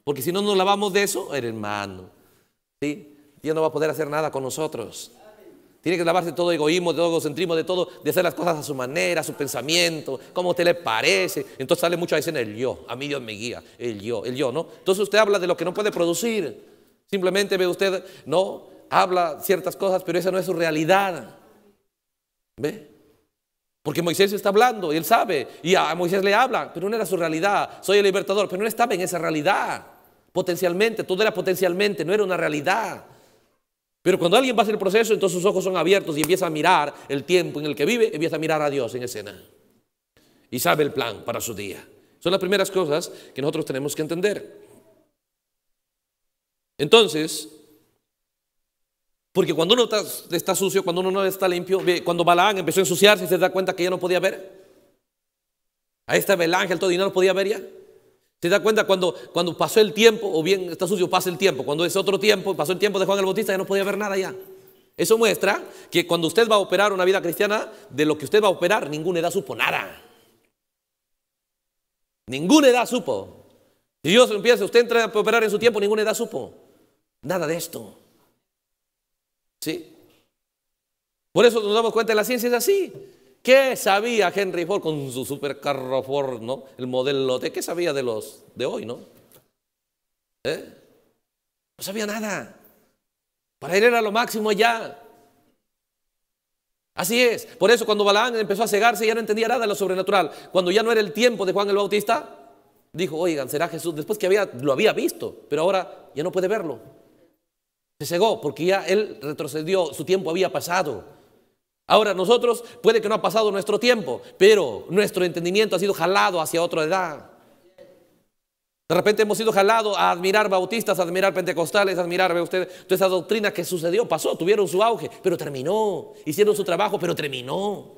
Porque si no nos lavamos de eso, hermano, ¿sí? Dios no va a poder hacer nada con nosotros. Tiene que lavarse todo egoísmo, de todo egocentrismo, de todo, de hacer las cosas a su manera, a su pensamiento, como a usted le parece. Entonces sale muchas veces en el yo, a mí Dios me guía, el yo, el yo, ¿no? Entonces usted habla de lo que no puede producir. Simplemente ve usted, no, habla ciertas cosas, pero esa no es su realidad. ¿Ve? Porque Moisés está hablando y él sabe, y a Moisés le habla, pero no era su realidad. Soy el libertador, pero no estaba en esa realidad. Potencialmente, todo era potencialmente, no era una realidad. Pero cuando alguien va hacer el proceso, entonces sus ojos son abiertos y empieza a mirar el tiempo en el que vive, empieza a mirar a Dios en escena. Y sabe el plan para su día. Son las primeras cosas que nosotros tenemos que entender. Entonces, porque cuando uno está, sucio, cuando uno no está limpio, cuando Balán empezó a ensuciarse, se da cuenta que ya no podía ver. Ahí estaba el ángel todo y no lo podía ver ya. Se da cuenta cuando, cuando pasó el tiempo, o bien está sucio, pasa el tiempo? Cuando es otro tiempo, pasó el tiempo de Juan el Bautista, ya no podía ver nada ya. Eso muestra que cuando usted va a operar una vida cristiana, de lo que usted va a operar, ninguna edad supo nada. Ninguna edad supo. Si Dios empieza, usted entra a operar en su tiempo, ninguna edad supo. Nada de esto. ¿Sí? Por eso nos damos cuenta, la ciencia es así. ¿Qué sabía Henry Ford con su supercarro Ford, ¿no? El modelo ¿de ¿Qué sabía de los de hoy, no? ¿Eh? No sabía nada. Para él era lo máximo ya. Así es. Por eso cuando Balán empezó a cegarse ya no entendía nada de lo sobrenatural. Cuando ya no era el tiempo de Juan el Bautista, dijo, oigan, será Jesús. Después que había, lo había visto, pero ahora ya no puede verlo. Se cegó porque ya él retrocedió, su tiempo había pasado. Ahora nosotros puede que no ha pasado nuestro tiempo, pero nuestro entendimiento ha sido jalado hacia otra edad. De repente hemos sido jalados a admirar bautistas, a admirar pentecostales, a admirar, ve usted, toda esa doctrina que sucedió, pasó, tuvieron su auge, pero terminó. Hicieron su trabajo, pero terminó.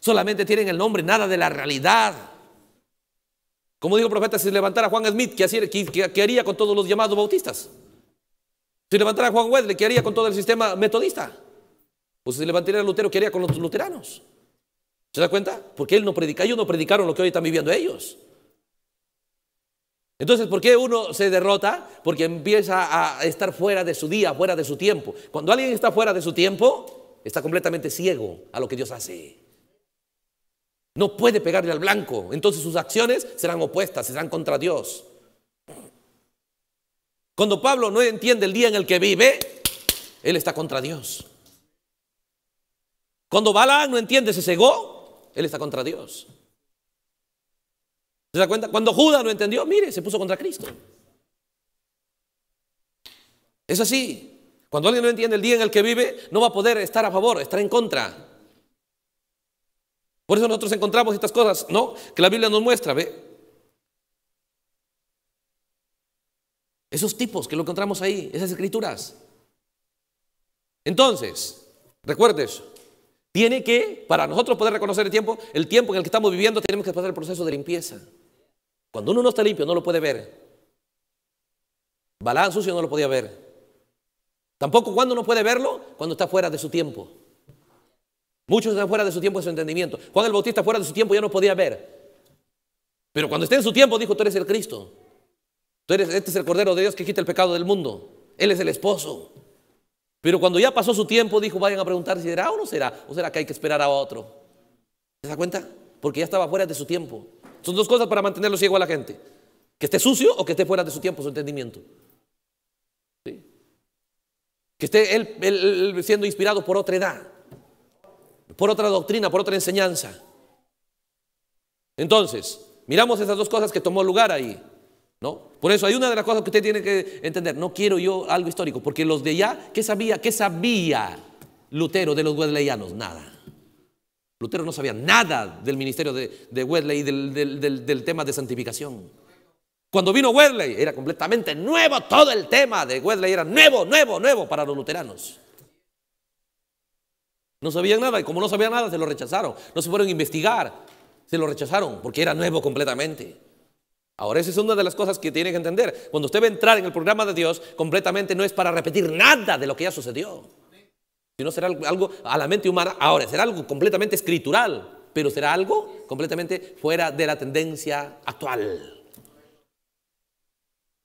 Solamente tienen el nombre, nada de la realidad. Como dijo el profeta, si levantara Juan Smith, ¿qué, haría con todos los llamados bautistas? Si levantara Juan Wesley, ¿qué haría con todo el sistema metodista? Pues si levantaría a Lutero, quería con los luteranos? ¿Se da cuenta? Porque él no predica, ellos no predicaron lo que hoy están viviendo ellos. Entonces, ¿por qué uno se derrota? Porque empieza a estar fuera de su día, fuera de su tiempo. Cuando alguien está fuera de su tiempo, está completamente ciego a lo que Dios hace. No puede pegarle al blanco. Entonces sus acciones serán opuestas, serán contra Dios. Cuando Pablo no entiende el día en el que vive, él está contra Dios. Cuando Balaam no entiende, se cegó, él está contra Dios. ¿Se da cuenta? Cuando Judas no entendió, mire, se puso contra Cristo. Es así. Cuando alguien no entiende el día en el que vive, no va a poder estar a favor, estar en contra. Por eso nosotros encontramos estas cosas, ¿no? Que la Biblia nos muestra, ¿ve? Esos tipos que lo encontramos ahí, esas escrituras. Entonces, recuerde eso. Tiene que, para nosotros poder reconocer el tiempo, el tiempo en el que estamos viviendo, tenemos que pasar el proceso de limpieza. Cuando uno no está limpio, no lo puede ver. Balán sucio no lo podía ver. Tampoco cuando no puede verlo, cuando está fuera de su tiempo. Muchos están fuera de su tiempo de su entendimiento. Juan el Bautista fuera de su tiempo ya no podía ver. Pero cuando esté en su tiempo, dijo, tú eres el Cristo. Tú eres, este es el Cordero de Dios que quita el pecado del mundo. Él es el esposo. Pero cuando ya pasó su tiempo, dijo, vayan a preguntar si será o no será, o será que hay que esperar a otro. ¿Se da cuenta? Porque ya estaba fuera de su tiempo. Son dos cosas para mantenerlo ciego a la gente. Que esté sucio o que esté fuera de su tiempo, su entendimiento. Que esté él siendo inspirado por otra edad, por otra doctrina, por otra enseñanza. Entonces, miramos esas dos cosas que tomó lugar ahí. Por eso hay una de las cosas que usted tiene que entender. No quiero yo algo histórico, porque los de allá, ¿qué sabía? ¿Qué sabía Lutero de los wesleyanos? Nada. Lutero no sabía nada del ministerio de, de Wesley y del, tema de santificación. Cuando vino Wesley era completamente nuevo todo el tema de Wesley, era nuevo, nuevo, nuevo para los luteranos. No sabían nada y como no sabían nada se lo rechazaron. No se fueron a investigar, se lo rechazaron porque era nuevo completamente. Ahora esa es una de las cosas que tiene que entender. Cuando usted va a entrar en el programa de Dios, completamente no es para repetir nada de lo que ya sucedió. Sino será algo a la mente humana. Ahora, será algo completamente escritural, pero será algo completamente fuera de la tendencia actual.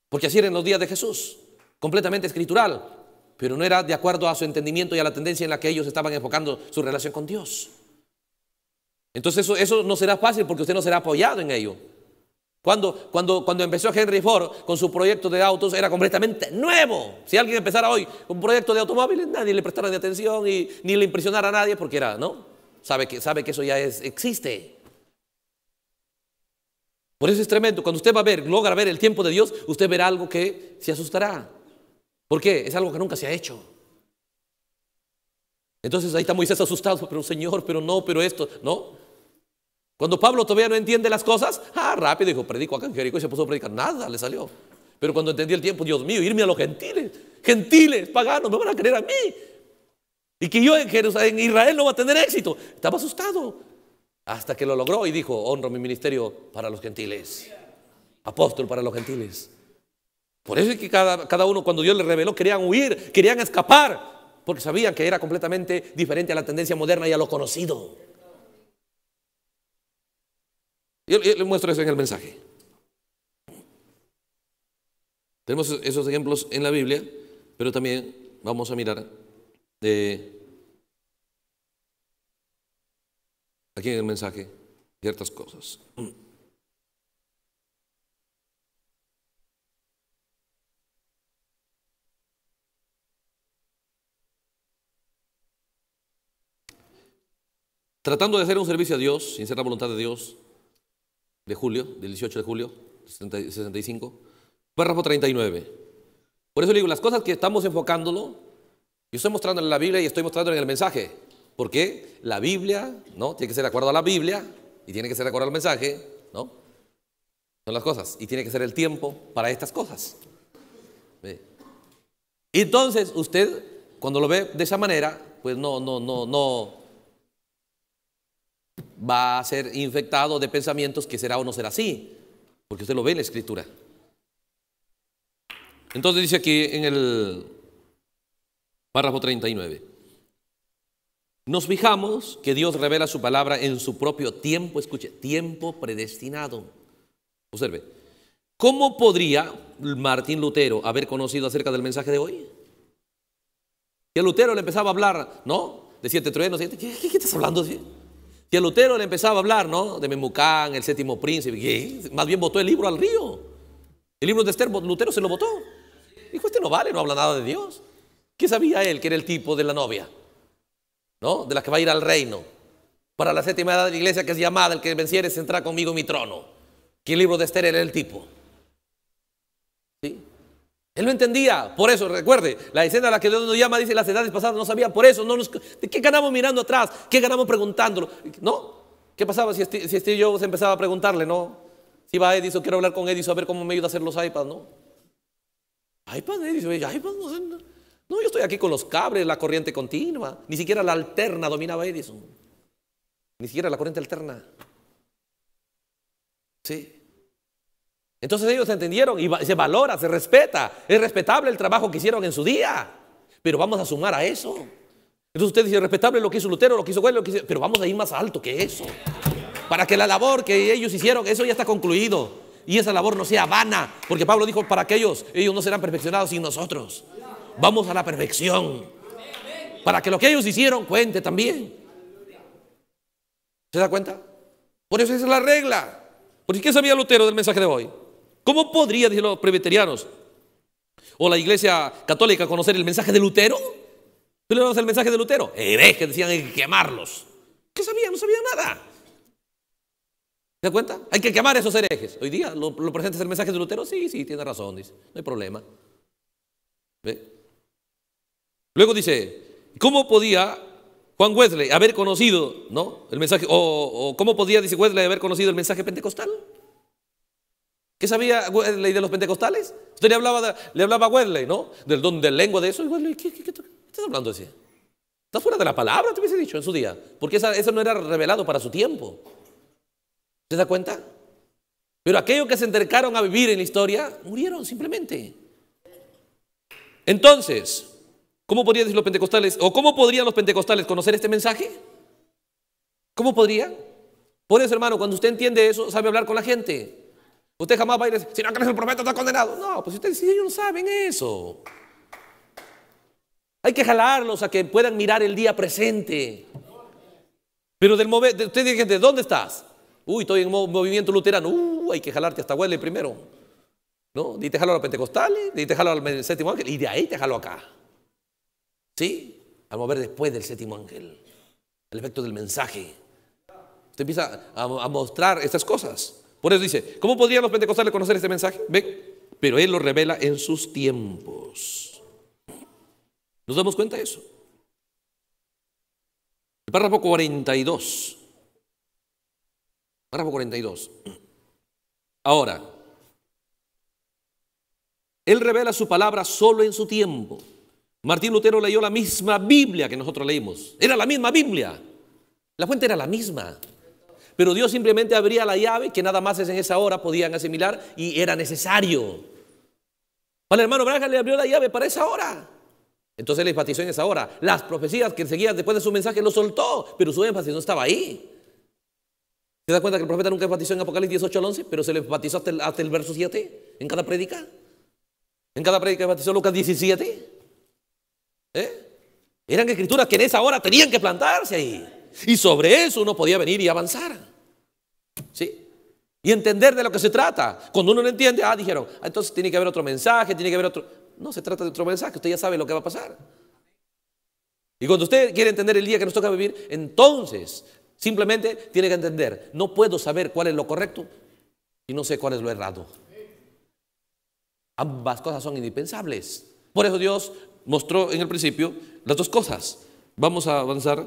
Porque así era en los días de Jesús, completamente escritural, pero no era de acuerdo a su entendimiento y a la tendencia en la que ellos estaban enfocando su relación con Dios. Entonces eso no será fácil porque usted no será apoyado en ello. Cuando, cuando, cuando empezó Henry Ford con su proyecto de autos era completamente nuevo. Si alguien empezara hoy con un proyecto de automóviles, nadie le prestara ni atención y, ni le impresionara a nadie porque era, ¿no? Sabe que, sabe que eso ya existe. Por eso es tremendo. Cuando usted va a ver, logra ver el tiempo de Dios, usted verá algo que se asustará. ¿Por qué? Es algo que nunca se ha hecho. Entonces ahí está Moisés asustado, pero Señor, pero no, pero esto, no. Cuando Pablo todavía no entiende las cosas, ah, rápido dijo, predico acá en Jericó y se puso a predicar, nada le salió. Pero cuando entendió el tiempo, Dios mío, irme a los gentiles, gentiles, paganos, me van a creer a mí. Y que yo en Jerusalén, en Israel no va a tener éxito. Estaba asustado. Hasta que lo logró y dijo, honro mi ministerio para los gentiles. Apóstol para los gentiles. Por eso es que cada, cada uno, cuando Dios le reveló, querían huir, querían escapar, porque sabían que era completamente diferente a la tendencia moderna y a lo conocido. Yo, le muestro eso en el mensaje. Tenemos esos ejemplos en la Biblia, pero también vamos a mirar de aquí en el mensaje ciertas cosas. Tratando de hacer un servicio a Dios, sin ser la voluntad de Dios, de julio, del 18 de julio, 65, párrafo 39. Por eso digo, las cosas que estamos enfocándolo, yo estoy mostrando en la Biblia y estoy mostrando en el mensaje. Porque la Biblia, ¿no? Tiene que ser de acuerdo a la Biblia y tiene que ser de acuerdo al mensaje, ¿no? Son las cosas. Y tiene que ser el tiempo para estas cosas. entonces usted, cuando lo ve de esa manera, pues no, no, no, no, va a ser infectado de pensamientos que será o no será así, porque usted lo ve en la escritura. Entonces dice aquí en el párrafo 39, nos fijamos que Dios revela su palabra en su propio tiempo, escuche, tiempo predestinado. Observe, ¿cómo podría Martín Lutero haber conocido acerca del mensaje de hoy? Que Lutero le empezaba a hablar, ¿no? De siete truenos, ¿qué, qué, estás hablando? así? a Lutero le empezaba a hablar, ¿no? De Memucán, el séptimo príncipe. Más bien votó el libro al río. El libro de Esther, Lutero se lo votó. Dijo, este no vale, no habla nada de Dios. ¿Qué sabía él que era el tipo de la novia? ¿No? De la que va a ir al reino. Para la séptima edad de la iglesia que es llamada, el que venciere es entrar conmigo en mi trono. ¿Qué libro de Esther era el tipo? Él no entendía, por eso, recuerde, la escena a la que Dios nos llama dice, las edades pasadas no sabía por eso, no nos, ¿de qué ganamos mirando atrás? ¿Qué ganamos preguntándolo? ¿No? ¿Qué pasaba si este, yo yo empezaba a preguntarle, no? Si va a Edison, quiero hablar con Edison a ver cómo me ayuda a hacer los iPads, ¿no? iPad, Edison, iPad, pues, no No, yo estoy aquí con los cables, la corriente continua. Ni siquiera la alterna dominaba Edison. Ni siquiera la corriente alterna. Sí. Entonces ellos entendieron y se valora, se respeta. Es respetable el trabajo que hicieron en su día. Pero vamos a sumar a eso. Entonces usted dice, respetable lo que hizo Lutero, lo que hizo lo que hizo... Pero vamos a ir más alto que eso. Para que la labor que ellos hicieron, eso ya está concluido. Y esa labor no sea vana. Porque Pablo dijo, para aquellos, ellos no serán perfeccionados sin nosotros. Vamos a la perfección. Para que lo que ellos hicieron cuente también. ¿Se da cuenta? Por eso es la regla. ¿Por qué sabía Lutero del mensaje de hoy? ¿Cómo podría, dicen los presbiterianos, o la iglesia católica conocer el mensaje de Lutero? ¿Tú le el mensaje de Lutero? Herejes, decían hay que quemarlos. ¿Qué sabía? No sabía nada. ¿Se da cuenta? Hay que quemar esos herejes. Hoy día, ¿lo, lo el mensaje de Lutero? Sí, sí, tiene razón, dice. No hay problema. Luego dice, ¿cómo podía Juan Wesley haber conocido, ¿no? El mensaje, o, o cómo podía, dice Wesley, haber conocido el mensaje pentecostal? ¿Qué sabía Wesley de los pentecostales? Usted le hablaba, le hablaba a Wesley, ¿no? Del don de lengua de eso. Y ¿qué, estás hablando así? Estás fuera de la palabra, te hubiese dicho en su día. Porque eso no era revelado para su tiempo. ¿Se da cuenta? Pero aquellos que se acercaron a vivir en la historia murieron simplemente. Entonces, ¿cómo podrían decir los pentecostales? ¿O cómo podrían los pentecostales conocer este mensaje? ¿Cómo podrían? Por eso, hermano, cuando usted entiende eso, sabe hablar con la gente. Usted jamás va a ir a decir, si no crees el profeta está condenado. No, pues ustedes si ellos no saben eso. Hay que jalarlos a que puedan mirar el día presente. Pero del momento, usted dice, ¿de dónde estás? Uy, estoy en movimiento luterano. Uh, hay que jalarte hasta Huele primero. ¿No? y te jalo a los pentecostales, y te jalo al séptimo ángel, y de ahí te jalo acá. ¿Sí? Al mover después del séptimo ángel. El efecto del mensaje. Usted empieza a, a mostrar estas cosas. Por eso dice, ¿cómo podrían los pentecostales conocer este mensaje? Ve, Pero Él lo revela en sus tiempos. ¿Nos damos cuenta de eso? El párrafo 42. Párrafo 42. Ahora, Él revela su palabra solo en su tiempo. Martín Lutero leyó la misma Biblia que nosotros leímos. Era la misma Biblia. La fuente era la misma. Pero Dios simplemente abría la llave que nada más en esa hora podían asimilar y era necesario. Al hermano Branham le abrió la llave para esa hora. Entonces le enfatizó en esa hora. Las profecías que seguían después de su mensaje lo soltó, pero su énfasis no estaba ahí. ¿Se da cuenta que el profeta nunca enfatizó en Apocalipsis 18 al 11? Pero se le enfatizó hasta el, verso 7 en cada predica. En cada predica enfatizó Lucas 17. ¿Eh? Eran escrituras que en esa hora tenían que plantarse ahí. Y sobre eso uno podía venir y avanzar. ¿Sí? Y entender de lo que se trata. Cuando uno no entiende, ah, dijeron, ah, entonces tiene que haber otro mensaje, tiene que haber otro... No, se trata de otro mensaje, usted ya sabe lo que va a pasar. Y cuando usted quiere entender el día que nos toca vivir, entonces simplemente tiene que entender, no puedo saber cuál es lo correcto y no sé cuál es lo errado. Ambas cosas son indispensables. Por eso Dios mostró en el principio las dos cosas. Vamos a avanzar.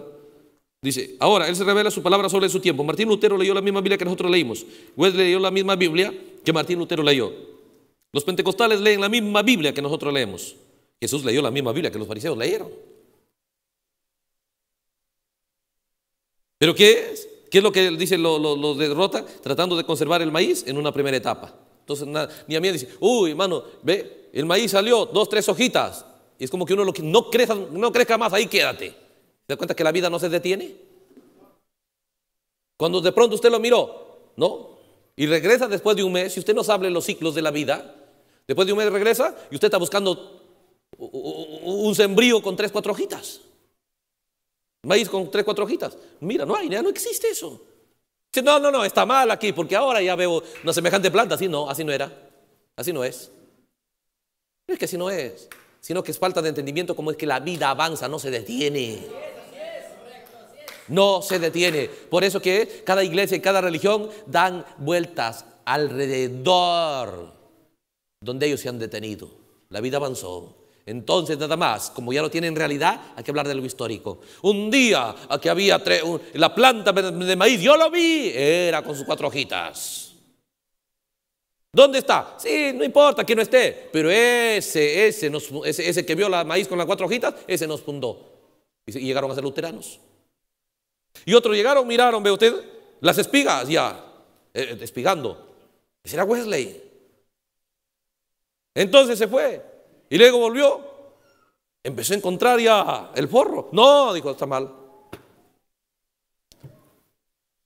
Dice, ahora él se revela su palabra sobre su tiempo. Martín Lutero leyó la misma Biblia que nosotros leímos. Wesley leyó la misma Biblia que Martín Lutero leyó. Los pentecostales leen la misma Biblia que nosotros leemos. Jesús leyó la misma Biblia que los fariseos leyeron. ¿Pero qué es? ¿Qué es lo que dice lo, derrota? Tratando de conservar el maíz en una primera etapa. Entonces, ni a mí dice, uy, hermano, ve, el maíz salió dos, tres hojitas. Y es como que uno lo que no crezca, no crezca más, ahí quédate. ¿Te cuenta que la vida no se detiene? Cuando de pronto usted lo miró, ¿no? Y regresa después de un mes, si usted no sabe los ciclos de la vida, después de un mes regresa y usted está buscando un sembrío con tres, cuatro hojitas. Maíz con tres, cuatro hojitas. Mira, no hay, no existe eso. no, no, no, está mal aquí, porque ahora ya veo una semejante planta. Así no, así no era. Así no es. es que así no es, sino que es falta de entendimiento como es que la vida avanza, no se detiene. No se detiene. Por eso que cada iglesia y cada religión dan vueltas alrededor donde ellos se han detenido. La vida avanzó. Entonces, nada más, como ya lo tienen realidad, hay que hablar de lo histórico. Un día que había la planta de maíz, yo lo vi, era con sus cuatro hojitas. ¿Dónde está? Sí, no importa que no esté, pero ese, ese, ese, ese que vio la maíz con las cuatro hojitas, ese nos fundó. Y llegaron a ser luteranos. Y otros llegaron, miraron, ve usted, las espigas ya, eh, eh, espigando. Ese era Wesley. Entonces se fue. Y luego volvió. Empezó a encontrar ya el forro. No, dijo, está mal.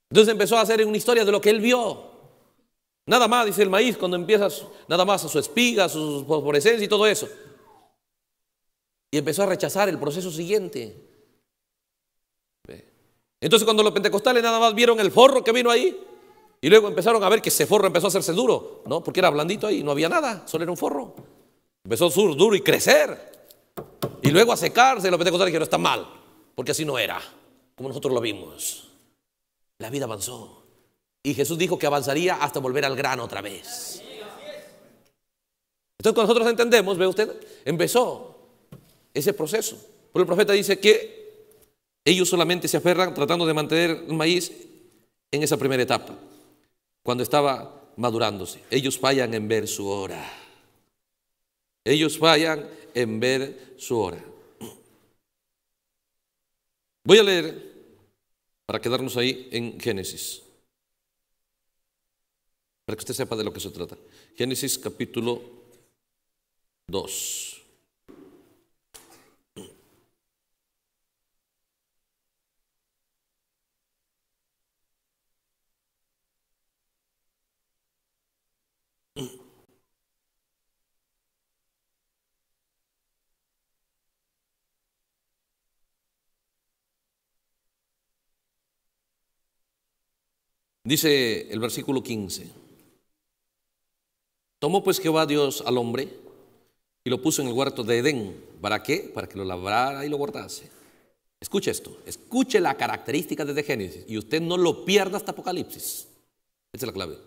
Entonces empezó a hacer una historia de lo que él vio. Nada más, dice el maíz, cuando empieza nada más a su espiga, a su fosforescencia y todo eso. Y empezó a rechazar el proceso siguiente. Entonces cuando los pentecostales nada más vieron el forro que vino ahí y luego empezaron a ver que ese forro empezó a hacerse duro, ¿no? Porque era blandito ahí, no había nada, solo era un forro. Empezó a ser duro y crecer. Y luego a secarse, los pentecostales dijeron, está mal, porque así no era, como nosotros lo vimos. La vida avanzó. Y Jesús dijo que avanzaría hasta volver al grano otra vez. Entonces cuando nosotros entendemos, ve usted, empezó ese proceso. Porque el profeta dice que ellos solamente se aferran tratando de mantener el maíz en esa primera etapa, cuando estaba madurándose. Ellos fallan en ver su hora. Ellos fallan en ver su hora. Voy a leer, para quedarnos ahí, en Génesis, para que usted sepa de lo que se trata. Génesis capítulo 2. Dice el versículo 15, tomó pues Jehová Dios al hombre y lo puso en el huerto de Edén. ¿Para qué? Para que lo labrara y lo guardase. Escuche esto, escuche la característica desde Génesis y usted no lo pierda hasta Apocalipsis. Esa es la clave.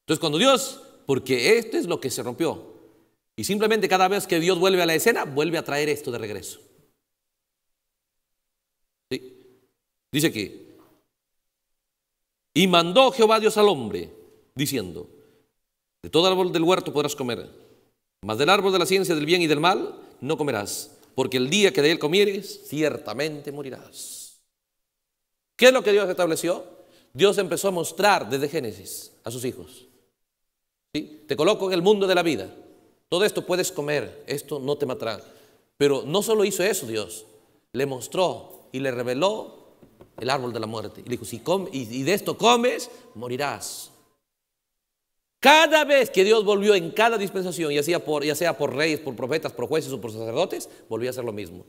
Entonces cuando Dios, porque esto es lo que se rompió, y simplemente cada vez que Dios vuelve a la escena, vuelve a traer esto de regreso. Dice que y mandó Jehová Dios al hombre, diciendo, de todo árbol del huerto podrás comer, mas del árbol de la ciencia del bien y del mal no comerás, porque el día que de él comieres, ciertamente morirás. ¿Qué es lo que Dios estableció? Dios empezó a mostrar desde Génesis a sus hijos. ¿Sí? Te coloco en el mundo de la vida. Todo esto puedes comer, esto no te matará. Pero no solo hizo eso Dios, le mostró y le reveló el árbol de la muerte. Y le dijo, si y de esto comes, morirás. Cada vez que Dios volvió en cada dispensación, ya sea, por, ya sea por reyes, por profetas, por jueces o por sacerdotes, volvía a hacer lo mismo.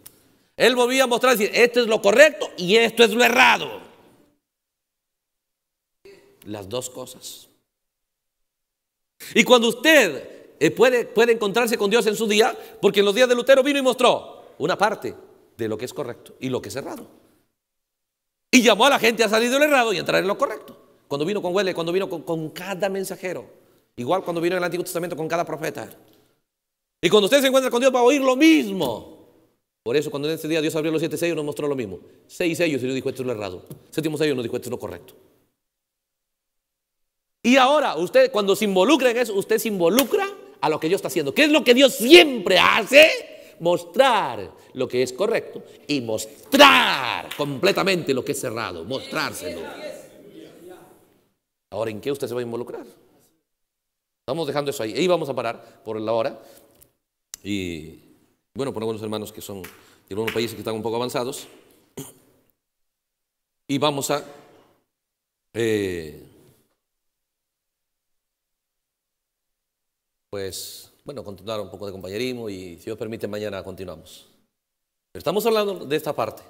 Él volvía a mostrar, decir, esto es lo correcto y esto es lo errado. Las dos cosas. Y cuando usted eh, puede, puede encontrarse con Dios en su día, porque en los días de Lutero vino y mostró una parte de lo que es correcto y lo que es errado. Y llamó a la gente a salir del errado y entrar en lo correcto. Cuando vino con Huele, cuando vino con, cada mensajero. Igual cuando vino en el Antiguo Testamento con cada profeta. Y cuando usted se encuentra con Dios va a oír lo mismo. Por eso cuando en ese día Dios abrió los siete sellos nos mostró lo mismo. Seis sellos y Dios dijo esto es lo errado. Séptimo sello nos dijo esto es lo correcto. Y ahora usted cuando se involucra en eso, usted se involucra a lo que Dios está haciendo. ¿Qué es lo que Dios siempre hace? mostrar lo que es correcto y mostrar completamente lo que es cerrado, mostrárselo. Ahora, ¿en qué usted se va a involucrar? Estamos dejando eso ahí. Ahí vamos a parar por la hora. Y bueno, por algunos hermanos que son de algunos países que están un poco avanzados. Y vamos a... Eh, pues bueno, continuar un poco de compañerismo y si Dios permite mañana continuamos. Pero estamos hablando de esta parte,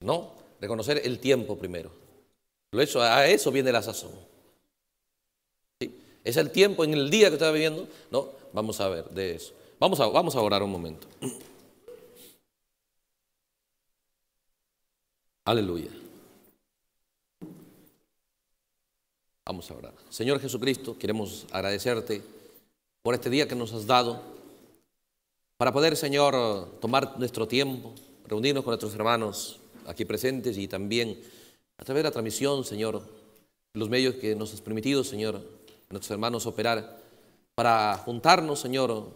¿no? Reconocer el tiempo primero. Lo a eso viene la sazón. Es el tiempo en el día que está viviendo, ¿no? Vamos a ver de eso. Vamos a, vamos a orar un momento. Aleluya. Vamos a orar. Señor Jesucristo, queremos agradecerte por este día que nos has dado, para poder, Señor, tomar nuestro tiempo, reunirnos con nuestros hermanos aquí presentes y también a través de la transmisión, Señor, los medios que nos has permitido, Señor, a nuestros hermanos operar, para juntarnos, Señor,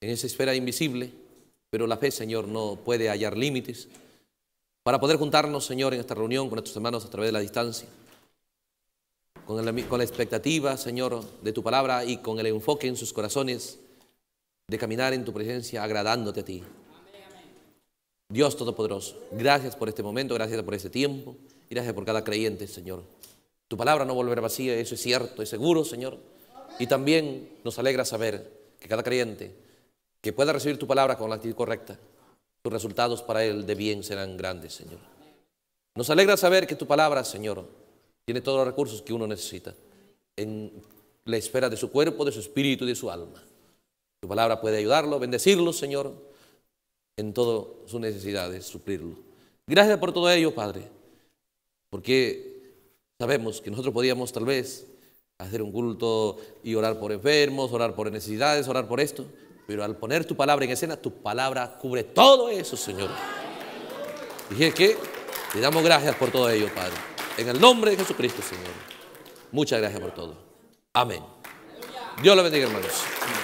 en esa esfera invisible, pero la fe, Señor, no puede hallar límites, para poder juntarnos, Señor, en esta reunión con nuestros hermanos a través de la distancia con, la expectativa, Señor, de tu palabra y con el enfoque en sus corazones de caminar en tu presencia agradándote a ti. Dios Todopoderoso, gracias por este momento, gracias por este tiempo, y gracias por cada creyente, Señor. Tu palabra no volverá vacía, eso es cierto, es seguro, Señor. Y también nos alegra saber que cada creyente que pueda recibir tu palabra con la actitud correcta, tus resultados para él de bien serán grandes, Señor. Nos alegra saber que tu palabra, Señor, tiene todos los recursos que uno necesita en la esfera de su cuerpo, de su espíritu y de su alma. Tu palabra puede ayudarlo, bendecirlo, Señor, en todas sus necesidades, suplirlo. Gracias por todo ello, Padre, porque sabemos que nosotros podíamos tal vez hacer un culto y orar por enfermos, orar por necesidades, orar por esto, pero al poner tu palabra en escena, tu palabra cubre todo eso, Señor. Dije que le damos gracias por todo ello, Padre. En el nombre de Jesucristo, Señor. Muchas gracias por todo. Amén. Dios lo bendiga, hermanos.